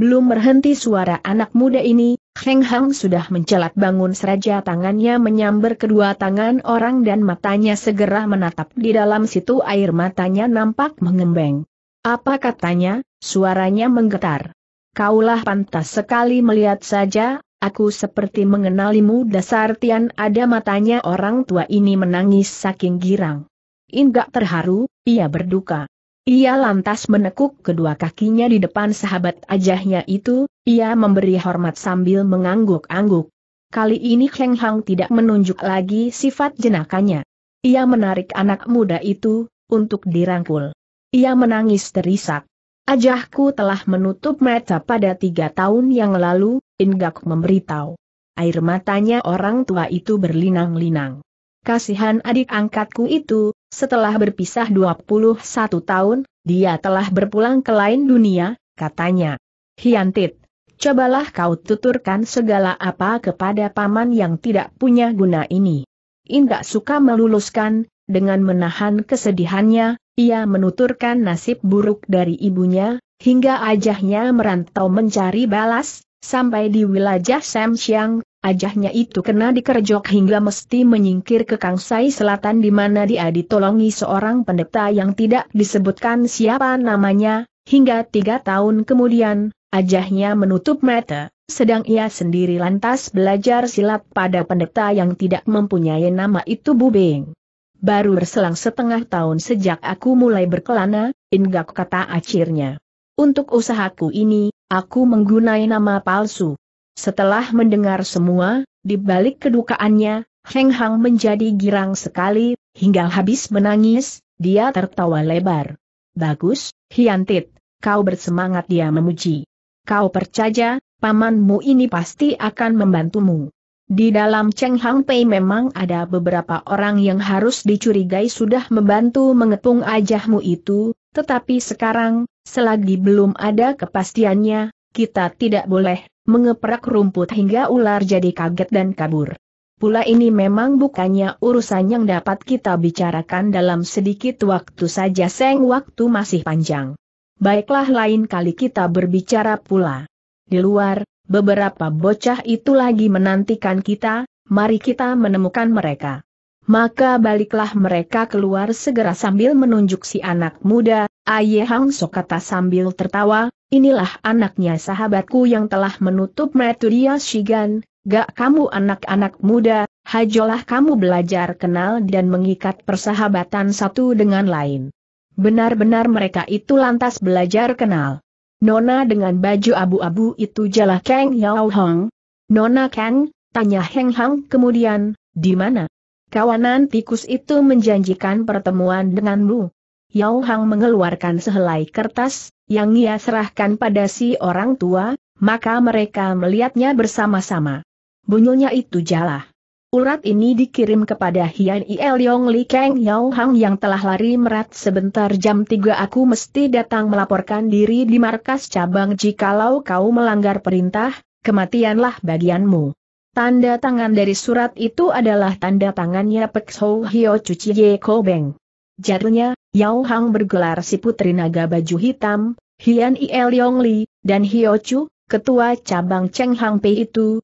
Belum berhenti suara anak muda ini, Heng Hang sudah mencelat bangun seraja tangannya menyambar kedua tangan orang dan matanya segera menatap di dalam situ air matanya nampak mengembeng. Apa katanya, suaranya menggetar. Kaulah pantas sekali melihat saja, aku seperti mengenalimu dasar Tian ada matanya orang tua ini menangis saking girang. Inggak terharu, ia berduka. Ia lantas menekuk kedua kakinya di depan sahabat ajahnya itu, ia memberi hormat sambil mengangguk-angguk. Kali ini Heng Hang tidak menunjuk lagi sifat jenakannya. Ia menarik anak muda itu, untuk dirangkul. Ia menangis terisak. Ajahku telah menutup mata pada tiga tahun yang lalu, Indak memberitahu. Air matanya orang tua itu berlinang-linang. Kasihan adik angkatku itu, setelah berpisah 21 tahun, dia telah berpulang ke lain dunia, katanya. Hiantit, cobalah kau tuturkan segala apa kepada paman yang tidak punya guna ini. Indak suka meluluskan, dengan menahan kesedihannya, ia menuturkan nasib buruk dari ibunya, hingga ajahnya merantau mencari balas, sampai di wilayah Siang, Ajahnya itu kena dikerjok hingga mesti menyingkir ke Kangsai Selatan di mana dia ditolongi seorang pendeta yang tidak disebutkan siapa namanya, hingga tiga tahun kemudian, ajahnya menutup mata, sedang ia sendiri lantas belajar silat pada pendeta yang tidak mempunyai nama itu Bubeng. Baru berselang setengah tahun sejak aku mulai berkelana, Inggak kata akhirnya Untuk usahaku ini, aku menggunai nama palsu. Setelah mendengar semua, di balik kedukaannya, Heng Hang menjadi girang sekali, hingga habis menangis, dia tertawa lebar. Bagus, Hiantit, kau bersemangat dia memuji. Kau percaya, pamanmu ini pasti akan membantumu. Di dalam Cheng Hang Pei memang ada beberapa orang yang harus dicurigai sudah membantu mengepung ajahmu itu, tetapi sekarang, selagi belum ada kepastiannya, kita tidak boleh mengeprak rumput hingga ular jadi kaget dan kabur. Pula ini memang bukannya urusan yang dapat kita bicarakan dalam sedikit waktu saja seng waktu masih panjang. Baiklah lain kali kita berbicara pula. Di luar, beberapa bocah itu lagi menantikan kita, mari kita menemukan mereka. Maka baliklah mereka keluar segera sambil menunjuk si anak muda, Aye Hang Sok sambil tertawa, Inilah anaknya sahabatku yang telah menutup metu dia Shigan, gak kamu anak-anak muda, hajolah kamu belajar kenal dan mengikat persahabatan satu dengan lain. Benar-benar mereka itu lantas belajar kenal. Nona dengan baju abu-abu itu jalah Kang Yao Hong. Nona Kang, tanya Heng Hang kemudian, di mana? Kawanan tikus itu menjanjikan pertemuan denganmu. Yao Hang mengeluarkan sehelai kertas, yang ia serahkan pada si orang tua, maka mereka melihatnya bersama-sama. Bunyinya itu jalah. Urat ini dikirim kepada Hian Il Yong Li Kang Yao Hang yang telah lari merat sebentar jam 3 aku mesti datang melaporkan diri di markas cabang jikalau kau melanggar perintah, kematianlah bagianmu. Tanda tangan dari surat itu adalah tanda tangannya Pek Sou Hio Cuci Ye Ko Beng. Jatuhnya, Yao Hang bergelar si putri naga baju hitam, Hian Il Yong Li, dan Hio Chu, ketua cabang Cheng Hang Pei itu,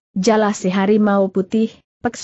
si harimau putih, Pek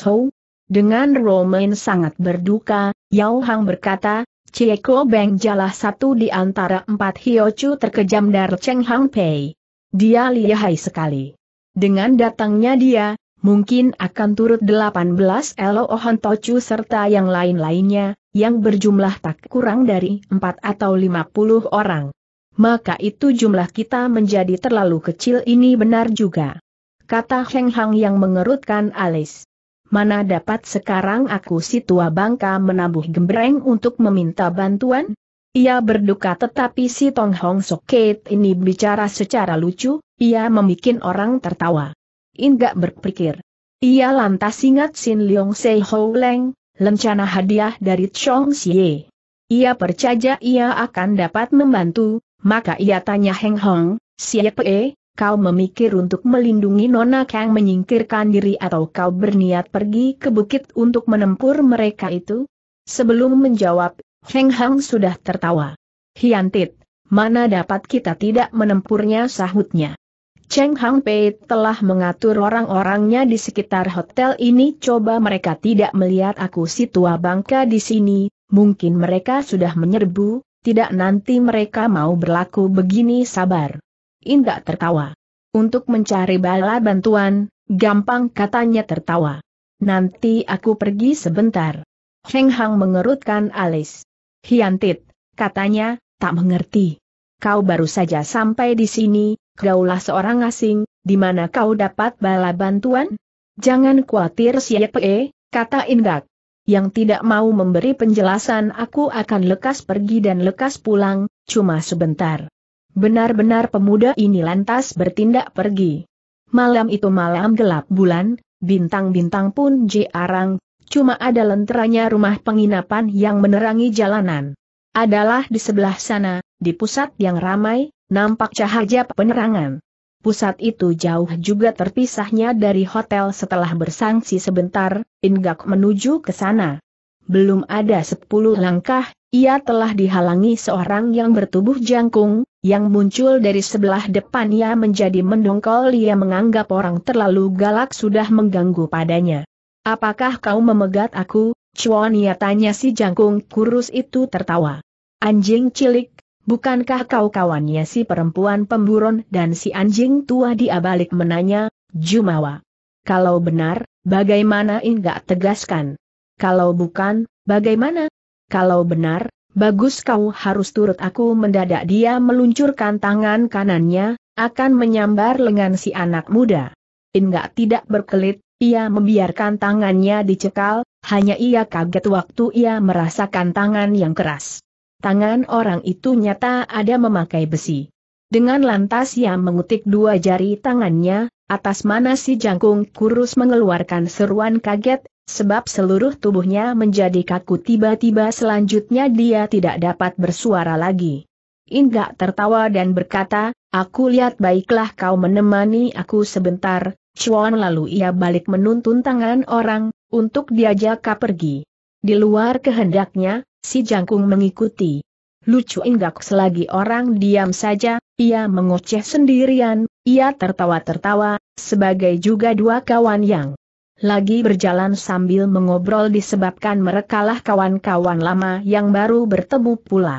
Dengan Romain sangat berduka, Yao Hang berkata, Cieko Beng jalah satu di antara empat Hio Chu terkejam dari Cheng Hang Pei. Dia lihai sekali. Dengan datangnya dia, mungkin akan turut 18 Elo Ohon Tochu serta yang lain-lainnya, yang berjumlah tak kurang dari 4 atau 50 orang. Maka itu jumlah kita menjadi terlalu kecil ini benar juga. Kata Heng Hang yang mengerutkan alis. Mana dapat sekarang aku si tua bangka menabuh gembreng untuk meminta bantuan? Ia berduka tetapi si Tong Hong Soket ini bicara secara lucu, ia membuat orang tertawa. Inggak berpikir. Ia lantas ingat Sin Leong Sei Ho Leng, lencana hadiah dari Chong Xie. Ia percaya ia akan dapat membantu, maka ia tanya Heng Hong, Xie Pe, kau memikir untuk melindungi Nona Kang menyingkirkan diri atau kau berniat pergi ke bukit untuk menempur mereka itu? Sebelum menjawab, Heng Hong sudah tertawa. Hiantit, mana dapat kita tidak menempurnya sahutnya. Cheng Hang Pei telah mengatur orang-orangnya di sekitar hotel ini coba mereka tidak melihat aku si tua bangka di sini, mungkin mereka sudah menyerbu, tidak nanti mereka mau berlaku begini sabar. Indah tertawa. Untuk mencari bala bantuan, gampang katanya tertawa. Nanti aku pergi sebentar. Cheng Hang mengerutkan alis. Hiantit, katanya, tak mengerti. Kau baru saja sampai di sini, Kaulah seorang asing, di mana kau dapat bala bantuan? Jangan khawatir siapa eh, kata Indak. Yang tidak mau memberi penjelasan aku akan lekas pergi dan lekas pulang, cuma sebentar. Benar-benar pemuda ini lantas bertindak pergi. Malam itu malam gelap bulan, bintang-bintang pun jarang, cuma ada lenteranya rumah penginapan yang menerangi jalanan. Adalah di sebelah sana, di pusat yang ramai, Nampak cahaya penerangan. Pusat itu jauh juga terpisahnya dari hotel setelah bersangsi sebentar, Ingak menuju ke sana. Belum ada sepuluh langkah, ia telah dihalangi seorang yang bertubuh jangkung, yang muncul dari sebelah depan ia menjadi mendongkol ia menganggap orang terlalu galak sudah mengganggu padanya. Apakah kau memegat aku, Chuan ia tanya si jangkung kurus itu tertawa. Anjing cilik, Bukankah kau kawannya si perempuan pemburon dan si anjing tua dia balik menanya, Jumawa? Kalau benar, bagaimana enggak tegaskan? Kalau bukan, bagaimana? Kalau benar, bagus kau harus turut aku mendadak dia meluncurkan tangan kanannya, akan menyambar lengan si anak muda. Enggak tidak berkelit, ia membiarkan tangannya dicekal, hanya ia kaget waktu ia merasakan tangan yang keras tangan orang itu nyata ada memakai besi. Dengan lantas ia mengutik dua jari tangannya, atas mana si jangkung kurus mengeluarkan seruan kaget, sebab seluruh tubuhnya menjadi kaku tiba-tiba selanjutnya dia tidak dapat bersuara lagi. Inggak tertawa dan berkata, aku lihat baiklah kau menemani aku sebentar, Chuan lalu ia balik menuntun tangan orang, untuk diajak pergi. Di luar kehendaknya, Si jangkung mengikuti. Lucu enggak selagi orang diam saja, ia mengoceh sendirian, ia tertawa-tertawa, sebagai juga dua kawan yang lagi berjalan sambil mengobrol disebabkan merekalah kawan-kawan lama yang baru bertemu pula.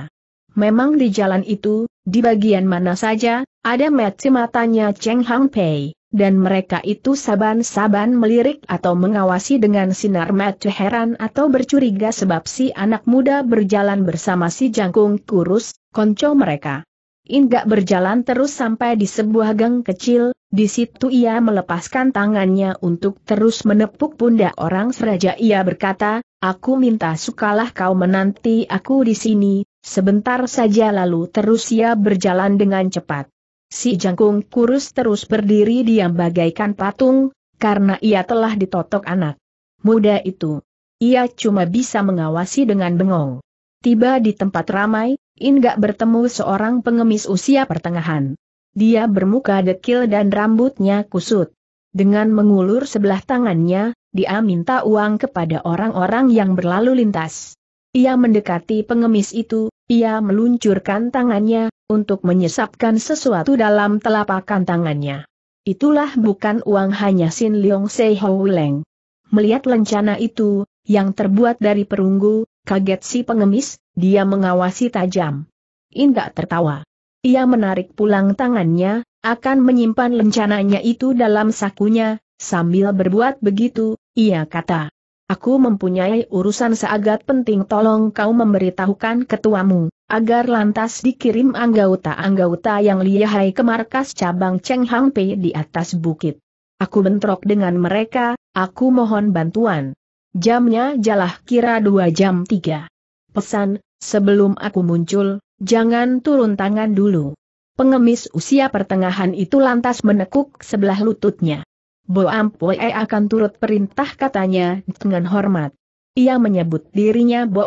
Memang di jalan itu, di bagian mana saja, ada mati matanya Cheng Hang Pei dan mereka itu saban-saban melirik atau mengawasi dengan sinar mata heran atau bercuriga sebab si anak muda berjalan bersama si jangkung kurus, konco mereka. Inggak berjalan terus sampai di sebuah gang kecil, di situ ia melepaskan tangannya untuk terus menepuk pundak orang seraja ia berkata, aku minta sukalah kau menanti aku di sini, sebentar saja lalu terus ia berjalan dengan cepat. Si jangkung kurus terus berdiri diam bagaikan patung, karena ia telah ditotok anak muda itu. Ia cuma bisa mengawasi dengan bengong. Tiba di tempat ramai, Inga bertemu seorang pengemis usia pertengahan. Dia bermuka dekil dan rambutnya kusut. Dengan mengulur sebelah tangannya, dia minta uang kepada orang-orang yang berlalu lintas. Ia mendekati pengemis itu, ia meluncurkan tangannya, untuk menyesapkan sesuatu dalam telapak tangannya. Itulah bukan uang hanya Sin Leong Sei Leng. Melihat lencana itu, yang terbuat dari perunggu, kaget si pengemis, dia mengawasi tajam. Indah tertawa. Ia menarik pulang tangannya, akan menyimpan lencananya itu dalam sakunya, sambil berbuat begitu, ia kata. Aku mempunyai urusan seagat penting tolong kau memberitahukan ketuamu agar lantas dikirim anggota-anggota yang lihai ke markas cabang Cheng Hang Pei di atas bukit. Aku bentrok dengan mereka, aku mohon bantuan. Jamnya jalah kira dua jam tiga. Pesan, sebelum aku muncul, jangan turun tangan dulu. Pengemis usia pertengahan itu lantas menekuk sebelah lututnya. Bo akan turut perintah katanya dengan hormat. Ia menyebut dirinya Bo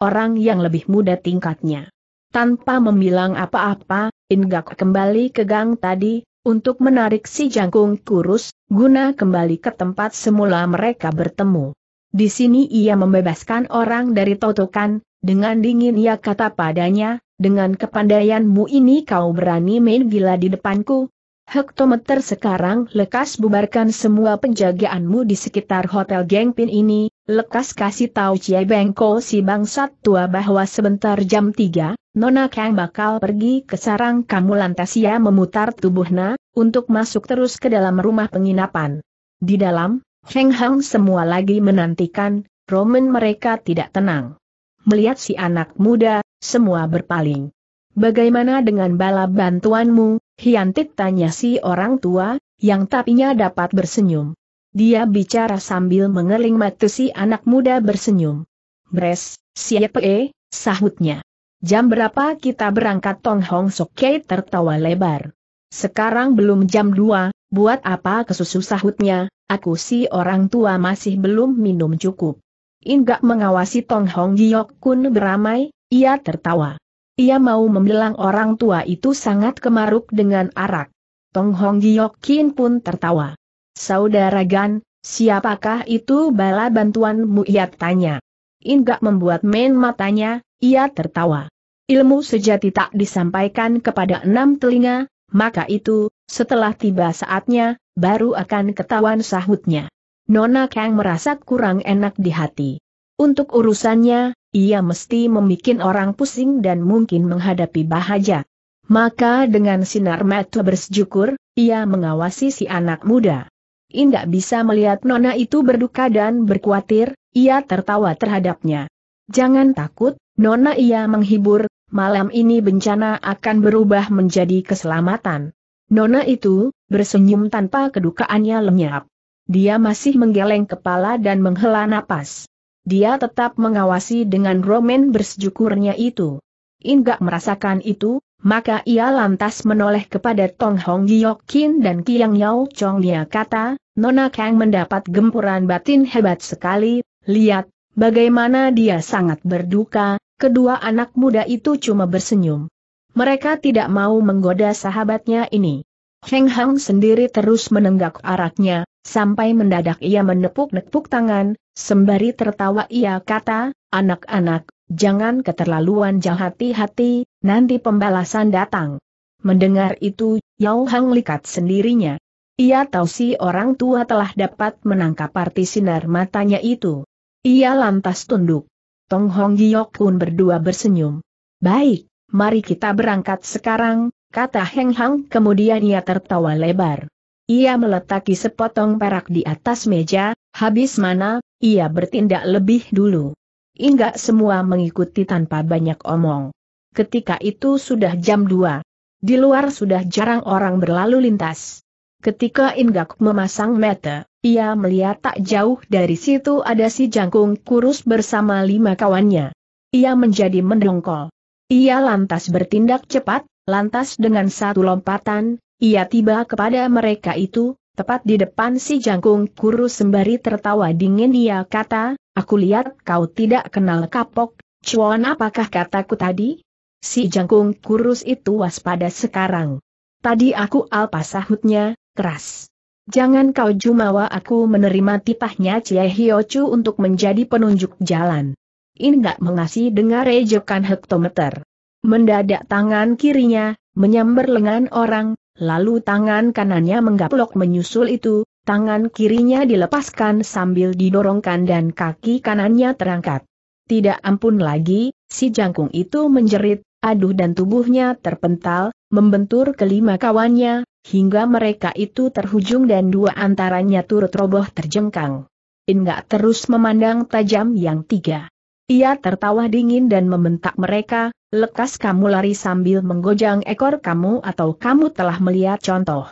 orang yang lebih muda tingkatnya. Tanpa membilang apa-apa, Inggak kembali ke gang tadi, untuk menarik si jangkung kurus, guna kembali ke tempat semula mereka bertemu. Di sini ia membebaskan orang dari totokan, dengan dingin ia kata padanya, dengan kepandaianmu ini kau berani main gila di depanku. Hektometer sekarang lekas bubarkan semua penjagaanmu di sekitar Hotel Gengpin ini, Lekas kasih tahu Cie Bengko si bangsat tua bahwa sebentar jam 3, Nona Kang bakal pergi ke sarang kamu lantas ia memutar tubuhnya, untuk masuk terus ke dalam rumah penginapan. Di dalam, Heng Hang semua lagi menantikan, Roman mereka tidak tenang. Melihat si anak muda, semua berpaling. Bagaimana dengan bala bantuanmu, Hiantik tanya si orang tua, yang tapinya dapat bersenyum. Dia bicara sambil mengeling mata si anak muda bersenyum. Bres, siapa eh? sahutnya. Jam berapa kita berangkat Tong Hong Sokei tertawa lebar. Sekarang belum jam 2, buat apa kesusu sahutnya, aku si orang tua masih belum minum cukup. Inggak mengawasi Tong Hong Giok Kun beramai, ia tertawa. Ia mau membelang orang tua itu sangat kemaruk dengan arak. Tong Hong Giok Kin pun tertawa. Saudara Gan, siapakah itu bala bantuanmu? Ia tanya. Inggak membuat main matanya, ia tertawa. Ilmu sejati tak disampaikan kepada enam telinga, maka itu, setelah tiba saatnya, baru akan ketahuan sahutnya. Nona Kang merasa kurang enak di hati. Untuk urusannya, ia mesti membuat orang pusing dan mungkin menghadapi bahaya. Maka dengan sinar mata bersyukur, ia mengawasi si anak muda. Indak bisa melihat Nona itu berduka dan berkuatir, ia tertawa terhadapnya. Jangan takut, Nona ia menghibur, malam ini bencana akan berubah menjadi keselamatan. Nona itu, bersenyum tanpa kedukaannya lenyap. Dia masih menggeleng kepala dan menghela napas. Dia tetap mengawasi dengan romen bersejukurnya itu. Indak merasakan itu, maka ia lantas menoleh kepada Tong Hong Kin dan Kiang Yao Chong Dia kata, Nona Kang mendapat gempuran batin hebat sekali, lihat, bagaimana dia sangat berduka, kedua anak muda itu cuma bersenyum. Mereka tidak mau menggoda sahabatnya ini. Heng Hang sendiri terus menenggak araknya, sampai mendadak ia menepuk-nepuk tangan, sembari tertawa ia kata, anak-anak, Jangan keterlaluan jahati hati-hati, nanti pembalasan datang. Mendengar itu, Yao Hang likat sendirinya. Ia tahu si orang tua telah dapat menangkap arti sinar matanya itu. Ia lantas tunduk. Tong Hong Giok Kun berdua bersenyum. Baik, mari kita berangkat sekarang, kata Heng Hang kemudian ia tertawa lebar. Ia meletaki sepotong perak di atas meja, habis mana, ia bertindak lebih dulu. Inggak semua mengikuti tanpa banyak omong. Ketika itu sudah jam 2. Di luar sudah jarang orang berlalu lintas. Ketika Inggak memasang mata, ia melihat tak jauh dari situ ada si jangkung kurus bersama lima kawannya. Ia menjadi mendongkol. Ia lantas bertindak cepat, lantas dengan satu lompatan, ia tiba kepada mereka itu, tepat di depan si jangkung kurus sembari tertawa dingin dia kata, aku lihat kau tidak kenal kapok, cuan apakah kataku tadi? Si jangkung kurus itu waspada sekarang. Tadi aku alpa sahutnya, keras. Jangan kau jumawa aku menerima tipahnya Cie Hiochu untuk menjadi penunjuk jalan. In gak mengasih dengar ejekan hektometer. Mendadak tangan kirinya, menyambar lengan orang, Lalu tangan kanannya menggaplok menyusul itu, tangan kirinya dilepaskan sambil didorongkan dan kaki kanannya terangkat. Tidak ampun lagi, si jangkung itu menjerit, aduh dan tubuhnya terpental, membentur kelima kawannya, hingga mereka itu terhujung dan dua antaranya turut roboh terjengkang. Enggak terus memandang tajam yang tiga. Ia tertawa dingin dan membentak mereka, lekas kamu lari sambil menggojang ekor kamu atau kamu telah melihat contoh.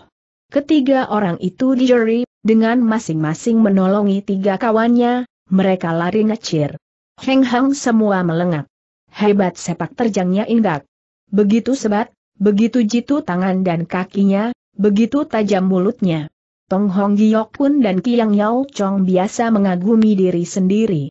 Ketiga orang itu dijeri, dengan masing-masing menolongi tiga kawannya, mereka lari ngecir. Heng Heng semua melengak. Hebat sepak terjangnya indak. Begitu sebat, begitu jitu tangan dan kakinya, begitu tajam mulutnya. Tong Hong Giok pun dan Kiang Yao Chong biasa mengagumi diri sendiri.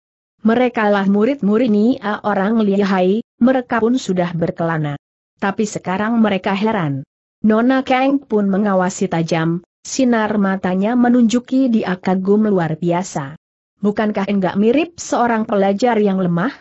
Merekalah murid-murid Nia orang lihai, mereka pun sudah berkelana. Tapi sekarang mereka heran. Nona Kang pun mengawasi tajam, sinar matanya menunjuki dia kagum luar biasa. Bukankah enggak mirip seorang pelajar yang lemah?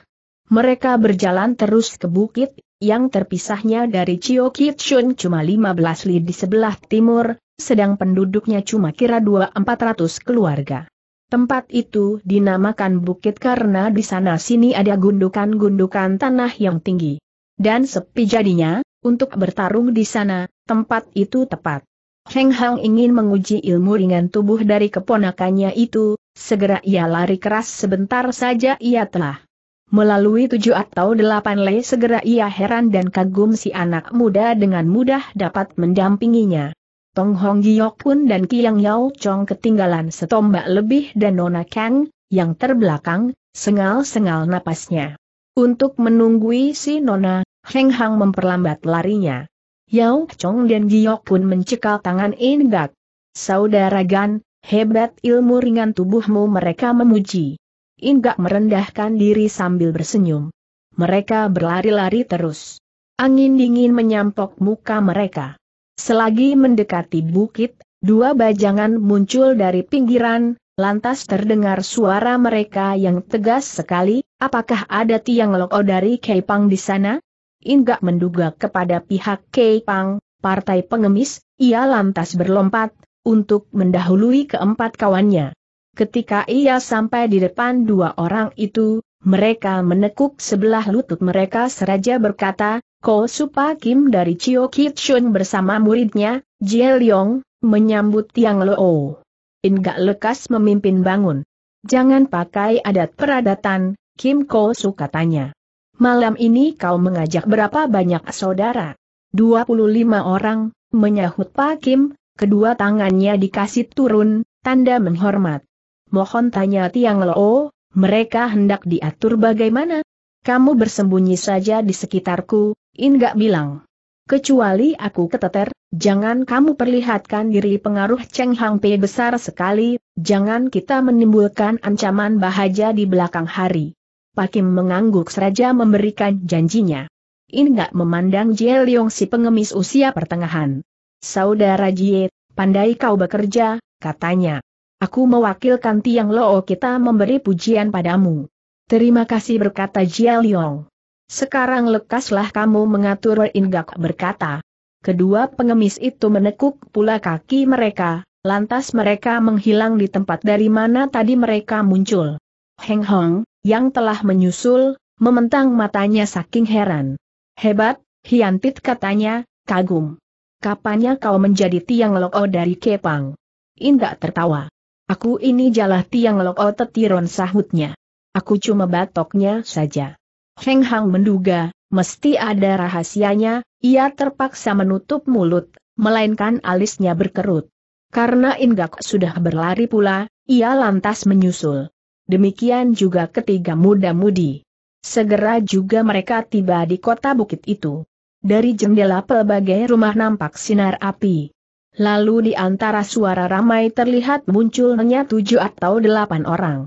Mereka berjalan terus ke bukit, yang terpisahnya dari Chio Kitsun cuma 15 li di sebelah timur, sedang penduduknya cuma kira 2400 keluarga. Tempat itu dinamakan bukit karena di sana sini ada gundukan-gundukan tanah yang tinggi. Dan sepi jadinya, untuk bertarung di sana, tempat itu tepat. Heng Hang ingin menguji ilmu ringan tubuh dari keponakannya itu, segera ia lari keras sebentar saja ia telah. Melalui tujuh atau delapan le, segera ia heran dan kagum si anak muda dengan mudah dapat mendampinginya. Tong Hong Giok pun dan Kiang Yao Chong ketinggalan setombak lebih dan Nona Kang, yang terbelakang, sengal-sengal napasnya. Untuk menunggui si Nona, Heng Hang memperlambat larinya. Yao Chong dan Giok pun mencekal tangan Ingak. Saudara Gan, hebat ilmu ringan tubuhmu mereka memuji. Ingak merendahkan diri sambil bersenyum. Mereka berlari-lari terus. Angin dingin menyampok muka mereka. Selagi mendekati bukit, dua bajangan muncul dari pinggiran, lantas terdengar suara mereka yang tegas sekali, apakah ada tiang loko dari Keipang di sana? Ingat menduga kepada pihak Keipang, partai pengemis, ia lantas berlompat, untuk mendahului keempat kawannya. Ketika ia sampai di depan dua orang itu, mereka menekuk sebelah lutut mereka seraja berkata, Ko Supa Kim dari Chio Kitsun bersama muridnya, Jie Leong, menyambut Tiang Loo. Enggak lekas memimpin bangun. Jangan pakai adat peradatan, Kim Ko Su katanya. Malam ini kau mengajak berapa banyak saudara? 25 orang, menyahut Pak Kim, kedua tangannya dikasih turun, tanda menghormat. Mohon tanya Tiang Loo, mereka hendak diatur bagaimana? Kamu bersembunyi saja di sekitarku, gak bilang. Kecuali aku keteter, jangan kamu perlihatkan diri pengaruh Cheng Hang Pei besar sekali, jangan kita menimbulkan ancaman bahaja di belakang hari. Pakim mengangguk seraja memberikan janjinya. gak memandang Jie Leong si pengemis usia pertengahan. Saudara Jie, pandai kau bekerja, katanya. Aku mewakilkan Tiang Loo kita memberi pujian padamu. Terima kasih berkata Jia Liong. Sekarang lekaslah kamu mengatur Ingak berkata. Kedua pengemis itu menekuk pula kaki mereka, lantas mereka menghilang di tempat dari mana tadi mereka muncul. Heng Hong, yang telah menyusul, mementang matanya saking heran. Hebat, Hiantit katanya, kagum. Kapannya kau menjadi tiang loko dari Kepang? Indah tertawa. Aku ini jalah tiang lok otetiron sahutnya. Aku cuma batoknya saja. Heng Hang menduga, mesti ada rahasianya, ia terpaksa menutup mulut, melainkan alisnya berkerut. Karena Inggak sudah berlari pula, ia lantas menyusul. Demikian juga ketiga muda-mudi. Segera juga mereka tiba di kota bukit itu. Dari jendela pelbagai rumah nampak sinar api. Lalu di antara suara ramai terlihat munculnya tujuh atau delapan orang.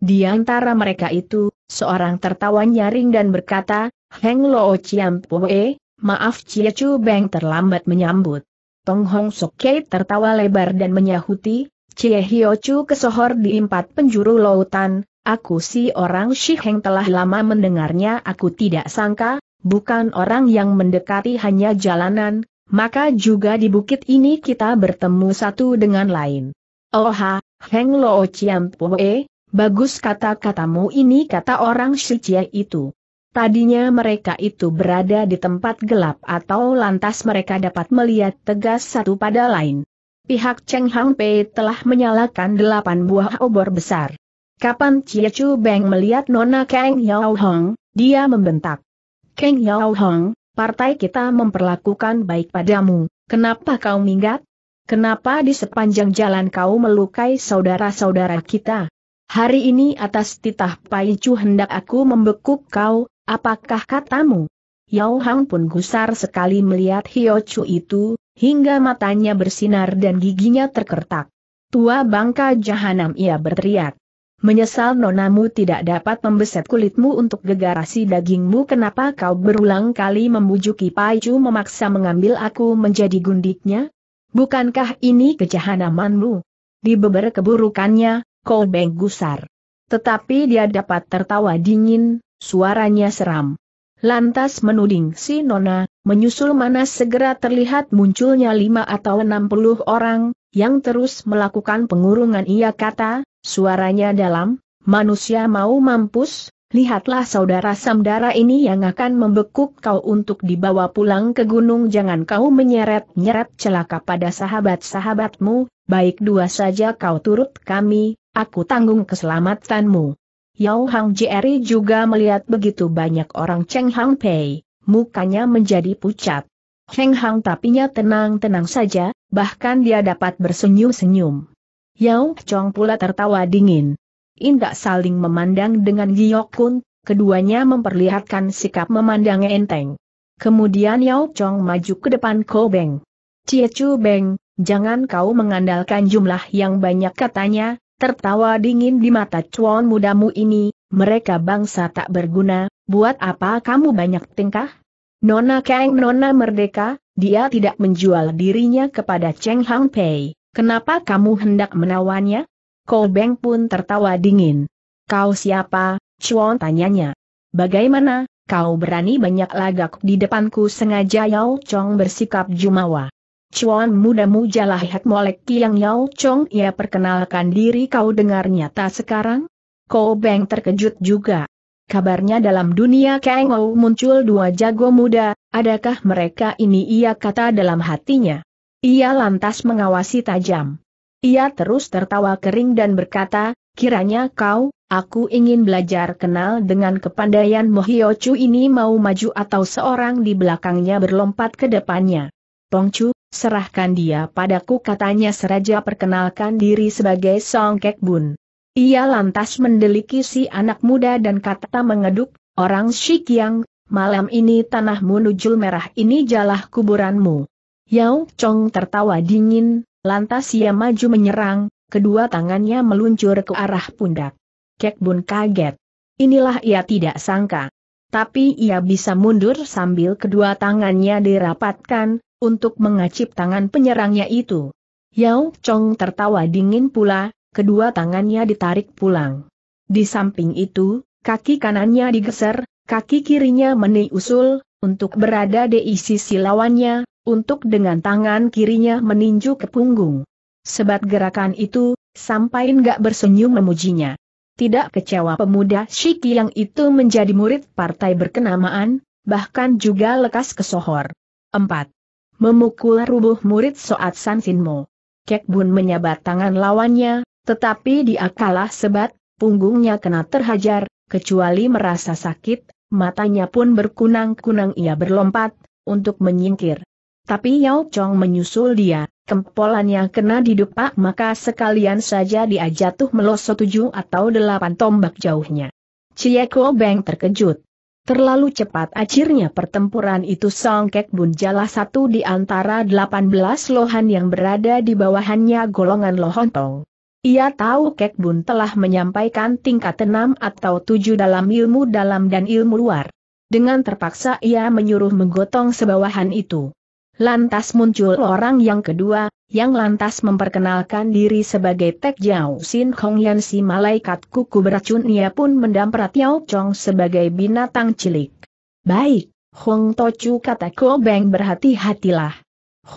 Di antara mereka itu, seorang tertawa nyaring dan berkata, Heng Lo Chiam Pue, maaf Cie Chu Beng terlambat menyambut. Tong Hong Soke tertawa lebar dan menyahuti, Cie Hio Chu kesohor di empat penjuru lautan, aku si orang Shi Heng telah lama mendengarnya aku tidak sangka, bukan orang yang mendekati hanya jalanan, maka juga di bukit ini kita bertemu satu dengan lain. Oha, Heng Lo Chiam Poe, bagus kata-katamu ini kata orang Shuchia itu. Tadinya mereka itu berada di tempat gelap atau lantas mereka dapat melihat tegas satu pada lain. Pihak Cheng Hang Pei telah menyalakan delapan buah obor besar. Kapan Cie Chu Beng melihat Nona Kang Yao Hong, dia membentak. Kang Yao Hong, partai kita memperlakukan baik padamu, kenapa kau minggat? Kenapa di sepanjang jalan kau melukai saudara-saudara kita? Hari ini atas titah Paicu hendak aku membekuk kau, apakah katamu? Yao Hang pun gusar sekali melihat Hio Chu itu, hingga matanya bersinar dan giginya terkertak. Tua bangka jahanam ia berteriak. Menyesal nonamu tidak dapat membeset kulitmu untuk gegarasi dagingmu kenapa kau berulang kali memujuki Paiju memaksa mengambil aku menjadi gundiknya? Bukankah ini kejahanamanmu? Di beber keburukannya, kau beng gusar. Tetapi dia dapat tertawa dingin, suaranya seram. Lantas menuding si Nona, Menyusul mana segera terlihat munculnya lima atau enam puluh orang, yang terus melakukan pengurungan ia kata, suaranya dalam, manusia mau mampus, lihatlah saudara samdara ini yang akan membekuk kau untuk dibawa pulang ke gunung jangan kau menyeret-nyeret celaka pada sahabat-sahabatmu, baik dua saja kau turut kami, aku tanggung keselamatanmu. Yao Hang Jerry juga melihat begitu banyak orang Cheng Hang Pei mukanya menjadi pucat. Heng Hang tapinya tenang-tenang saja, bahkan dia dapat bersenyum-senyum. Yao Chong pula tertawa dingin. Indak saling memandang dengan Giyok Kun, keduanya memperlihatkan sikap memandang enteng. Kemudian Yao Chong maju ke depan Ko Beng. Cie Chu Beng, jangan kau mengandalkan jumlah yang banyak katanya, tertawa dingin di mata cuan mudamu ini, mereka bangsa tak berguna, buat apa kamu banyak tingkah? Nona Kang Nona Merdeka, dia tidak menjual dirinya kepada Cheng Hang Pei, kenapa kamu hendak menawannya? Kou Beng pun tertawa dingin. Kau siapa? Chuan tanyanya. Bagaimana, kau berani banyak lagak di depanku sengaja Yao Chong bersikap jumawa. Chuan muda mujalah hat molek kiang Yao Chong ia perkenalkan diri kau dengar nyata sekarang? Ko Beng terkejut juga. Kabarnya dalam dunia Kang Ou muncul dua jago muda, adakah mereka ini ia kata dalam hatinya. Ia lantas mengawasi tajam. Ia terus tertawa kering dan berkata, kiranya kau, aku ingin belajar kenal dengan kepandaian Mohio Chu ini mau maju atau seorang di belakangnya berlompat ke depannya. Pongcu, serahkan dia padaku katanya seraja perkenalkan diri sebagai Song Kek Bun. Ia lantas mendeliki si anak muda dan kata mengeduk, orang yang, malam ini tanah nujul merah ini jalah kuburanmu. Yao Chong tertawa dingin, lantas ia maju menyerang, kedua tangannya meluncur ke arah pundak. Kek Bun kaget. Inilah ia tidak sangka. Tapi ia bisa mundur sambil kedua tangannya dirapatkan, untuk mengacip tangan penyerangnya itu. Yao Chong tertawa dingin pula, kedua tangannya ditarik pulang. Di samping itu, kaki kanannya digeser, kaki kirinya meniusul, untuk berada di sisi lawannya, untuk dengan tangan kirinya meninju ke punggung. Sebat gerakan itu, sampai nggak bersenyum memujinya. Tidak kecewa pemuda Shiki yang itu menjadi murid partai berkenamaan, bahkan juga lekas kesohor. 4. Memukul rubuh murid Soat San Sinmo. Kek Bun menyabat tangan lawannya, tetapi dia kalah sebat, punggungnya kena terhajar, kecuali merasa sakit, matanya pun berkunang-kunang ia berlompat, untuk menyingkir. Tapi Yao Chong menyusul dia, kempolannya kena didupak maka sekalian saja dia jatuh melosot tujuh atau delapan tombak jauhnya. Cieko Beng terkejut. Terlalu cepat akhirnya pertempuran itu Songkek Bun jalah satu di antara delapan belas lohan yang berada di bawahannya golongan Lohontong. Ia tahu Kek Bun telah menyampaikan tingkat enam atau tujuh dalam ilmu dalam dan ilmu luar. Dengan terpaksa ia menyuruh menggotong sebawahan itu. Lantas muncul orang yang kedua, yang lantas memperkenalkan diri sebagai Tek Jiao Sin Hong Yan si malaikat kuku beracun ia pun mendamprat Yao Chong sebagai binatang cilik. Baik, Hong chu kata Ko Beng berhati-hatilah.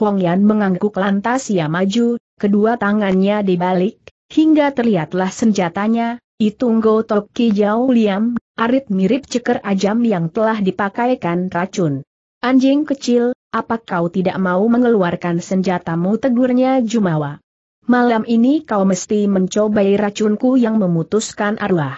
Hong Yan mengangguk lantas ia maju, kedua tangannya dibalik, Hingga terlihatlah senjatanya, itu Itunggo Toki Jau Liam, arit mirip ceker ajam yang telah dipakaikan racun. Anjing kecil, apa kau tidak mau mengeluarkan senjatamu tegurnya Jumawa? Malam ini kau mesti mencobai racunku yang memutuskan arwah.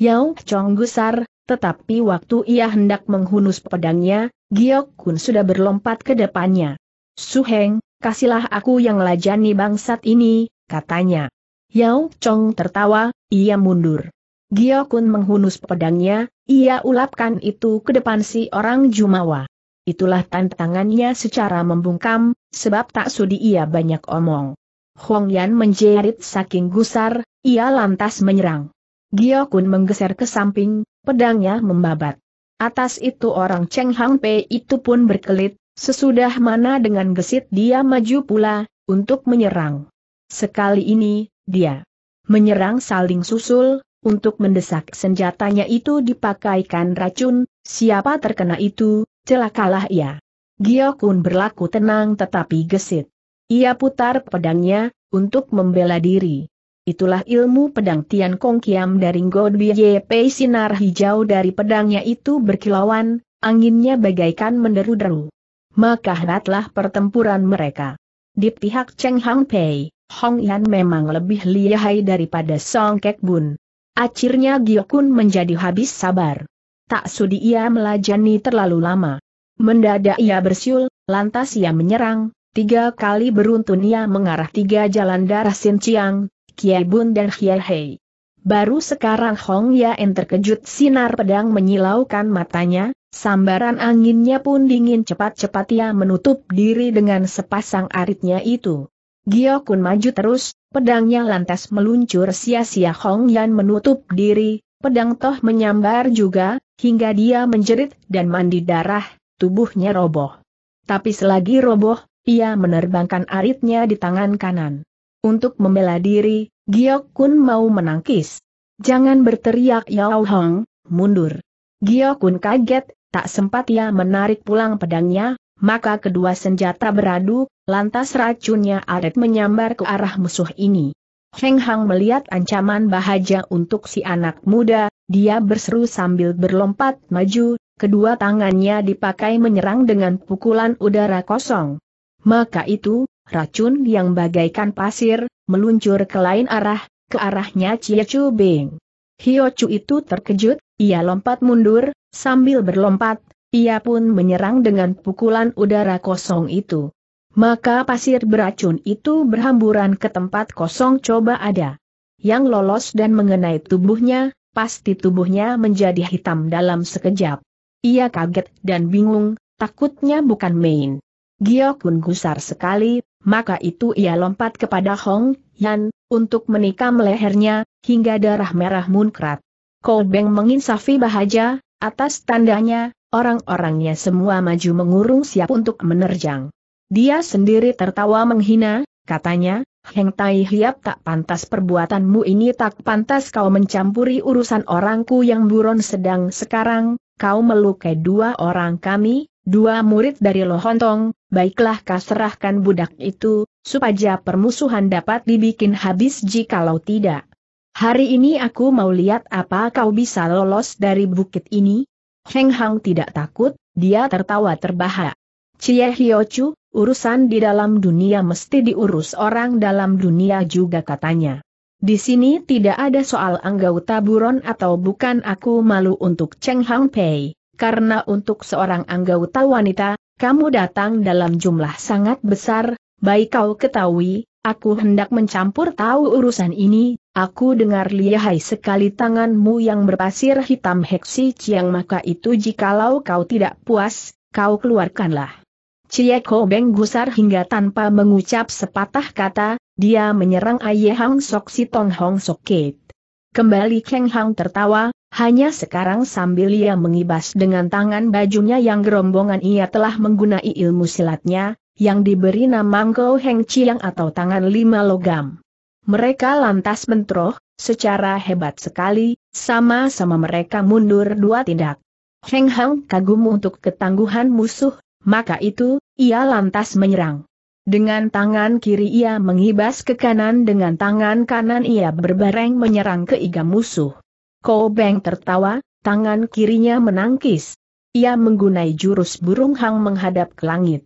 Yau Chong gusar, tetapi waktu ia hendak menghunus pedangnya, Giok Kun sudah berlompat ke depannya. Suheng, kasihlah aku yang lajani bangsat ini, katanya. Yao Chong tertawa, ia mundur. Gio Kun menghunus pedangnya, ia ulapkan itu ke depan si orang Jumawa. Itulah tantangannya secara membungkam, sebab tak sudi ia banyak omong. Hong Yan menjerit saking gusar, ia lantas menyerang. Gio Kun menggeser ke samping, pedangnya membabat. Atas itu orang Cheng Hang Pei itu pun berkelit, sesudah mana dengan gesit dia maju pula, untuk menyerang. Sekali ini, dia menyerang saling susul, untuk mendesak senjatanya itu dipakaikan racun, siapa terkena itu, celakalah ia. Giokun berlaku tenang tetapi gesit. Ia putar pedangnya, untuk membela diri. Itulah ilmu pedang Tian Kong Kiam dari God Pei sinar hijau dari pedangnya itu berkilauan, anginnya bagaikan menderu-deru. Maka hebatlah pertempuran mereka. Di pihak Cheng Hang Pei, Hong Yan memang lebih lihai daripada Song Kek Bun. Akhirnya Giokun menjadi habis sabar. Tak sudi ia melajani terlalu lama. Mendadak ia bersiul, lantas ia menyerang, tiga kali beruntun ia mengarah tiga jalan darah Sin Chiang, Kiai Bun dan Kiai Hei. Baru sekarang Hong Yan terkejut sinar pedang menyilaukan matanya, sambaran anginnya pun dingin cepat-cepat ia menutup diri dengan sepasang aritnya itu. Gio Kun maju terus, pedangnya lantas meluncur sia-sia Hong Yan menutup diri, pedang toh menyambar juga, hingga dia menjerit dan mandi darah, tubuhnya roboh. Tapi selagi roboh, ia menerbangkan aritnya di tangan kanan. Untuk membela diri, Gio Kun mau menangkis. Jangan berteriak Yao Hong, mundur. Gio Kun kaget, tak sempat ia menarik pulang pedangnya, maka kedua senjata beradu, lantas racunnya aret menyambar ke arah musuh ini. Heng Hang melihat ancaman bahaya untuk si anak muda, dia berseru sambil berlompat maju, kedua tangannya dipakai menyerang dengan pukulan udara kosong. Maka itu, racun yang bagaikan pasir, meluncur ke lain arah, ke arahnya Chia Chu Bing. Hio Chu itu terkejut, ia lompat mundur, sambil berlompat, ia pun menyerang dengan pukulan udara kosong itu. Maka pasir beracun itu berhamburan ke tempat kosong coba ada. Yang lolos dan mengenai tubuhnya, pasti tubuhnya menjadi hitam dalam sekejap. Ia kaget dan bingung, takutnya bukan main. pun gusar sekali, maka itu ia lompat kepada Hong Yan, untuk menikam lehernya, hingga darah merah munkrat. Kolbeng menginsafi bahaja, atas tandanya, Orang-orangnya semua maju mengurung siap untuk menerjang. Dia sendiri tertawa menghina, katanya, Heng Tai Hiap tak pantas perbuatanmu ini tak pantas kau mencampuri urusan orangku yang buron sedang sekarang, kau melukai dua orang kami, dua murid dari Lohontong, baiklah kau serahkan budak itu, supaya permusuhan dapat dibikin habis jikalau tidak. Hari ini aku mau lihat apa kau bisa lolos dari bukit ini, Heng Hang tidak takut, dia tertawa terbahak. Cie Hyo Chu, urusan di dalam dunia mesti diurus orang dalam dunia juga katanya. Di sini tidak ada soal anggota buron atau bukan aku malu untuk Cheng Hang Pei, karena untuk seorang anggota wanita, kamu datang dalam jumlah sangat besar, baik kau ketahui, aku hendak mencampur tahu urusan ini, Aku dengar lihai sekali tanganmu yang berpasir hitam Heksi ciang maka itu jikalau kau tidak puas, kau keluarkanlah. Cieko Beng gusar hingga tanpa mengucap sepatah kata, dia menyerang Aye Hang Sok Si Tong Hong Sok Kate. Kembali Keng Hang tertawa, hanya sekarang sambil ia mengibas dengan tangan bajunya yang gerombongan ia telah menggunai ilmu silatnya, yang diberi nama Ngko Heng Chiang atau tangan lima logam. Mereka lantas bentroh, secara hebat sekali, sama-sama mereka mundur dua tindak. Heng Hang kagum untuk ketangguhan musuh, maka itu, ia lantas menyerang. Dengan tangan kiri ia mengibas ke kanan dengan tangan kanan ia berbareng menyerang ke iga musuh. Ko Beng tertawa, tangan kirinya menangkis. Ia menggunai jurus burung hang menghadap ke langit.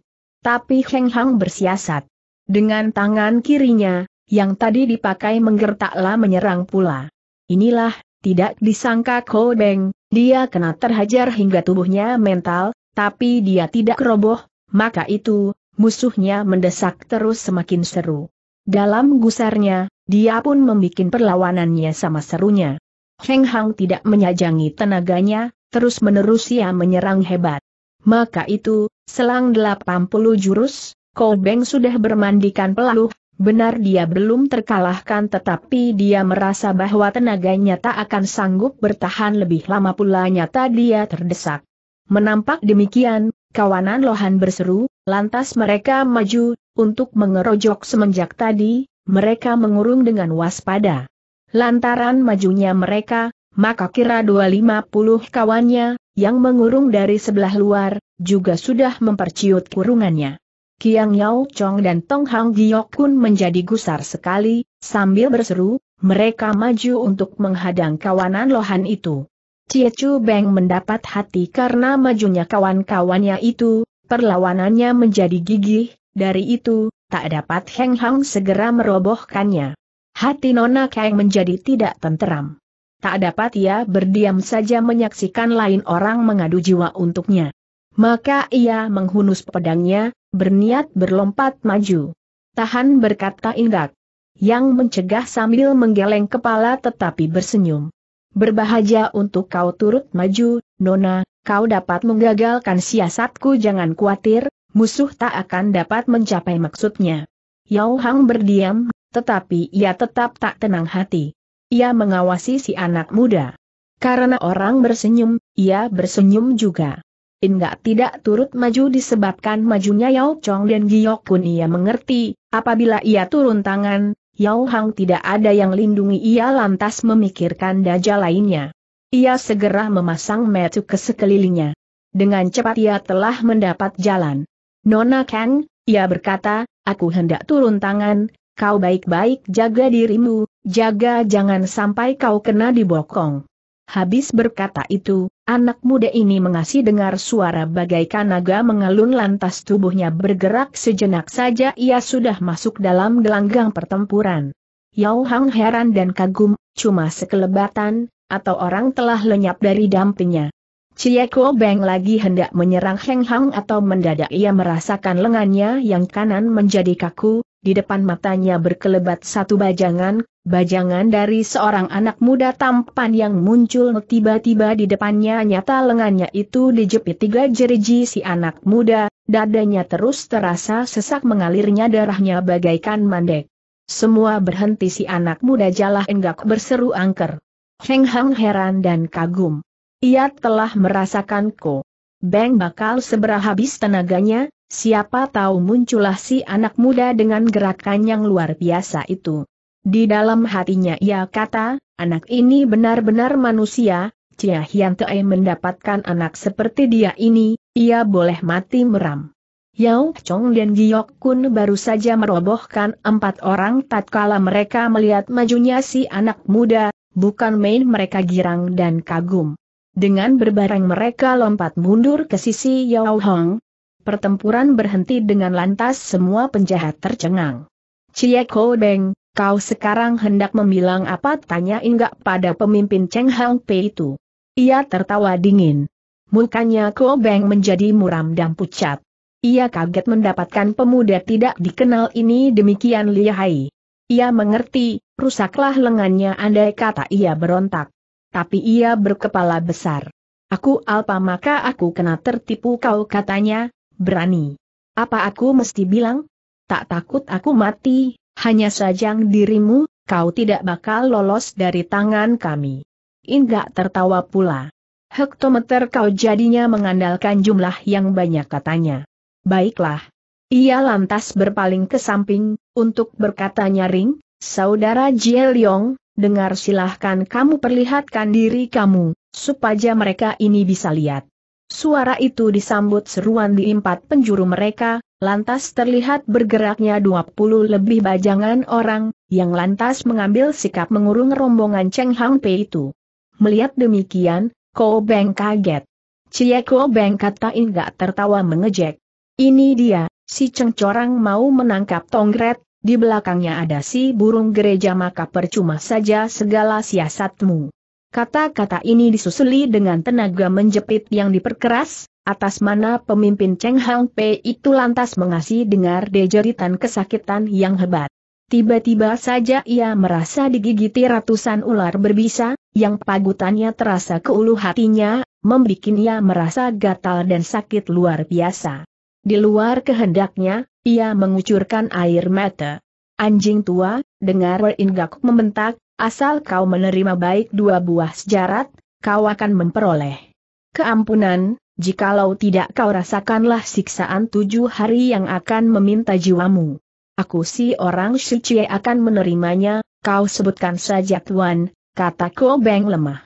Tapi Heng Hang bersiasat. Dengan tangan kirinya, yang tadi dipakai menggertaklah menyerang pula. Inilah, tidak disangka Ko Beng, dia kena terhajar hingga tubuhnya mental, tapi dia tidak roboh, maka itu, musuhnya mendesak terus semakin seru. Dalam gusarnya, dia pun membuat perlawanannya sama serunya. Heng Hang tidak menyajangi tenaganya, terus-menerus ia menyerang hebat. Maka itu, selang 80 jurus, Ko Beng sudah bermandikan peluh, Benar dia belum terkalahkan tetapi dia merasa bahwa tenaganya tak akan sanggup bertahan lebih lama pula nyata dia terdesak. Menampak demikian, kawanan Lohan berseru, lantas mereka maju, untuk mengerojok semenjak tadi, mereka mengurung dengan waspada. Lantaran majunya mereka, maka kira 250 kawannya, yang mengurung dari sebelah luar, juga sudah memperciut kurungannya. Kiang Yao Chong dan Tong Hang Giok pun menjadi gusar sekali, sambil berseru, mereka maju untuk menghadang kawanan lohan itu. Cie Chu Beng mendapat hati karena majunya kawan-kawannya itu, perlawanannya menjadi gigih, dari itu, tak dapat Heng Hang segera merobohkannya. Hati Nona Kang menjadi tidak tenteram. Tak dapat ia berdiam saja menyaksikan lain orang mengadu jiwa untuknya. Maka ia menghunus pedangnya, berniat berlompat maju. Tahan berkata Indak. Yang mencegah sambil menggeleng kepala tetapi bersenyum. Berbahagia untuk kau turut maju, Nona, kau dapat menggagalkan siasatku jangan khawatir, musuh tak akan dapat mencapai maksudnya. Yao Hang berdiam, tetapi ia tetap tak tenang hati. Ia mengawasi si anak muda. Karena orang bersenyum, ia bersenyum juga. Enggak tidak turut maju disebabkan majunya Yao Chong dan Giok ia mengerti, apabila ia turun tangan, Yao Hang tidak ada yang lindungi ia lantas memikirkan daja lainnya. Ia segera memasang metu ke sekelilingnya. Dengan cepat ia telah mendapat jalan. Nona Kang, ia berkata, aku hendak turun tangan, kau baik-baik jaga dirimu, jaga jangan sampai kau kena dibokong. Habis berkata itu, anak muda ini mengasih dengar suara bagaikan naga mengalun lantas tubuhnya bergerak sejenak saja ia sudah masuk dalam gelanggang pertempuran. Yao Hang heran dan kagum, cuma sekelebatan, atau orang telah lenyap dari dampingnya. Chieko Beng lagi hendak menyerang Heng Hang atau mendadak ia merasakan lengannya yang kanan menjadi kaku, di depan matanya berkelebat satu bajangan, Bajangan dari seorang anak muda tampan yang muncul tiba-tiba di depannya nyata lengannya itu dijepit tiga jeriji si anak muda, dadanya terus terasa sesak mengalirnya darahnya bagaikan mandek. Semua berhenti si anak muda jalah enggak berseru angker. Heng Hang heran dan kagum. Ia telah merasakan ko. Bang bakal seberah habis tenaganya, siapa tahu muncullah si anak muda dengan gerakan yang luar biasa itu. Di dalam hatinya ia kata, anak ini benar-benar manusia, Cia Hian Tee mendapatkan anak seperti dia ini, ia boleh mati meram. Yao Chong dan Giok Kun baru saja merobohkan empat orang tatkala mereka melihat majunya si anak muda, bukan main mereka girang dan kagum. Dengan berbareng mereka lompat mundur ke sisi Yao Hong. Pertempuran berhenti dengan lantas semua penjahat tercengang. Cie Ko Beng, Kau sekarang hendak membilang apa tanya enggak pada pemimpin Cheng Hang Pei itu. Ia tertawa dingin. Mukanya beng menjadi muram dan pucat. Ia kaget mendapatkan pemuda tidak dikenal ini demikian lihai. Ia mengerti, rusaklah lengannya andai kata ia berontak. Tapi ia berkepala besar. Aku alpa maka aku kena tertipu kau katanya, berani. Apa aku mesti bilang? Tak takut aku mati, hanya saja dirimu, kau tidak bakal lolos dari tangan kami. Inggak tertawa pula. Hektometer kau jadinya mengandalkan jumlah yang banyak katanya. Baiklah. Ia lantas berpaling ke samping, untuk berkata nyaring, Saudara Jie Leong, dengar silahkan kamu perlihatkan diri kamu, supaya mereka ini bisa lihat. Suara itu disambut seruan di empat penjuru mereka, Lantas terlihat bergeraknya 20 lebih bajangan orang, yang lantas mengambil sikap mengurung rombongan Cheng Hang Pei itu. Melihat demikian, Ko Beng kaget. Cie Ko Beng katain gak tertawa mengejek. Ini dia, si Cheng Corang mau menangkap Tongret, di belakangnya ada si burung gereja maka percuma saja segala siasatmu. Kata-kata ini disusuli dengan tenaga menjepit yang diperkeras, atas mana pemimpin Cheng Hang Pei itu lantas mengasih dengar dejeritan kesakitan yang hebat. Tiba-tiba saja ia merasa digigiti ratusan ular berbisa, yang pagutannya terasa ke ulu hatinya, membuat ia merasa gatal dan sakit luar biasa. Di luar kehendaknya, ia mengucurkan air mata. Anjing tua, dengar Ingak membentak, asal kau menerima baik dua buah sejarat, kau akan memperoleh keampunan, jikalau tidak kau rasakanlah siksaan tujuh hari yang akan meminta jiwamu. Aku si orang suci akan menerimanya, kau sebutkan saja tuan, kata Kobeng lemah.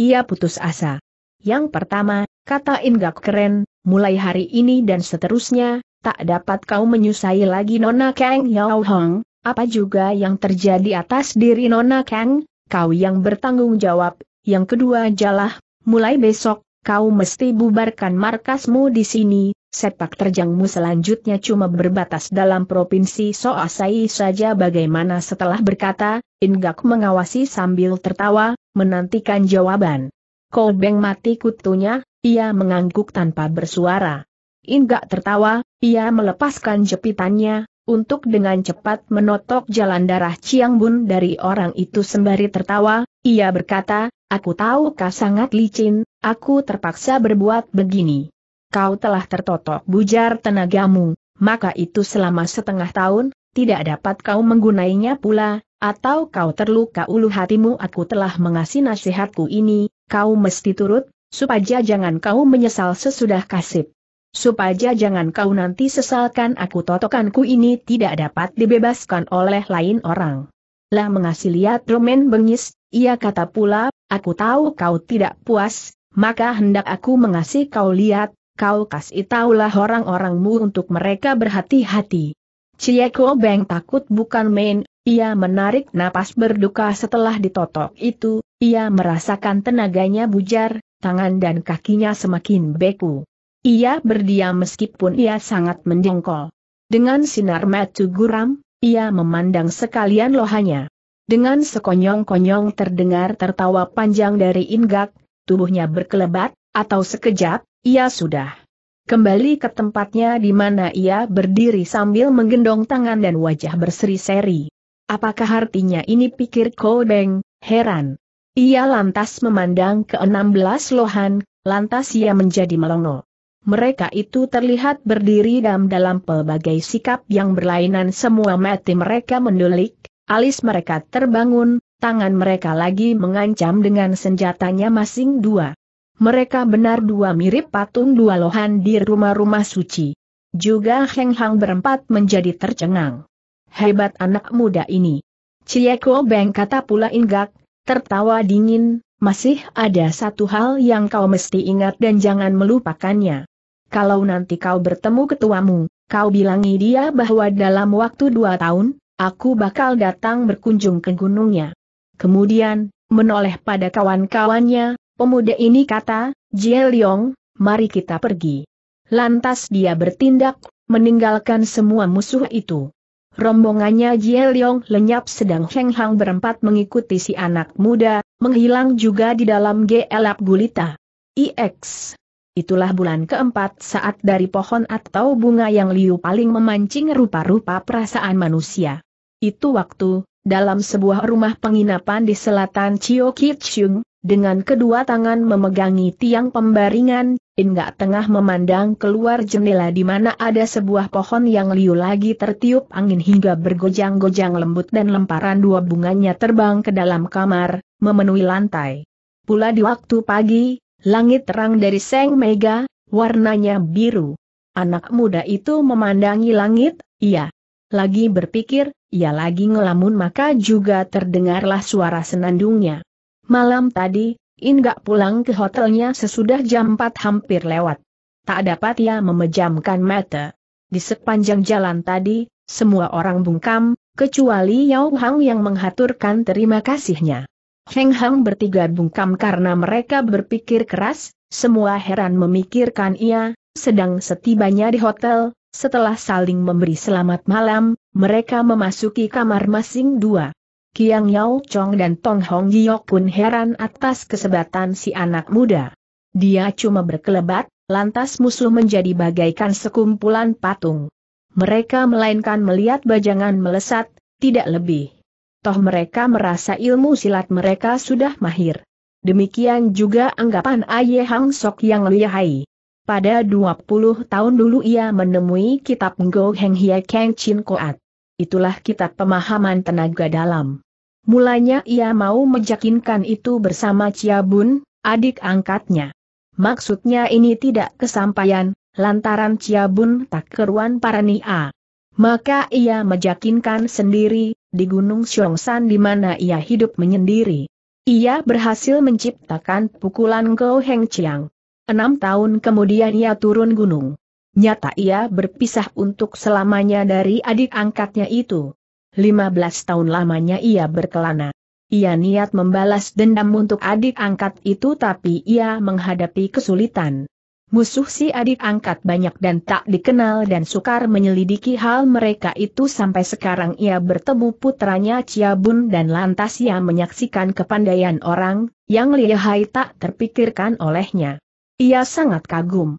Ia putus asa. Yang pertama, kata Inggak keren, mulai hari ini dan seterusnya, tak dapat kau menyusai lagi Nona Kang Yao Hong, apa juga yang terjadi atas diri Nona Kang, kau yang bertanggung jawab, yang kedua jalah, mulai besok, kau mesti bubarkan markasmu di sini, sepak terjangmu selanjutnya cuma berbatas dalam provinsi Soasai saja bagaimana setelah berkata, Ingak mengawasi sambil tertawa, menantikan jawaban. Kolbeng mati kutunya, ia mengangguk tanpa bersuara. Ingak tertawa, ia melepaskan jepitannya, untuk dengan cepat menotok jalan darah Ciangbun dari orang itu sembari tertawa, ia berkata, Aku tahu kau sangat licin, aku terpaksa berbuat begini. Kau telah tertotok bujar tenagamu, maka itu selama setengah tahun, tidak dapat kau menggunainya pula, atau kau terluka ulu hatimu aku telah mengasih nasihatku ini, kau mesti turut, supaya jangan kau menyesal sesudah kasib. Supaya jangan kau nanti sesalkan aku totokanku ini tidak dapat dibebaskan oleh lain orang. Lah mengasih lihat Romen bengis, ia kata pula, aku tahu kau tidak puas, maka hendak aku mengasih kau lihat, kau kasih taulah orang-orangmu untuk mereka berhati-hati. Cieko Beng takut bukan main, ia menarik napas berduka setelah ditotok itu, ia merasakan tenaganya bujar, tangan dan kakinya semakin beku. Ia berdiam meskipun ia sangat mendengkol. Dengan sinar mata guram, ia memandang sekalian lohanya. Dengan sekonyong-konyong terdengar tertawa panjang dari Inggak, tubuhnya berkelebat, atau sekejap, ia sudah kembali ke tempatnya di mana ia berdiri sambil menggendong tangan dan wajah berseri-seri. Apakah artinya ini pikir Kodeng, heran. Ia lantas memandang ke enam belas lohan, lantas ia menjadi melongo. Mereka itu terlihat berdiri dalam dalam pelbagai sikap yang berlainan semua mati mereka mendulik, Alis mereka terbangun, tangan mereka lagi mengancam dengan senjatanya masing dua. Mereka benar dua mirip patung dua lohan di rumah-rumah suci. Juga Heng Hang berempat menjadi tercengang. Hebat anak muda ini. Cieko Beng kata pula Inggak, tertawa dingin, masih ada satu hal yang kau mesti ingat dan jangan melupakannya. Kalau nanti kau bertemu ketuamu, kau bilangi dia bahwa dalam waktu dua tahun, Aku bakal datang berkunjung ke gunungnya. Kemudian, menoleh pada kawan-kawannya, pemuda ini kata, Jie Liong, mari kita pergi. Lantas dia bertindak, meninggalkan semua musuh itu. Rombongannya Jie Liong lenyap sedang Heng Hang berempat mengikuti si anak muda, menghilang juga di dalam gelap gulita. IX. Itulah bulan keempat saat dari pohon atau bunga yang liu paling memancing rupa-rupa perasaan manusia. Itu waktu, dalam sebuah rumah penginapan di selatan Chio Kichung, dengan kedua tangan memegangi tiang pembaringan, Inga tengah memandang keluar jendela di mana ada sebuah pohon yang liu lagi tertiup angin hingga bergojang-gojang lembut dan lemparan dua bunganya terbang ke dalam kamar, memenuhi lantai. Pula di waktu pagi, langit terang dari Seng Mega, warnanya biru. Anak muda itu memandangi langit, iya. Lagi berpikir, ia lagi ngelamun maka juga terdengarlah suara senandungnya. Malam tadi, Inga pulang ke hotelnya sesudah jam 4 hampir lewat. Tak dapat ia memejamkan mata. Di sepanjang jalan tadi, semua orang bungkam, kecuali Yao Hang yang menghaturkan terima kasihnya. Heng Hang bertiga bungkam karena mereka berpikir keras, semua heran memikirkan ia, sedang setibanya di hotel, setelah saling memberi selamat malam, mereka memasuki kamar masing dua. Kiang Yao Chong dan Tong Hong Giok pun heran atas kesebatan si anak muda. Dia cuma berkelebat, lantas musuh menjadi bagaikan sekumpulan patung. Mereka melainkan melihat bajangan melesat, tidak lebih. Toh mereka merasa ilmu silat mereka sudah mahir. Demikian juga anggapan Aye Hang Sok yang lihai. Pada 20 tahun dulu ia menemui kitab Ngo Heng Hie Kang Chin Koat itulah kitab pemahaman tenaga dalam. Mulanya ia mau meyakinkan itu bersama Cia Bun, adik angkatnya. Maksudnya ini tidak kesampaian, lantaran Cia Bun tak keruan para Nia. Maka ia meyakinkan sendiri, di Gunung Xiongsan di mana ia hidup menyendiri. Ia berhasil menciptakan pukulan Go Heng Chiang. Enam tahun kemudian ia turun gunung. Nyata ia berpisah untuk selamanya dari adik angkatnya itu. 15 tahun lamanya ia berkelana. Ia niat membalas dendam untuk adik angkat itu tapi ia menghadapi kesulitan. Musuh si adik angkat banyak dan tak dikenal dan sukar menyelidiki hal mereka itu sampai sekarang ia bertemu putranya Ciabun dan lantas ia menyaksikan kepandaian orang, yang lihai tak terpikirkan olehnya. Ia sangat kagum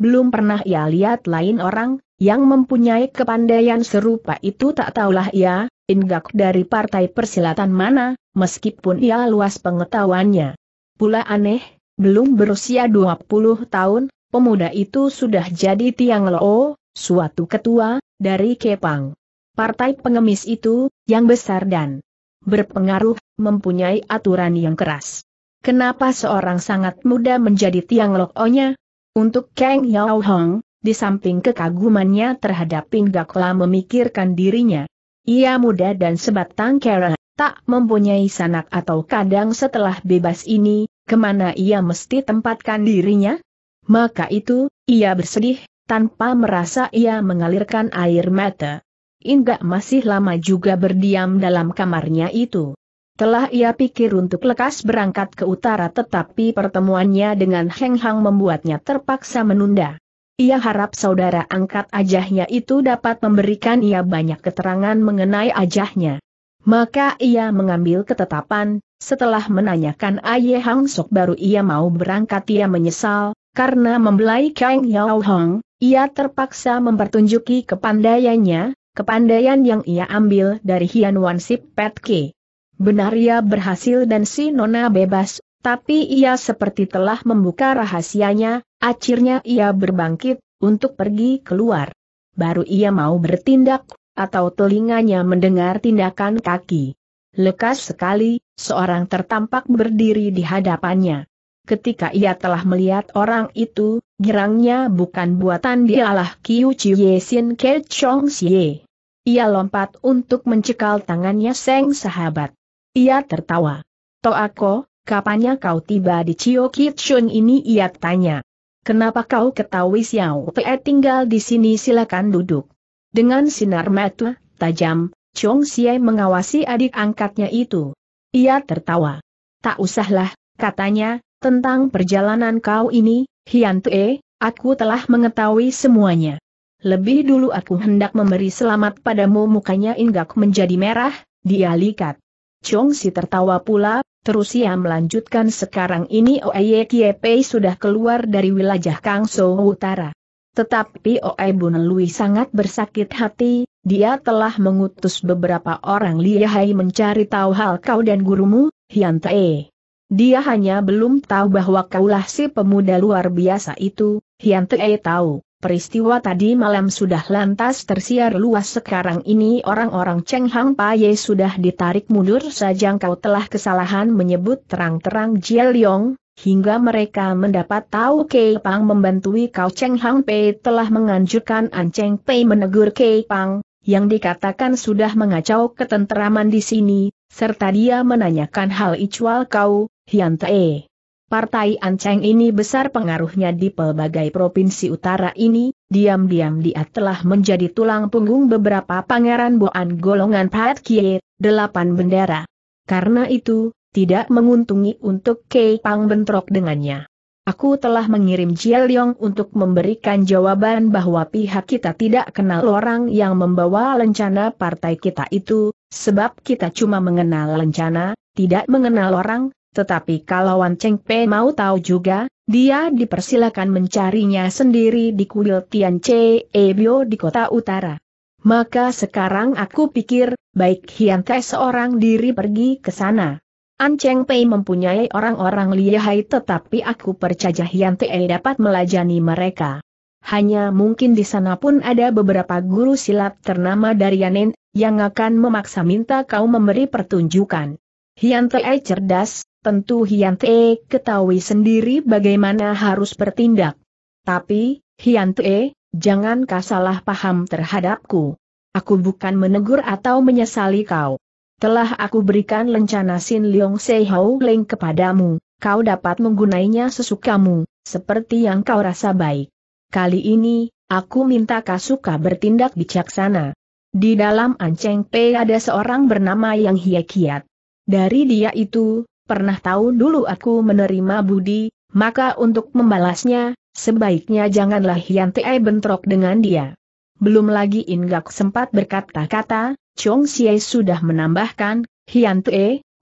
belum pernah ia lihat lain orang, yang mempunyai kepandaian serupa itu tak tahulah ia, ingak dari partai persilatan mana, meskipun ia luas pengetahuannya. Pula aneh, belum berusia 20 tahun, pemuda itu sudah jadi Tiang Loo, suatu ketua, dari Kepang. Partai pengemis itu, yang besar dan berpengaruh, mempunyai aturan yang keras. Kenapa seorang sangat muda menjadi Tiang Loo-nya, untuk Kang Yao Hong, di samping kekagumannya terhadap Pinggakla memikirkan dirinya. Ia muda dan sebatang kera, tak mempunyai sanak atau kadang setelah bebas ini, kemana ia mesti tempatkan dirinya? Maka itu, ia bersedih, tanpa merasa ia mengalirkan air mata. Inggak masih lama juga berdiam dalam kamarnya itu. Telah ia pikir untuk lekas berangkat ke utara tetapi pertemuannya dengan Heng Hang membuatnya terpaksa menunda. Ia harap saudara angkat ajahnya itu dapat memberikan ia banyak keterangan mengenai ajahnya. Maka ia mengambil ketetapan, setelah menanyakan Aye Hang Sok baru ia mau berangkat ia menyesal, karena membelai Kang Yao Hong, ia terpaksa mempertunjuki kepandaiannya, kepandaian yang ia ambil dari Hian Wan Sip Pet Ke. Benar ia berhasil dan si Nona bebas, tapi ia seperti telah membuka rahasianya, akhirnya ia berbangkit, untuk pergi keluar. Baru ia mau bertindak, atau telinganya mendengar tindakan kaki. Lekas sekali, seorang tertampak berdiri di hadapannya. Ketika ia telah melihat orang itu, girangnya bukan buatan dialah Kiu Chiye Sin Ke Chong Xie. Ia lompat untuk mencekal tangannya Seng sahabat. Ia tertawa. Toako, kapannya kau tiba di Chio Kitsun ini ia tanya. Kenapa kau ketahui Xiao Te tinggal di sini silakan duduk. Dengan sinar mata tajam, Chong Xie mengawasi adik angkatnya itu. Ia tertawa. Tak usahlah, katanya, tentang perjalanan kau ini, Hian Tue, aku telah mengetahui semuanya. Lebih dulu aku hendak memberi selamat padamu mukanya Inggak menjadi merah, dia likat. Chong Si tertawa pula, terus ia melanjutkan sekarang ini Kie Pei sudah keluar dari wilayah Kangso Utara. Tetapi Oe Bun Lui sangat bersakit hati, dia telah mengutus beberapa orang lihai mencari tahu hal kau dan gurumu, Hian Tae. Dia hanya belum tahu bahwa kaulah si pemuda luar biasa itu, Hian Tae tahu. Peristiwa tadi malam sudah lantas tersiar luas sekarang ini orang-orang Cheng Hang Paye sudah ditarik mundur saja kau telah kesalahan menyebut terang-terang Jia Liong, hingga mereka mendapat tahu Kei Pang membantui kau Cheng Hang Pei telah menganjurkan An Cheng Pei menegur Kei Pang, yang dikatakan sudah mengacau ketenteraman di sini, serta dia menanyakan hal icual kau, Hian Tae. Partai Anceng ini besar pengaruhnya di pelbagai provinsi utara ini, diam-diam dia telah menjadi tulang punggung beberapa pangeran Boan golongan Pat Kie, delapan bendera. Karena itu, tidak menguntungi untuk Kei Pang bentrok dengannya. Aku telah mengirim Jia untuk memberikan jawaban bahwa pihak kita tidak kenal orang yang membawa lencana partai kita itu, sebab kita cuma mengenal lencana, tidak mengenal orang, tetapi kalau Wan Cheng Pei mau tahu juga, dia dipersilakan mencarinya sendiri di kuil Tian Che Bio di kota utara. Maka sekarang aku pikir, baik Hian seorang diri pergi ke sana. An Cheng Pei mempunyai orang-orang lihai tetapi aku percaya Hian Tei dapat melajani mereka. Hanya mungkin di sana pun ada beberapa guru silat ternama dari Yanen, yang akan memaksa minta kau memberi pertunjukan. Hian Tei cerdas, Tentu Hian Te ketahui sendiri bagaimana harus bertindak. Tapi, Hian Te, jangankah salah paham terhadapku. Aku bukan menegur atau menyesali kau. Telah aku berikan lencana Sin Leong Se Hou Leng kepadamu, kau dapat menggunainya sesukamu, seperti yang kau rasa baik. Kali ini, aku minta Kasuka bertindak bijaksana. Di dalam Anceng P ada seorang bernama Yang Hiekiat. Dari dia itu, pernah tahu dulu aku menerima budi, maka untuk membalasnya, sebaiknya janganlah Hian bentrok dengan dia. Belum lagi Inggak sempat berkata-kata, Chong Xie sudah menambahkan, Hian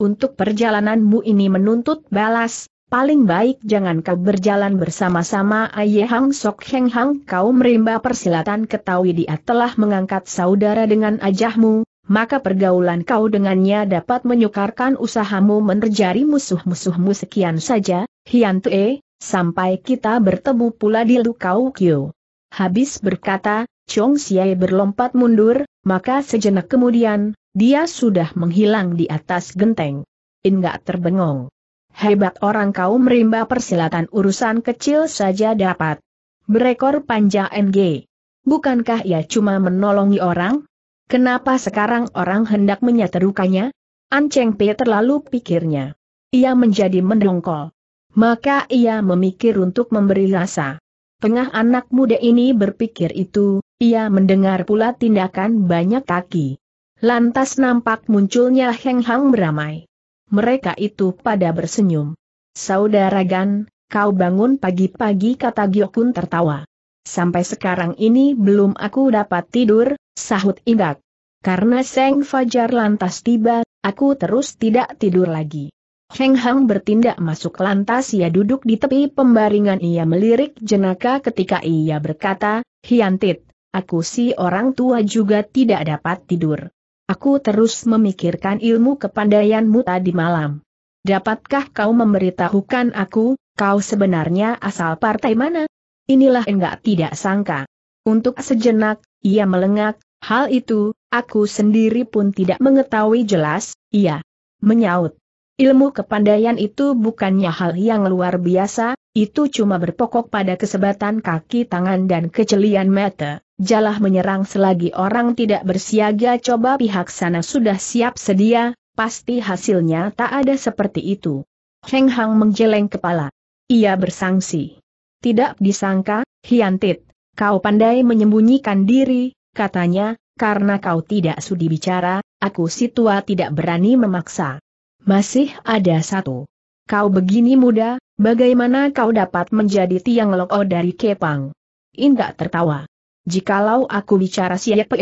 untuk perjalananmu ini menuntut balas, paling baik jangan kau berjalan bersama-sama Aye Hang Sok Heng Hang kau merimba persilatan ketahui dia telah mengangkat saudara dengan ajahmu, maka pergaulan kau dengannya dapat menyukarkan usahamu menerjari musuh-musuhmu sekian saja, Hian Tue, sampai kita bertemu pula di Lukau Kyo. Habis berkata, Chong Siai berlompat mundur, maka sejenak kemudian, dia sudah menghilang di atas genteng. Inga terbengong. Hebat orang kau merimba persilatan urusan kecil saja dapat. Berekor panjang NG. Bukankah ia cuma menolongi orang? Kenapa sekarang orang hendak An Anceng P terlalu pikirnya. Ia menjadi mendongkol. Maka ia memikir untuk memberi rasa. Tengah anak muda ini berpikir itu, ia mendengar pula tindakan banyak kaki. Lantas nampak munculnya Heng Hang beramai. Mereka itu pada bersenyum. Saudara Gan, kau bangun pagi-pagi kata Gyokun tertawa. Sampai sekarang ini belum aku dapat tidur, sahut Indak. Karena Seng Fajar lantas tiba, aku terus tidak tidur lagi. Heng Hang bertindak masuk lantas ia duduk di tepi pembaringan ia melirik jenaka ketika ia berkata, Hiantit, aku si orang tua juga tidak dapat tidur. Aku terus memikirkan ilmu kepandaianmu tadi malam. Dapatkah kau memberitahukan aku, kau sebenarnya asal partai mana? inilah enggak tidak sangka. Untuk sejenak, ia melengak, hal itu, aku sendiri pun tidak mengetahui jelas, ia menyaut. Ilmu kepandaian itu bukannya hal yang luar biasa, itu cuma berpokok pada kesebatan kaki tangan dan kecelian mata. Jalah menyerang selagi orang tidak bersiaga coba pihak sana sudah siap sedia, pasti hasilnya tak ada seperti itu. Heng Hang menjeleng kepala. Ia bersangsi tidak disangka, Hiantit, kau pandai menyembunyikan diri, katanya, karena kau tidak sudi bicara, aku si tua tidak berani memaksa. Masih ada satu. Kau begini muda, bagaimana kau dapat menjadi tiang loko dari Kepang? Indah tertawa. Jikalau aku bicara siapa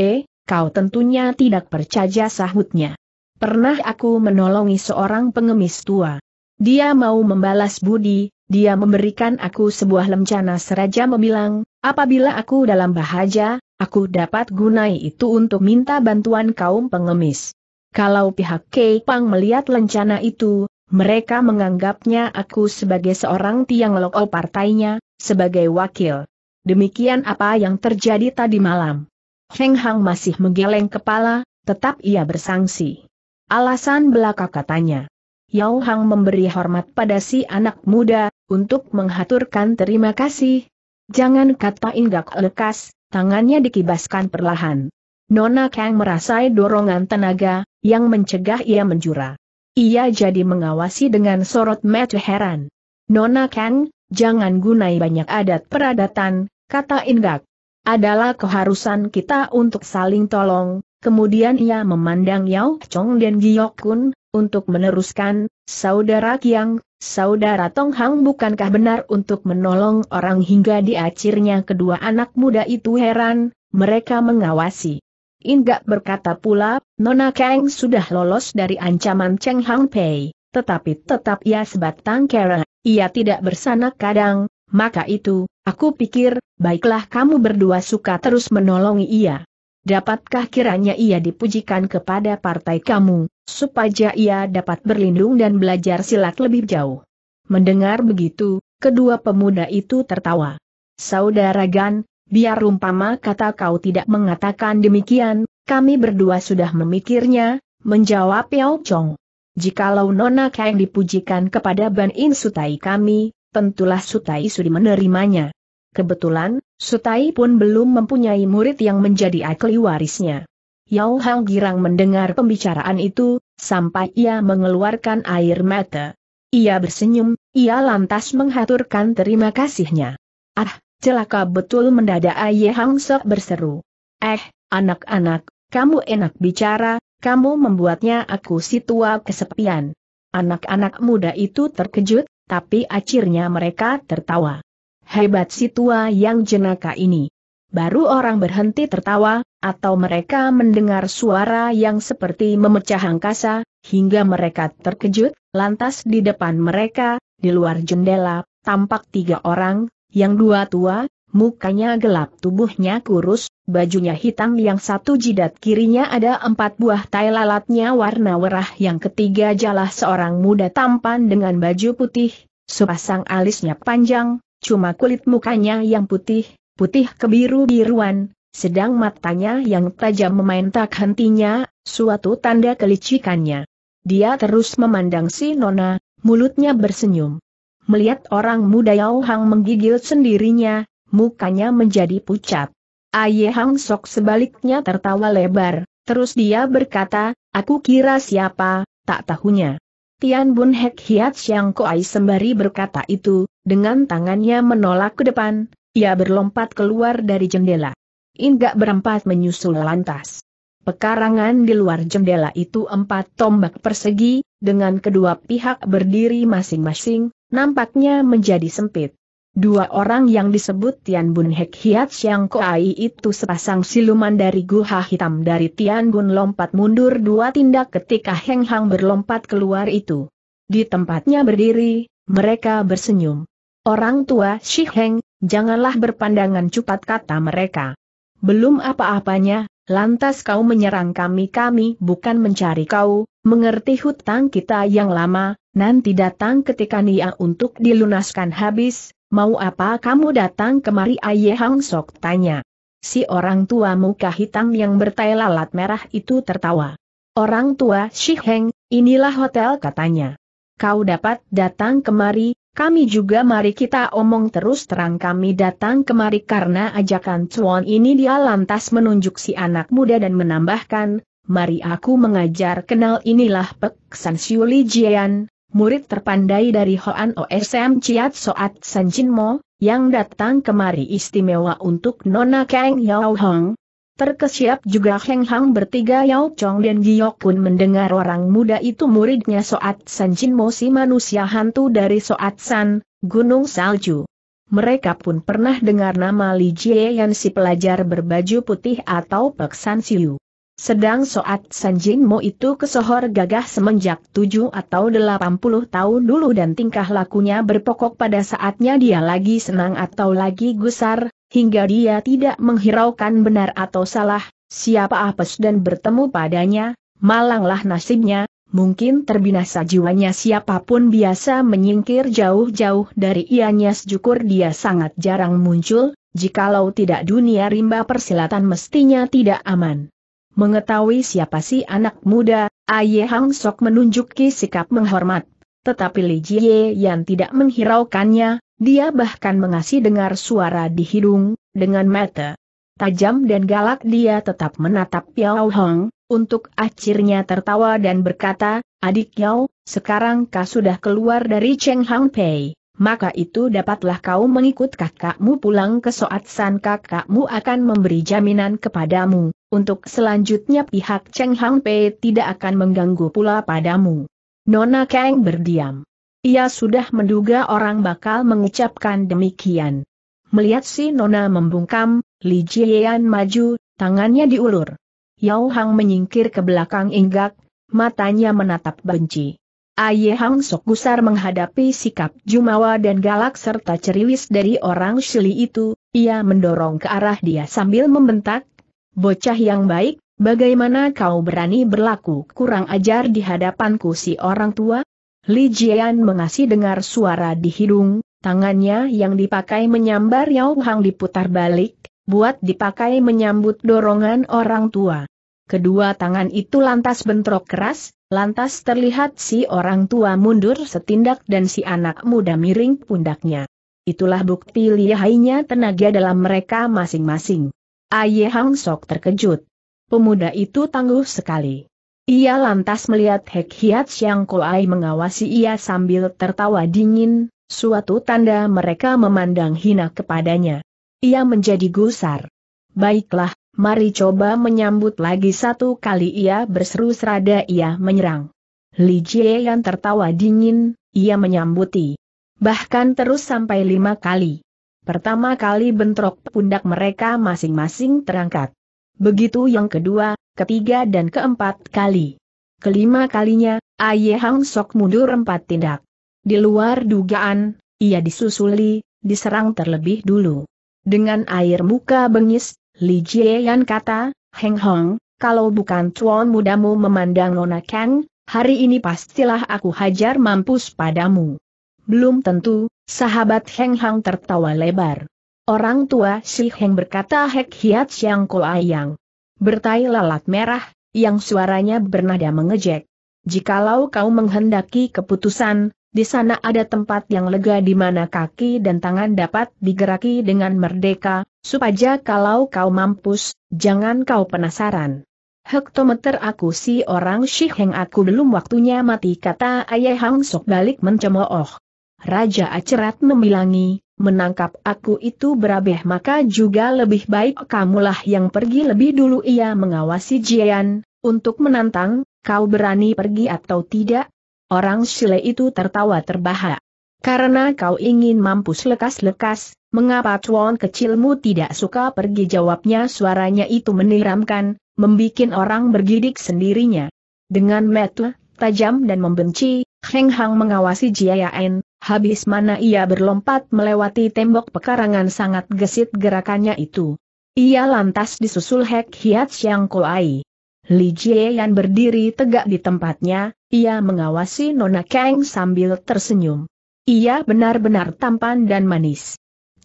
kau tentunya tidak percaya sahutnya. Pernah aku menolongi seorang pengemis tua. Dia mau membalas budi, dia memberikan aku sebuah lencana seraja memilang, apabila aku dalam bahaya, aku dapat gunai itu untuk minta bantuan kaum pengemis. Kalau pihak Kei Pang melihat lencana itu, mereka menganggapnya aku sebagai seorang tiang loko partainya, sebagai wakil. Demikian apa yang terjadi tadi malam. Heng Hang masih menggeleng kepala, tetap ia bersangsi. Alasan belaka katanya. Yao Hang memberi hormat pada si anak muda, untuk menghaturkan terima kasih. Jangan kata inggak lekas, tangannya dikibaskan perlahan. Nona Kang merasai dorongan tenaga, yang mencegah ia menjura. Ia jadi mengawasi dengan sorot mata heran. Nona Kang, jangan gunai banyak adat peradatan, kata Inggak. Adalah keharusan kita untuk saling tolong, kemudian ia memandang Yao Chong dan Giok Kun, untuk meneruskan, Saudara Kiang, saudara Tong Hang bukankah benar untuk menolong orang hingga diacirnya kedua anak muda itu heran, mereka mengawasi. Inggak berkata pula, Nona Kang sudah lolos dari ancaman Cheng Hang Pei, tetapi tetap ia sebatang kera, ia tidak bersanak kadang, maka itu, aku pikir, baiklah kamu berdua suka terus menolong ia. Dapatkah kiranya ia dipujikan kepada partai kamu, supaya ia dapat berlindung dan belajar silat lebih jauh? Mendengar begitu, kedua pemuda itu tertawa. Saudara Gan, biar umpama kata kau tidak mengatakan demikian, kami berdua sudah memikirnya, menjawab Yao Chong. Jikalau Nona Kang dipujikan kepada Ban In Sutai kami, tentulah Sutai sudah menerimanya. Kebetulan, Sutai pun belum mempunyai murid yang menjadi akli warisnya. Yao Hang Girang mendengar pembicaraan itu, sampai ia mengeluarkan air mata. Ia bersenyum, ia lantas menghaturkan terima kasihnya. Ah, celaka betul mendadak Ye Hang Sok berseru. Eh, anak-anak, kamu enak bicara, kamu membuatnya aku si kesepian. Anak-anak muda itu terkejut, tapi akhirnya mereka tertawa. Hebat si tua yang jenaka ini. Baru orang berhenti tertawa, atau mereka mendengar suara yang seperti memecah angkasa, hingga mereka terkejut, lantas di depan mereka, di luar jendela, tampak tiga orang, yang dua tua, mukanya gelap tubuhnya kurus, bajunya hitam yang satu jidat kirinya ada empat buah tai lalatnya warna werah yang ketiga jalah seorang muda tampan dengan baju putih, sepasang alisnya panjang, Cuma kulit mukanya yang putih, putih kebiru-biruan, sedang matanya yang tajam memain tak hentinya, suatu tanda kelicikannya. Dia terus memandang si Nona, mulutnya bersenyum. Melihat orang muda Yao Hang menggigil sendirinya, mukanya menjadi pucat. Aye Hang Sok sebaliknya tertawa lebar, terus dia berkata, aku kira siapa, tak tahunya. Tian Bun Hek Hiat Siang Koai sembari berkata itu, dengan tangannya menolak ke depan, ia berlompat keluar dari jendela. Inggak berempat menyusul lantas. Pekarangan di luar jendela itu empat tombak persegi, dengan kedua pihak berdiri masing-masing, nampaknya menjadi sempit. Dua orang yang disebut Tian Bun Hek Hiat Siang Koai itu sepasang siluman dari guha hitam dari Tian Bun lompat mundur dua tindak ketika Heng Hang berlompat keluar itu. Di tempatnya berdiri, mereka bersenyum. Orang tua Shi Heng, janganlah berpandangan cepat kata mereka. Belum apa-apanya, lantas kau menyerang kami-kami bukan mencari kau, mengerti hutang kita yang lama, nanti datang ketika Nia untuk dilunaskan habis, mau apa kamu datang kemari Aye Hang Sok tanya. Si orang tua muka hitam yang bertai lalat merah itu tertawa. Orang tua Shi Heng, inilah hotel katanya. Kau dapat datang kemari, kami juga mari kita omong terus terang kami datang kemari karena ajakan Chuan ini dia lantas menunjuk si anak muda dan menambahkan, mari aku mengajar kenal inilah Pek San Siu Jian, murid terpandai dari Hoan OSM Chiat Soat San Jin Mo, yang datang kemari istimewa untuk Nona Kang Yao Hong, Terkesiap juga Heng Hang bertiga Yao Chong dan Giok Kun mendengar orang muda itu muridnya Soat San Jin Mo si manusia hantu dari Soat San, Gunung Salju. Mereka pun pernah dengar nama Li Jie yang si pelajar berbaju putih atau Pek San Siu. Sedang Soat San Jin Mo itu kesohor gagah semenjak tujuh atau delapan puluh tahun dulu dan tingkah lakunya berpokok pada saatnya dia lagi senang atau lagi gusar, Hingga dia tidak menghiraukan benar atau salah, siapa apes dan bertemu padanya, malanglah nasibnya, mungkin terbinasa jiwanya siapapun biasa menyingkir jauh-jauh dari ianya sejukur dia sangat jarang muncul, jikalau tidak dunia rimba persilatan mestinya tidak aman. Mengetahui siapa si anak muda, Aye Hang Sok menunjuki sikap menghormat. Tetapi Li Jie yang tidak menghiraukannya, dia bahkan mengasih dengar suara di hidung, dengan mata. Tajam dan galak dia tetap menatap Yao Hong, untuk akhirnya tertawa dan berkata, Adik Yao, sekarang kau sudah keluar dari Cheng Hang Pei, maka itu dapatlah kau mengikut kakakmu pulang ke Soat San kakakmu akan memberi jaminan kepadamu, untuk selanjutnya pihak Cheng Hang Pei tidak akan mengganggu pula padamu. Nona Kang berdiam. Ia sudah menduga orang bakal mengucapkan demikian. Melihat si Nona membungkam, Li Jieyan maju, tangannya diulur. Yao Hang menyingkir ke belakang inggak, matanya menatap benci. Aye Hang sok gusar menghadapi sikap jumawa dan galak serta ceriwis dari orang Shili itu, ia mendorong ke arah dia sambil membentak, Bocah yang baik, bagaimana kau berani berlaku kurang ajar di hadapanku si orang tua? Li Jian mengasih dengar suara di hidung, tangannya yang dipakai menyambar Yao Hang diputar balik, buat dipakai menyambut dorongan orang tua. Kedua tangan itu lantas bentrok keras, lantas terlihat si orang tua mundur setindak dan si anak muda miring pundaknya. Itulah bukti lihainya tenaga dalam mereka masing-masing. Aye Hang Sok terkejut. Pemuda itu tangguh sekali. Ia lantas melihat Hek Hiat Siang Koai mengawasi ia sambil tertawa dingin, suatu tanda mereka memandang hina kepadanya. Ia menjadi gusar. Baiklah, mari coba menyambut lagi satu kali ia berseru serada ia menyerang. Li Jie yang tertawa dingin, ia menyambuti. Bahkan terus sampai lima kali. Pertama kali bentrok pundak mereka masing-masing terangkat. Begitu yang kedua, ketiga dan keempat kali. Kelima kalinya, Aye Hang Sok mundur empat tindak. Di luar dugaan, ia disusuli, diserang terlebih dulu. Dengan air muka bengis, Li Jieyan kata, Heng Hong, kalau bukan tuan mudamu memandang Nona Kang, hari ini pastilah aku hajar mampus padamu. Belum tentu, sahabat Heng Hong tertawa lebar. Orang tua si Heng berkata Hek Hiat Siang Ko Ayang. Bertai lalat merah, yang suaranya bernada mengejek. Jikalau kau menghendaki keputusan, di sana ada tempat yang lega di mana kaki dan tangan dapat digeraki dengan merdeka, supaya kalau kau mampus, jangan kau penasaran. Hektometer aku si orang Shiheng aku belum waktunya mati kata ayah Hang Sok balik mencemooh. Raja Acerat memilangi menangkap aku itu berabeh maka juga lebih baik kamulah yang pergi lebih dulu ia mengawasi Jian, untuk menantang, kau berani pergi atau tidak? Orang Sile itu tertawa terbahak. Karena kau ingin mampus lekas-lekas, mengapa cuan kecilmu tidak suka pergi jawabnya suaranya itu meniramkan, membuat orang bergidik sendirinya. Dengan metel, tajam dan membenci, Heng Hang mengawasi Jiaen, Habis mana ia berlompat melewati tembok pekarangan sangat gesit gerakannya itu. Ia lantas disusul Hek Hiat Siang Koai. Li Jieyan berdiri tegak di tempatnya, ia mengawasi Nona Kang sambil tersenyum. Ia benar-benar tampan dan manis.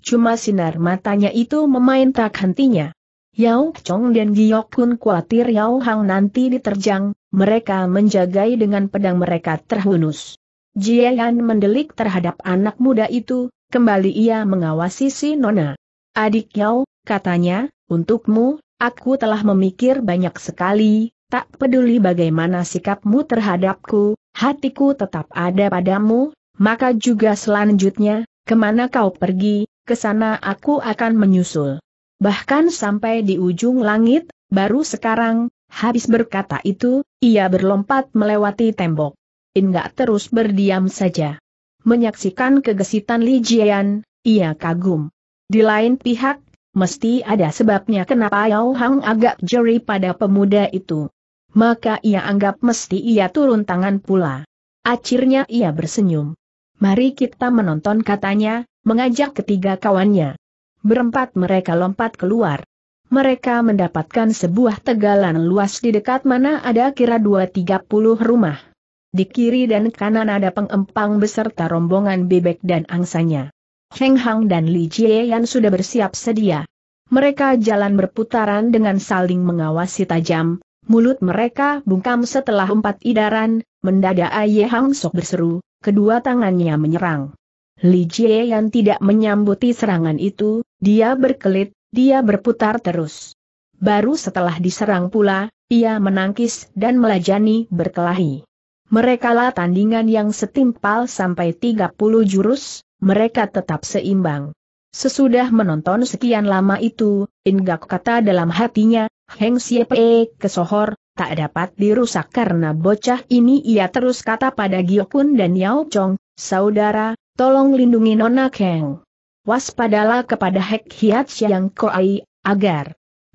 Cuma sinar matanya itu memain tak hentinya. Yao Chong dan Giok pun khawatir Yao Hang nanti diterjang, mereka menjagai dengan pedang mereka terhunus. Jian mendelik terhadap anak muda itu, kembali ia mengawasi si Nona. Adik Yao, katanya, untukmu, aku telah memikir banyak sekali, tak peduli bagaimana sikapmu terhadapku, hatiku tetap ada padamu, maka juga selanjutnya, kemana kau pergi, ke sana aku akan menyusul. Bahkan sampai di ujung langit, baru sekarang, habis berkata itu, ia berlompat melewati tembok. In gak terus berdiam saja. Menyaksikan kegesitan Li Jian, ia kagum. Di lain pihak, mesti ada sebabnya kenapa Yao Hang agak jeri pada pemuda itu. Maka ia anggap mesti ia turun tangan pula. Akhirnya ia bersenyum. Mari kita menonton katanya, mengajak ketiga kawannya. Berempat mereka lompat keluar. Mereka mendapatkan sebuah tegalan luas di dekat mana ada kira dua tiga puluh rumah. Di kiri dan kanan ada pengempang beserta rombongan bebek dan angsanya. Heng Hang dan Li Jieyan sudah bersiap sedia. Mereka jalan berputaran dengan saling mengawasi tajam, mulut mereka bungkam setelah empat idaran, mendadak Ye Hang Sok berseru, kedua tangannya menyerang. Li Jieyan tidak menyambuti serangan itu, dia berkelit, dia berputar terus. Baru setelah diserang pula, ia menangkis dan melajani berkelahi. Merekalah tandingan yang setimpal sampai 30 jurus, mereka tetap seimbang. Sesudah menonton sekian lama itu, Inggak kata dalam hatinya, Heng Siepe eh, kesohor, tak dapat dirusak karena bocah ini ia terus kata pada Giokun dan Yao Chong, saudara, tolong lindungi Nona Keng. Waspadalah kepada Hek Hiat Siang Koai, agar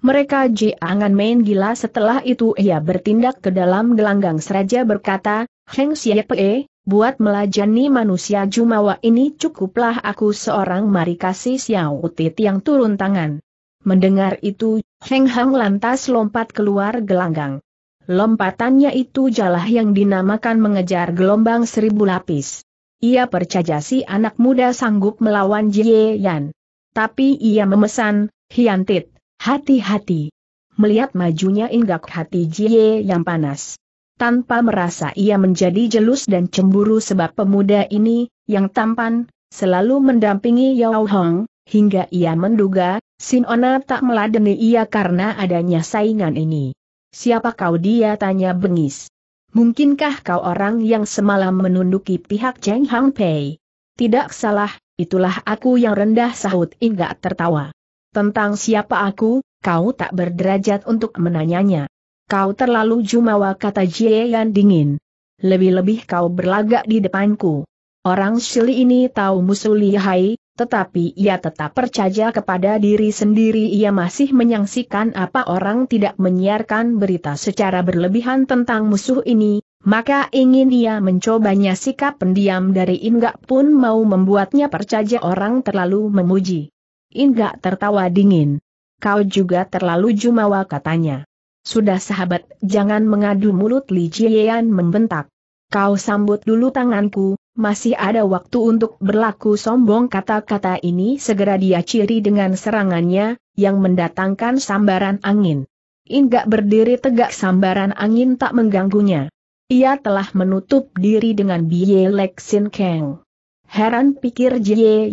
mereka jangan main gila setelah itu ia bertindak ke dalam gelanggang seraja berkata, Heng Siepee, buat melajani manusia Jumawa ini cukuplah aku seorang mari kasih Xiao Tit yang turun tangan. Mendengar itu, Heng Hang lantas lompat keluar gelanggang. Lompatannya itu jalah yang dinamakan mengejar gelombang seribu lapis. Ia percaya si anak muda sanggup melawan Jie Yan. Tapi ia memesan, Hian Tit. Hati-hati. Melihat majunya inggak hati Jie yang panas. Tanpa merasa ia menjadi jelus dan cemburu sebab pemuda ini, yang tampan, selalu mendampingi Yao Hong, hingga ia menduga, Ona tak meladeni ia karena adanya saingan ini. Siapa kau dia tanya bengis. Mungkinkah kau orang yang semalam menunduki pihak Cheng Hang Pei? Tidak salah, itulah aku yang rendah sahut Inggak tertawa. Tentang siapa aku, kau tak berderajat untuk menanyanya. Kau terlalu jumawa kata Jie Yan dingin. Lebih-lebih kau berlagak di depanku. Orang Shili ini tahu musuh lihai, tetapi ia tetap percaya kepada diri sendiri ia masih menyaksikan apa orang tidak menyiarkan berita secara berlebihan tentang musuh ini, maka ingin ia mencobanya sikap pendiam dari Inggak pun mau membuatnya percaya orang terlalu memuji. Inggak tertawa dingin. Kau juga terlalu jumawa katanya. Sudah sahabat, jangan mengadu mulut Li Jian membentak. Kau sambut dulu tanganku, masih ada waktu untuk berlaku sombong kata-kata ini segera dia ciri dengan serangannya, yang mendatangkan sambaran angin. Inggak berdiri tegak sambaran angin tak mengganggunya. Ia telah menutup diri dengan Biye Lexin Kang. Heran pikir Jie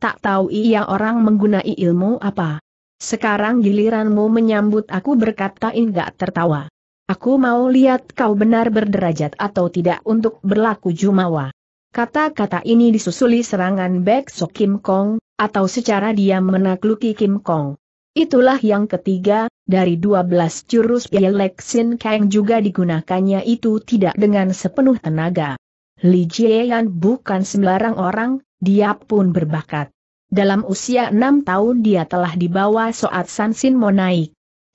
tak tahu ia orang menggunai ilmu apa. Sekarang giliranmu menyambut aku berkata enggak tertawa. Aku mau lihat kau benar berderajat atau tidak untuk berlaku jumawa. Kata-kata ini disusuli serangan Bek Sok Kim Kong, atau secara diam menakluki Kim Kong. Itulah yang ketiga, dari 12 jurus Yelek Sin Kang juga digunakannya itu tidak dengan sepenuh tenaga. Li Jian bukan sembarang orang, dia pun berbakat. Dalam usia enam tahun dia telah dibawa saat Sansin mau naik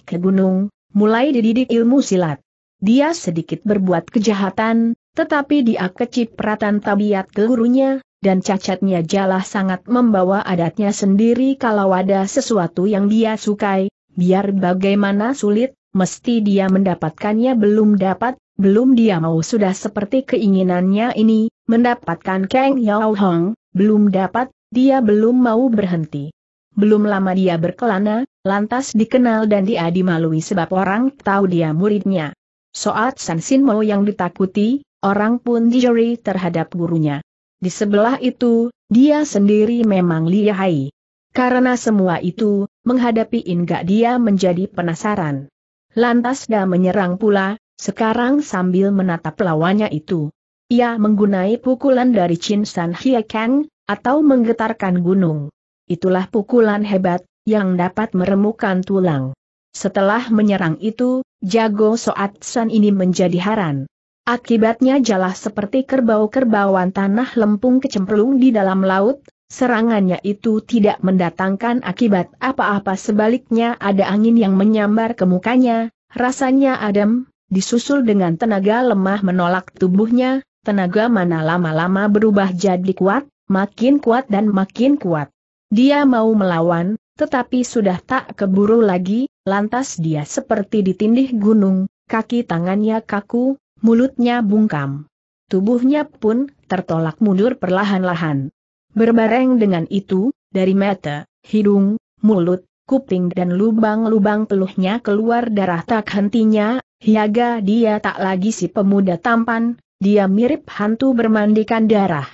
ke gunung, mulai dididik ilmu silat. Dia sedikit berbuat kejahatan, tetapi dia kecipratan tabiat ke gurunya, dan cacatnya jalah sangat membawa adatnya sendiri kalau ada sesuatu yang dia sukai, biar bagaimana sulit, mesti dia mendapatkannya belum dapat, belum dia mau sudah seperti keinginannya ini, Mendapatkan Kang Yao Hong, belum dapat, dia belum mau berhenti. Belum lama dia berkelana, lantas dikenal dan dia dimalui sebab orang tahu dia muridnya. Soat San Sin Mo yang ditakuti, orang pun dijeri terhadap gurunya. Di sebelah itu, dia sendiri memang lihai. Karena semua itu, menghadapi Inga dia menjadi penasaran. Lantas dia menyerang pula, sekarang sambil menatap lawannya itu. Ia menggunai pukulan dari Chin San Hie Kang, atau menggetarkan gunung. Itulah pukulan hebat, yang dapat meremukan tulang. Setelah menyerang itu, jago Soat San ini menjadi haran. Akibatnya jalah seperti kerbau-kerbauan tanah lempung kecemplung di dalam laut, serangannya itu tidak mendatangkan akibat apa-apa sebaliknya ada angin yang menyambar ke mukanya, rasanya adem, disusul dengan tenaga lemah menolak tubuhnya, tenaga mana lama-lama berubah jadi kuat, makin kuat dan makin kuat. Dia mau melawan, tetapi sudah tak keburu lagi, lantas dia seperti ditindih gunung, kaki tangannya kaku, mulutnya bungkam. Tubuhnya pun tertolak mundur perlahan-lahan. Berbareng dengan itu, dari mata, hidung, mulut, kuping dan lubang-lubang peluhnya keluar darah tak hentinya, hiaga dia tak lagi si pemuda tampan, dia mirip hantu bermandikan darah.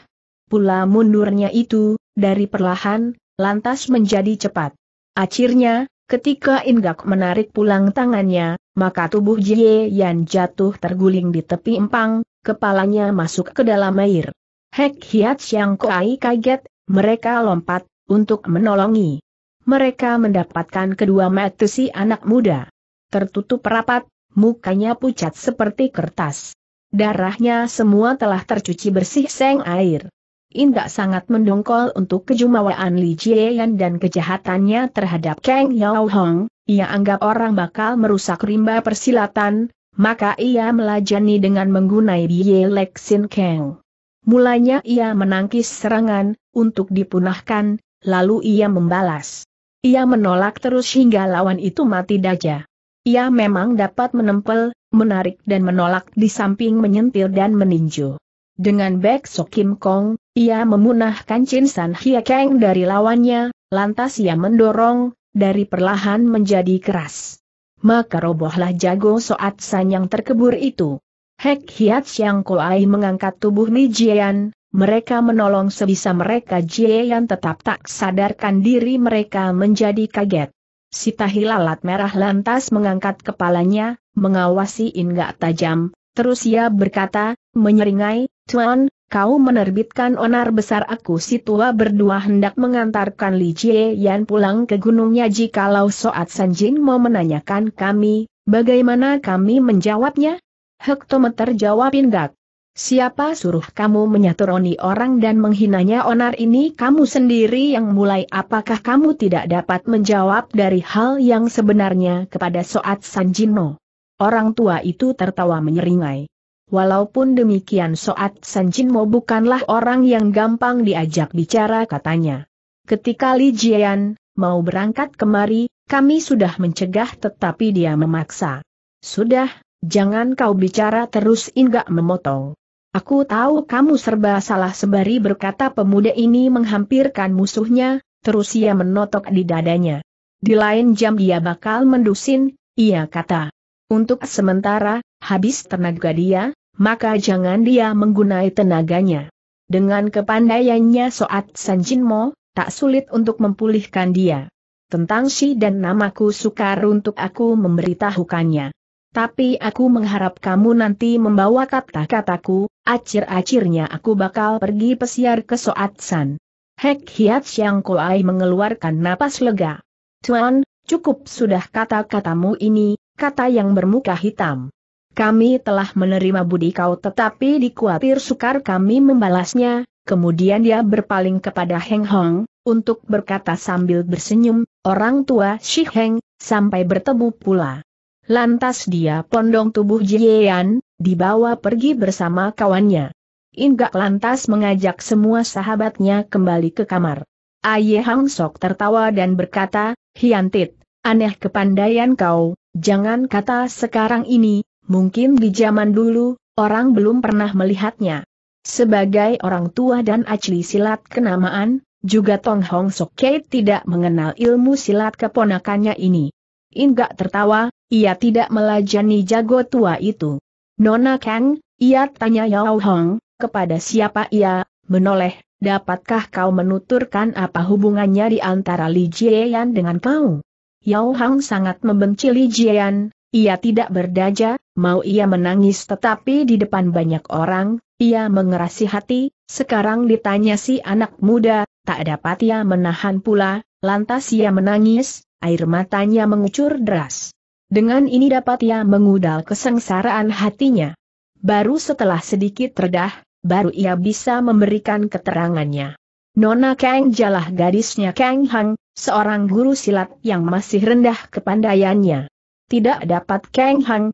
Pula mundurnya itu, dari perlahan, lantas menjadi cepat. Akhirnya, ketika Inggak menarik pulang tangannya, maka tubuh Jie Yan jatuh terguling di tepi empang, kepalanya masuk ke dalam air. Hek Hiat Siang Koai kaget, mereka lompat, untuk menolongi. Mereka mendapatkan kedua mata si anak muda. Tertutup rapat, mukanya pucat seperti kertas. Darahnya semua telah tercuci bersih seng air. Indah sangat mendongkol untuk kejumawaan Li Jian dan kejahatannya terhadap Kang Yao Hong, ia anggap orang bakal merusak rimba persilatan, maka ia melajani dengan menggunai Bie Lexin Kang. Mulanya ia menangkis serangan, untuk dipunahkan, lalu ia membalas. Ia menolak terus hingga lawan itu mati daja. Ia memang dapat menempel, menarik dan menolak di samping menyentil dan meninju. Dengan back sok Kim Kong, ia memunahkan Chin San Hia Kang dari lawannya, lantas ia mendorong, dari perlahan menjadi keras. Maka robohlah jago soat san yang terkebur itu. Hek Hiat Siang Koai mengangkat tubuh Li Jian, mereka menolong sebisa mereka Jie tetap tak sadarkan diri mereka menjadi kaget. Sita lalat merah lantas mengangkat kepalanya, mengawasi inggak tajam, terus ia berkata, menyeringai, Tuan, kau menerbitkan onar besar aku si tua berdua hendak mengantarkan Li Jie Yan pulang ke gunungnya jikalau Soat Sanjin mau menanyakan kami, bagaimana kami menjawabnya? Hektometer jawab inggak. Siapa suruh kamu menyaturoni orang dan menghinanya onar ini kamu sendiri yang mulai apakah kamu tidak dapat menjawab dari hal yang sebenarnya kepada Soat Sanjino? Orang tua itu tertawa menyeringai. Walaupun demikian Soat Sanjinmo bukanlah orang yang gampang diajak bicara katanya. Ketika Li Jian mau berangkat kemari, kami sudah mencegah tetapi dia memaksa. Sudah, jangan kau bicara terus enggak memotong. Aku tahu kamu serba salah sembari berkata pemuda ini menghampirkan musuhnya, terus ia menotok di dadanya. Di lain jam dia bakal mendusin, ia kata. Untuk sementara, habis tenaga dia, maka jangan dia menggunai tenaganya. Dengan kepandaiannya Soat Sanjinmo, tak sulit untuk memulihkan dia. Tentang si dan namaku sukar untuk aku memberitahukannya. Tapi aku mengharap kamu nanti membawa kata-kataku, acir-acirnya aku bakal pergi pesiar ke Soat San. Hek Hiat Siang Koai mengeluarkan napas lega. Tuan, cukup sudah kata-katamu ini, kata yang bermuka hitam. Kami telah menerima budi kau tetapi dikuatir sukar kami membalasnya, kemudian dia berpaling kepada Heng Hong, untuk berkata sambil bersenyum, orang tua Shi Heng, sampai bertemu pula. Lantas dia pondong tubuh Jian, dibawa pergi bersama kawannya. Inggak lantas mengajak semua sahabatnya kembali ke kamar. Aye Hang Sok tertawa dan berkata, Hiantit, aneh kepandaian kau, Jangan kata sekarang ini, mungkin di zaman dulu, orang belum pernah melihatnya. Sebagai orang tua dan acli silat kenamaan, juga Tong Hong Sok Kei tidak mengenal ilmu silat keponakannya ini. Inggak tertawa, ia tidak melajani jago tua itu. Nona Kang, ia tanya Yao Hong, kepada siapa ia, menoleh, dapatkah kau menuturkan apa hubungannya di antara Li Yan dengan kau? Yao Hang sangat membenci Li Jian, ia tidak berdaja, mau ia menangis tetapi di depan banyak orang, ia mengerasi hati, sekarang ditanya si anak muda, tak dapat ia menahan pula, lantas ia menangis, air matanya mengucur deras. Dengan ini dapat ia mengudal kesengsaraan hatinya. Baru setelah sedikit redah, baru ia bisa memberikan keterangannya. Nona Kang jalah gadisnya Kang Hang, seorang guru silat yang masih rendah kepandaiannya. Tidak dapat Kang Hang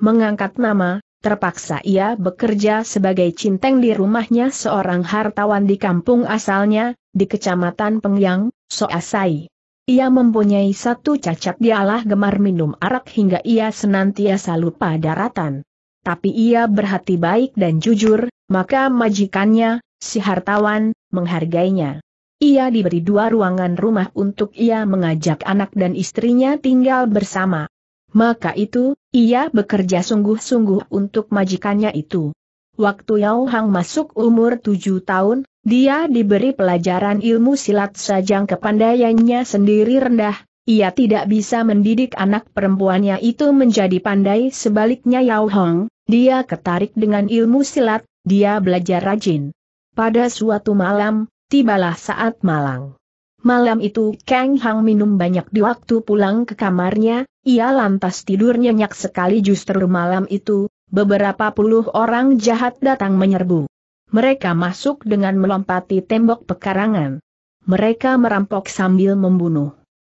mengangkat nama, terpaksa ia bekerja sebagai cinteng di rumahnya seorang hartawan di kampung asalnya, di kecamatan Pengyang, Soasai. Ia mempunyai satu cacat dialah gemar minum arak hingga ia senantiasa lupa daratan. Tapi ia berhati baik dan jujur, maka majikannya, si hartawan, menghargainya. Ia diberi dua ruangan rumah untuk ia mengajak anak dan istrinya tinggal bersama. Maka itu, ia bekerja sungguh-sungguh untuk majikannya itu. Waktu Yao Hang masuk umur tujuh tahun, dia diberi pelajaran ilmu silat sajang kepandaiannya sendiri rendah, ia tidak bisa mendidik anak perempuannya itu menjadi pandai sebaliknya Yao Hang, dia ketarik dengan ilmu silat, dia belajar rajin. Pada suatu malam, Tibalah saat malang. Malam itu Kang Hang minum banyak di waktu pulang ke kamarnya, ia lantas tidur nyenyak sekali justru malam itu, beberapa puluh orang jahat datang menyerbu. Mereka masuk dengan melompati tembok pekarangan. Mereka merampok sambil membunuh.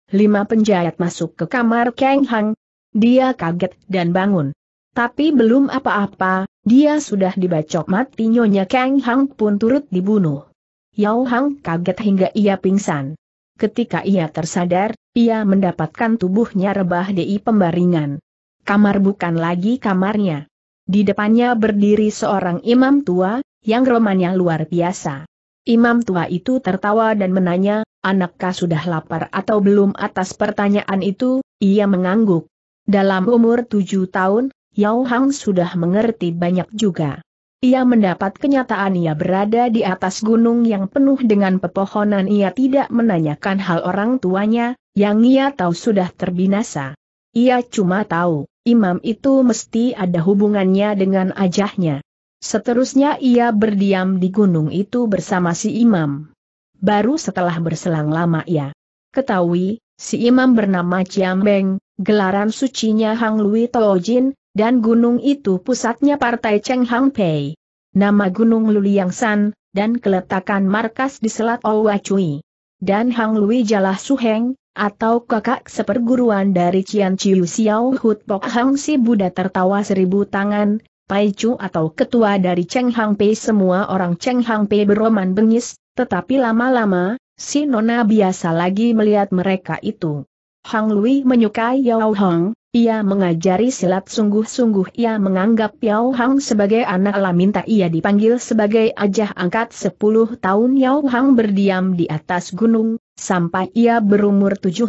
Lima penjahat masuk ke kamar Kang Hang. Dia kaget dan bangun. Tapi belum apa-apa, dia sudah dibacok mati Nyonya Kang Hang pun turut dibunuh. Yao Hang kaget hingga ia pingsan. Ketika ia tersadar, ia mendapatkan tubuhnya rebah di pembaringan. Kamar bukan lagi kamarnya. Di depannya berdiri seorang imam tua, yang romannya luar biasa. Imam tua itu tertawa dan menanya, anakkah sudah lapar atau belum atas pertanyaan itu, ia mengangguk. Dalam umur tujuh tahun, Yao Hang sudah mengerti banyak juga. Ia mendapat kenyataan ia berada di atas gunung yang penuh dengan pepohonan ia tidak menanyakan hal orang tuanya, yang ia tahu sudah terbinasa. Ia cuma tahu, imam itu mesti ada hubungannya dengan ajahnya. Seterusnya ia berdiam di gunung itu bersama si imam. Baru setelah berselang lama ia ketahui, si imam bernama Chiang Beng, gelaran sucinya Hang Lui Tojin, dan gunung itu pusatnya partai Cheng Hang Pei. Nama gunung Luliang San, dan keletakan markas di Selat Owa Cui. Dan Hang Lui Jalah Suheng, atau kakak seperguruan dari Cian Chiu Xiao Hut Pok Hang Si Buddha tertawa seribu tangan, Pai Chu atau ketua dari Cheng Hang Pei semua orang Cheng Hang Pei beroman bengis, tetapi lama-lama, si Nona biasa lagi melihat mereka itu. Hang Lui menyukai Yao Hong, ia mengajari silat sungguh-sungguh ia menganggap Yao Hang sebagai anak lah minta ia dipanggil sebagai ajah angkat 10 tahun Yao Hang berdiam di atas gunung, sampai ia berumur 17.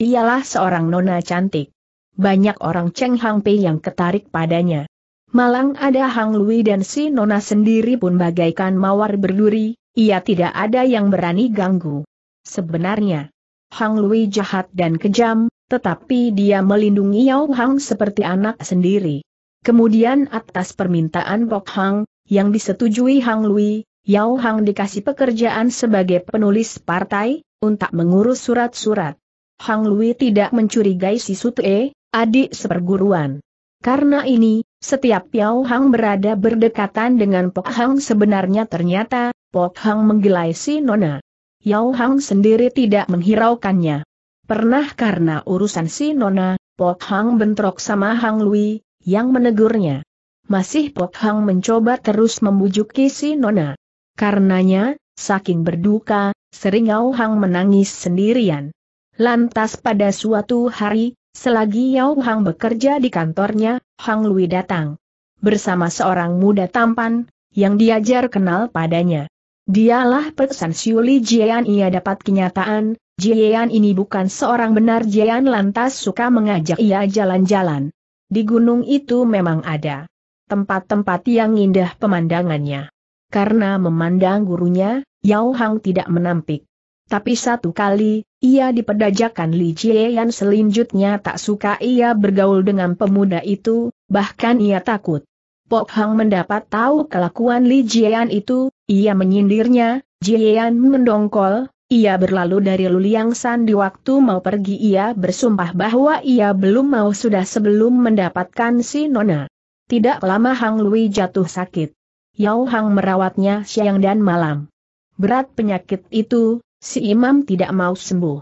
Ialah seorang nona cantik. Banyak orang Cheng Hang Pei yang ketarik padanya. Malang ada Hang Lui dan si nona sendiri pun bagaikan mawar berduri, ia tidak ada yang berani ganggu. Sebenarnya, Hang Lui jahat dan kejam, tetapi dia melindungi Yao Hang seperti anak sendiri. Kemudian atas permintaan Bok Hang, yang disetujui Hang Lui, Yao Hang dikasih pekerjaan sebagai penulis partai, untuk mengurus surat-surat. Hang Lui tidak mencurigai si Sute, adik seperguruan. Karena ini, setiap Yao Hang berada berdekatan dengan Pok Hang sebenarnya ternyata, Pok Hang menggelai si Nona. Yao Hang sendiri tidak menghiraukannya. Pernah karena urusan si Nona, Pok Hang bentrok sama Hang Lui, yang menegurnya. Masih Pok Hang mencoba terus membujuki si Nona. Karenanya, saking berduka, sering Yao Hang menangis sendirian. Lantas pada suatu hari, selagi Yao Hang bekerja di kantornya, Hang Lui datang. Bersama seorang muda tampan, yang diajar kenal padanya. Dialah pesan Siuli Jian ia dapat kenyataan, Jian ini bukan seorang benar Jian lantas suka mengajak ia jalan-jalan. Di gunung itu memang ada tempat-tempat yang indah pemandangannya. Karena memandang gurunya, Yao Hang tidak menampik. Tapi satu kali, ia dipedajakan Li Jian selanjutnya tak suka ia bergaul dengan pemuda itu, bahkan ia takut. Pok Hang mendapat tahu kelakuan Li Jian itu, ia menyindirnya, Jian mendongkol, ia berlalu dari Luliang San di waktu mau pergi ia bersumpah bahwa ia belum mau sudah sebelum mendapatkan si Nona. Tidak lama Hang Lui jatuh sakit. Yao Hang merawatnya siang dan malam. Berat penyakit itu, si imam tidak mau sembuh.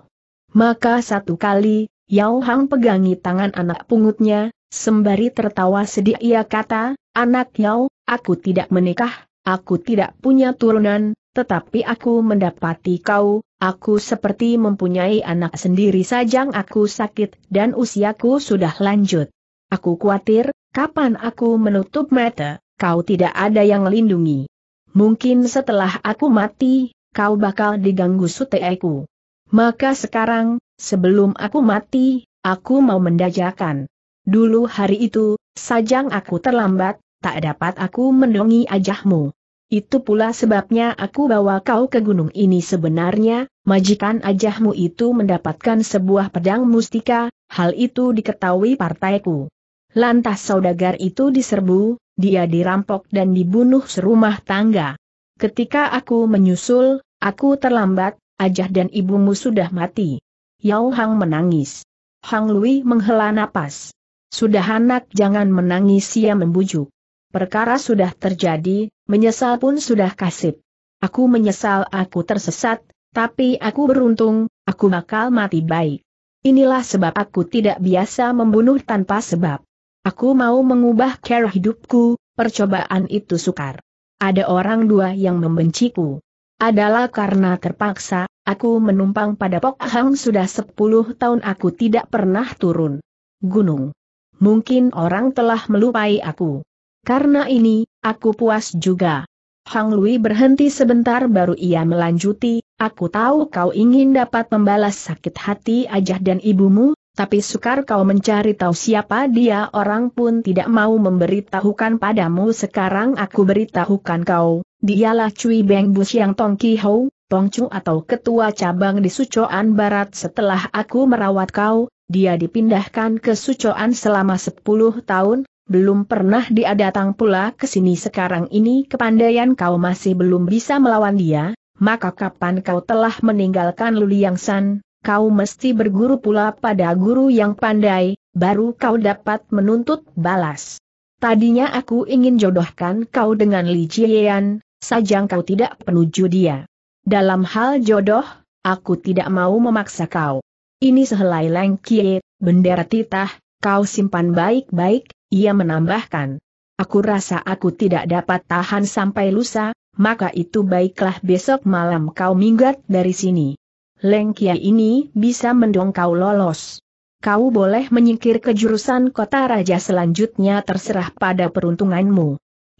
Maka satu kali, Yao Hang pegangi tangan anak pungutnya, sembari tertawa sedih ia kata, anak Yao, aku tidak menikah, Aku tidak punya turunan, tetapi aku mendapati kau, aku seperti mempunyai anak sendiri sajang aku sakit dan usiaku sudah lanjut. Aku khawatir, kapan aku menutup mata, kau tidak ada yang melindungi. Mungkin setelah aku mati, kau bakal diganggu suteku. Maka sekarang, sebelum aku mati, aku mau mendajakan. Dulu hari itu, sajang aku terlambat, tak dapat aku mendongi ajahmu. Itu pula sebabnya aku bawa kau ke gunung ini sebenarnya, majikan ajahmu itu mendapatkan sebuah pedang mustika, hal itu diketahui partaiku. Lantas saudagar itu diserbu, dia dirampok dan dibunuh serumah tangga. Ketika aku menyusul, aku terlambat, ajah dan ibumu sudah mati. Yao Hang menangis. Hang Lui menghela napas. Sudah anak jangan menangis ia membujuk. Perkara sudah terjadi, menyesal pun sudah kasib. Aku menyesal aku tersesat, tapi aku beruntung, aku bakal mati baik. Inilah sebab aku tidak biasa membunuh tanpa sebab. Aku mau mengubah cara hidupku, percobaan itu sukar. Ada orang dua yang membenciku. Adalah karena terpaksa, aku menumpang pada Pok Hang sudah 10 tahun aku tidak pernah turun. Gunung. Mungkin orang telah melupai aku. Karena ini, aku puas juga. Hang Lui berhenti sebentar baru ia melanjuti, aku tahu kau ingin dapat membalas sakit hati Ajah dan ibumu, tapi sukar kau mencari tahu siapa dia orang pun tidak mau memberitahukan padamu sekarang aku beritahukan kau, dialah Cui Beng Bus yang Tong Ki Hou, Tong Chu atau ketua cabang di Sucoan Barat setelah aku merawat kau, dia dipindahkan ke Sucoan selama 10 tahun, belum pernah dia datang pula ke sini sekarang ini kepandaian kau masih belum bisa melawan dia, maka kapan kau telah meninggalkan Luliang San, kau mesti berguru pula pada guru yang pandai, baru kau dapat menuntut balas. Tadinya aku ingin jodohkan kau dengan Li Chiyan, sajang kau tidak penuju dia. Dalam hal jodoh, aku tidak mau memaksa kau. Ini sehelai lengkiet, bendera titah, kau simpan baik-baik, ia menambahkan, Aku rasa aku tidak dapat tahan sampai lusa, maka itu baiklah besok malam kau minggat dari sini. Leng kia ini bisa mendongkau lolos. Kau boleh menyingkir ke jurusan kota raja selanjutnya terserah pada peruntunganmu.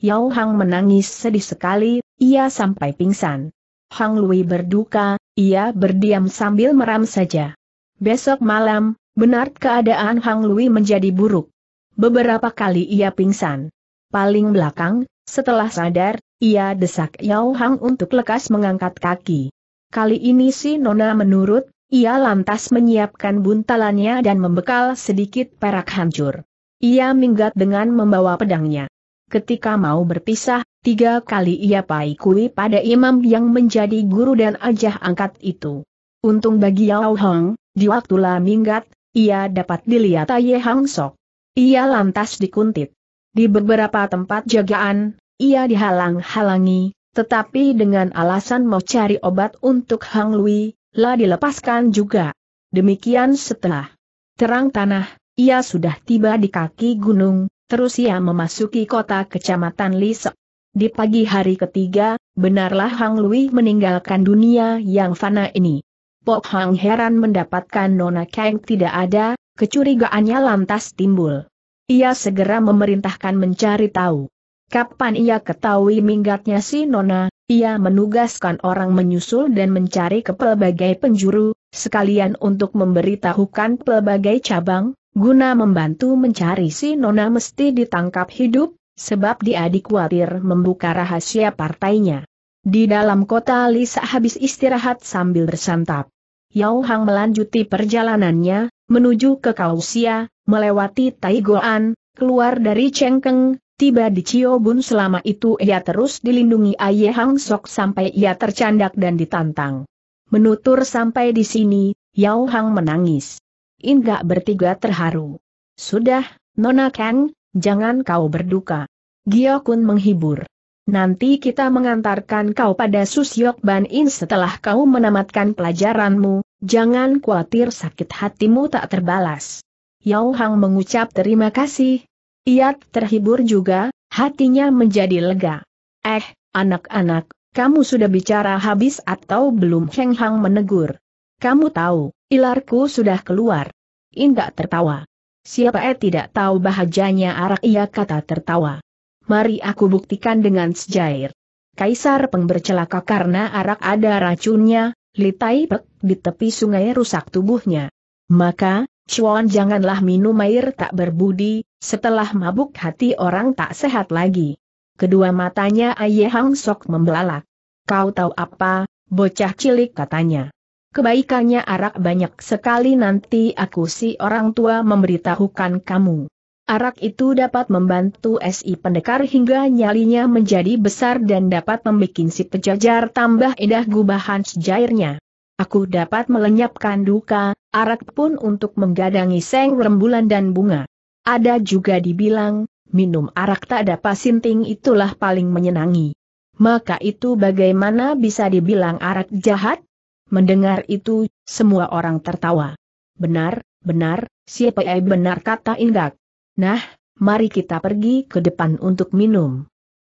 Yao Hang menangis sedih sekali, ia sampai pingsan. Hang Lui berduka, ia berdiam sambil meram saja. Besok malam, benar keadaan Hang Lui menjadi buruk. Beberapa kali ia pingsan. Paling belakang, setelah sadar, ia desak Yao Hang untuk lekas mengangkat kaki. Kali ini si Nona menurut, ia lantas menyiapkan buntalannya dan membekal sedikit perak hancur. Ia minggat dengan membawa pedangnya. Ketika mau berpisah, tiga kali ia paikui pada imam yang menjadi guru dan ajah angkat itu. Untung bagi Yao Hang, di waktu minggat, ia dapat dilihat Aye Hang Sok. Ia lantas dikuntit. Di beberapa tempat jagaan, ia dihalang-halangi, tetapi dengan alasan mau cari obat untuk Hang Lui, lah dilepaskan juga. Demikian setelah terang tanah, ia sudah tiba di kaki gunung, terus ia memasuki kota kecamatan Lise. Di pagi hari ketiga, benarlah Hang Lui meninggalkan dunia yang fana ini. Pok Hang heran mendapatkan Nona Kang tidak ada, Kecurigaannya lantas timbul. Ia segera memerintahkan mencari tahu. Kapan ia ketahui minggatnya si Nona, ia menugaskan orang menyusul dan mencari ke pelbagai penjuru, sekalian untuk memberitahukan pelbagai cabang, guna membantu mencari si Nona mesti ditangkap hidup, sebab dia dikhawatir membuka rahasia partainya. Di dalam kota Lisa habis istirahat sambil bersantap. Yao Hang melanjuti perjalanannya, menuju ke Kausia, melewati Taigoan, keluar dari Chengkeng, tiba di Ciobun selama itu ia terus dilindungi Aye Hang Sok sampai ia tercandak dan ditantang. Menutur sampai di sini, Yao Hang menangis. Inga bertiga terharu. Sudah, Nona Kang, jangan kau berduka. Gio Kun menghibur. Nanti kita mengantarkan kau pada Susyok Ban In setelah kau menamatkan pelajaranmu, Jangan khawatir sakit hatimu tak terbalas. Yao Hang mengucap terima kasih. Ia terhibur juga, hatinya menjadi lega. Eh, anak-anak, kamu sudah bicara habis atau belum Heng Hang menegur. Kamu tahu, ilarku sudah keluar. Indah tertawa. Siapa eh tidak tahu bahajanya arak ia kata tertawa. Mari aku buktikan dengan sejair. Kaisar pengbercelaka karena arak ada racunnya, Li Tai Pek di tepi sungai rusak tubuhnya. Maka, Chuan janganlah minum air tak berbudi, setelah mabuk hati orang tak sehat lagi. Kedua matanya Ayehang Sok membelalak. Kau tahu apa, bocah cilik katanya. Kebaikannya arak banyak sekali nanti aku si orang tua memberitahukan kamu. Arak itu dapat membantu SI pendekar hingga nyalinya menjadi besar dan dapat membuat si pejajar tambah edah gubahan sejairnya. Aku dapat melenyapkan duka, arak pun untuk menggadangi seng rembulan dan bunga. Ada juga dibilang, minum arak tak dapat sinting itulah paling menyenangi. Maka itu bagaimana bisa dibilang arak jahat? Mendengar itu, semua orang tertawa. Benar, benar, siapa benar kata Inggak. Nah, mari kita pergi ke depan untuk minum.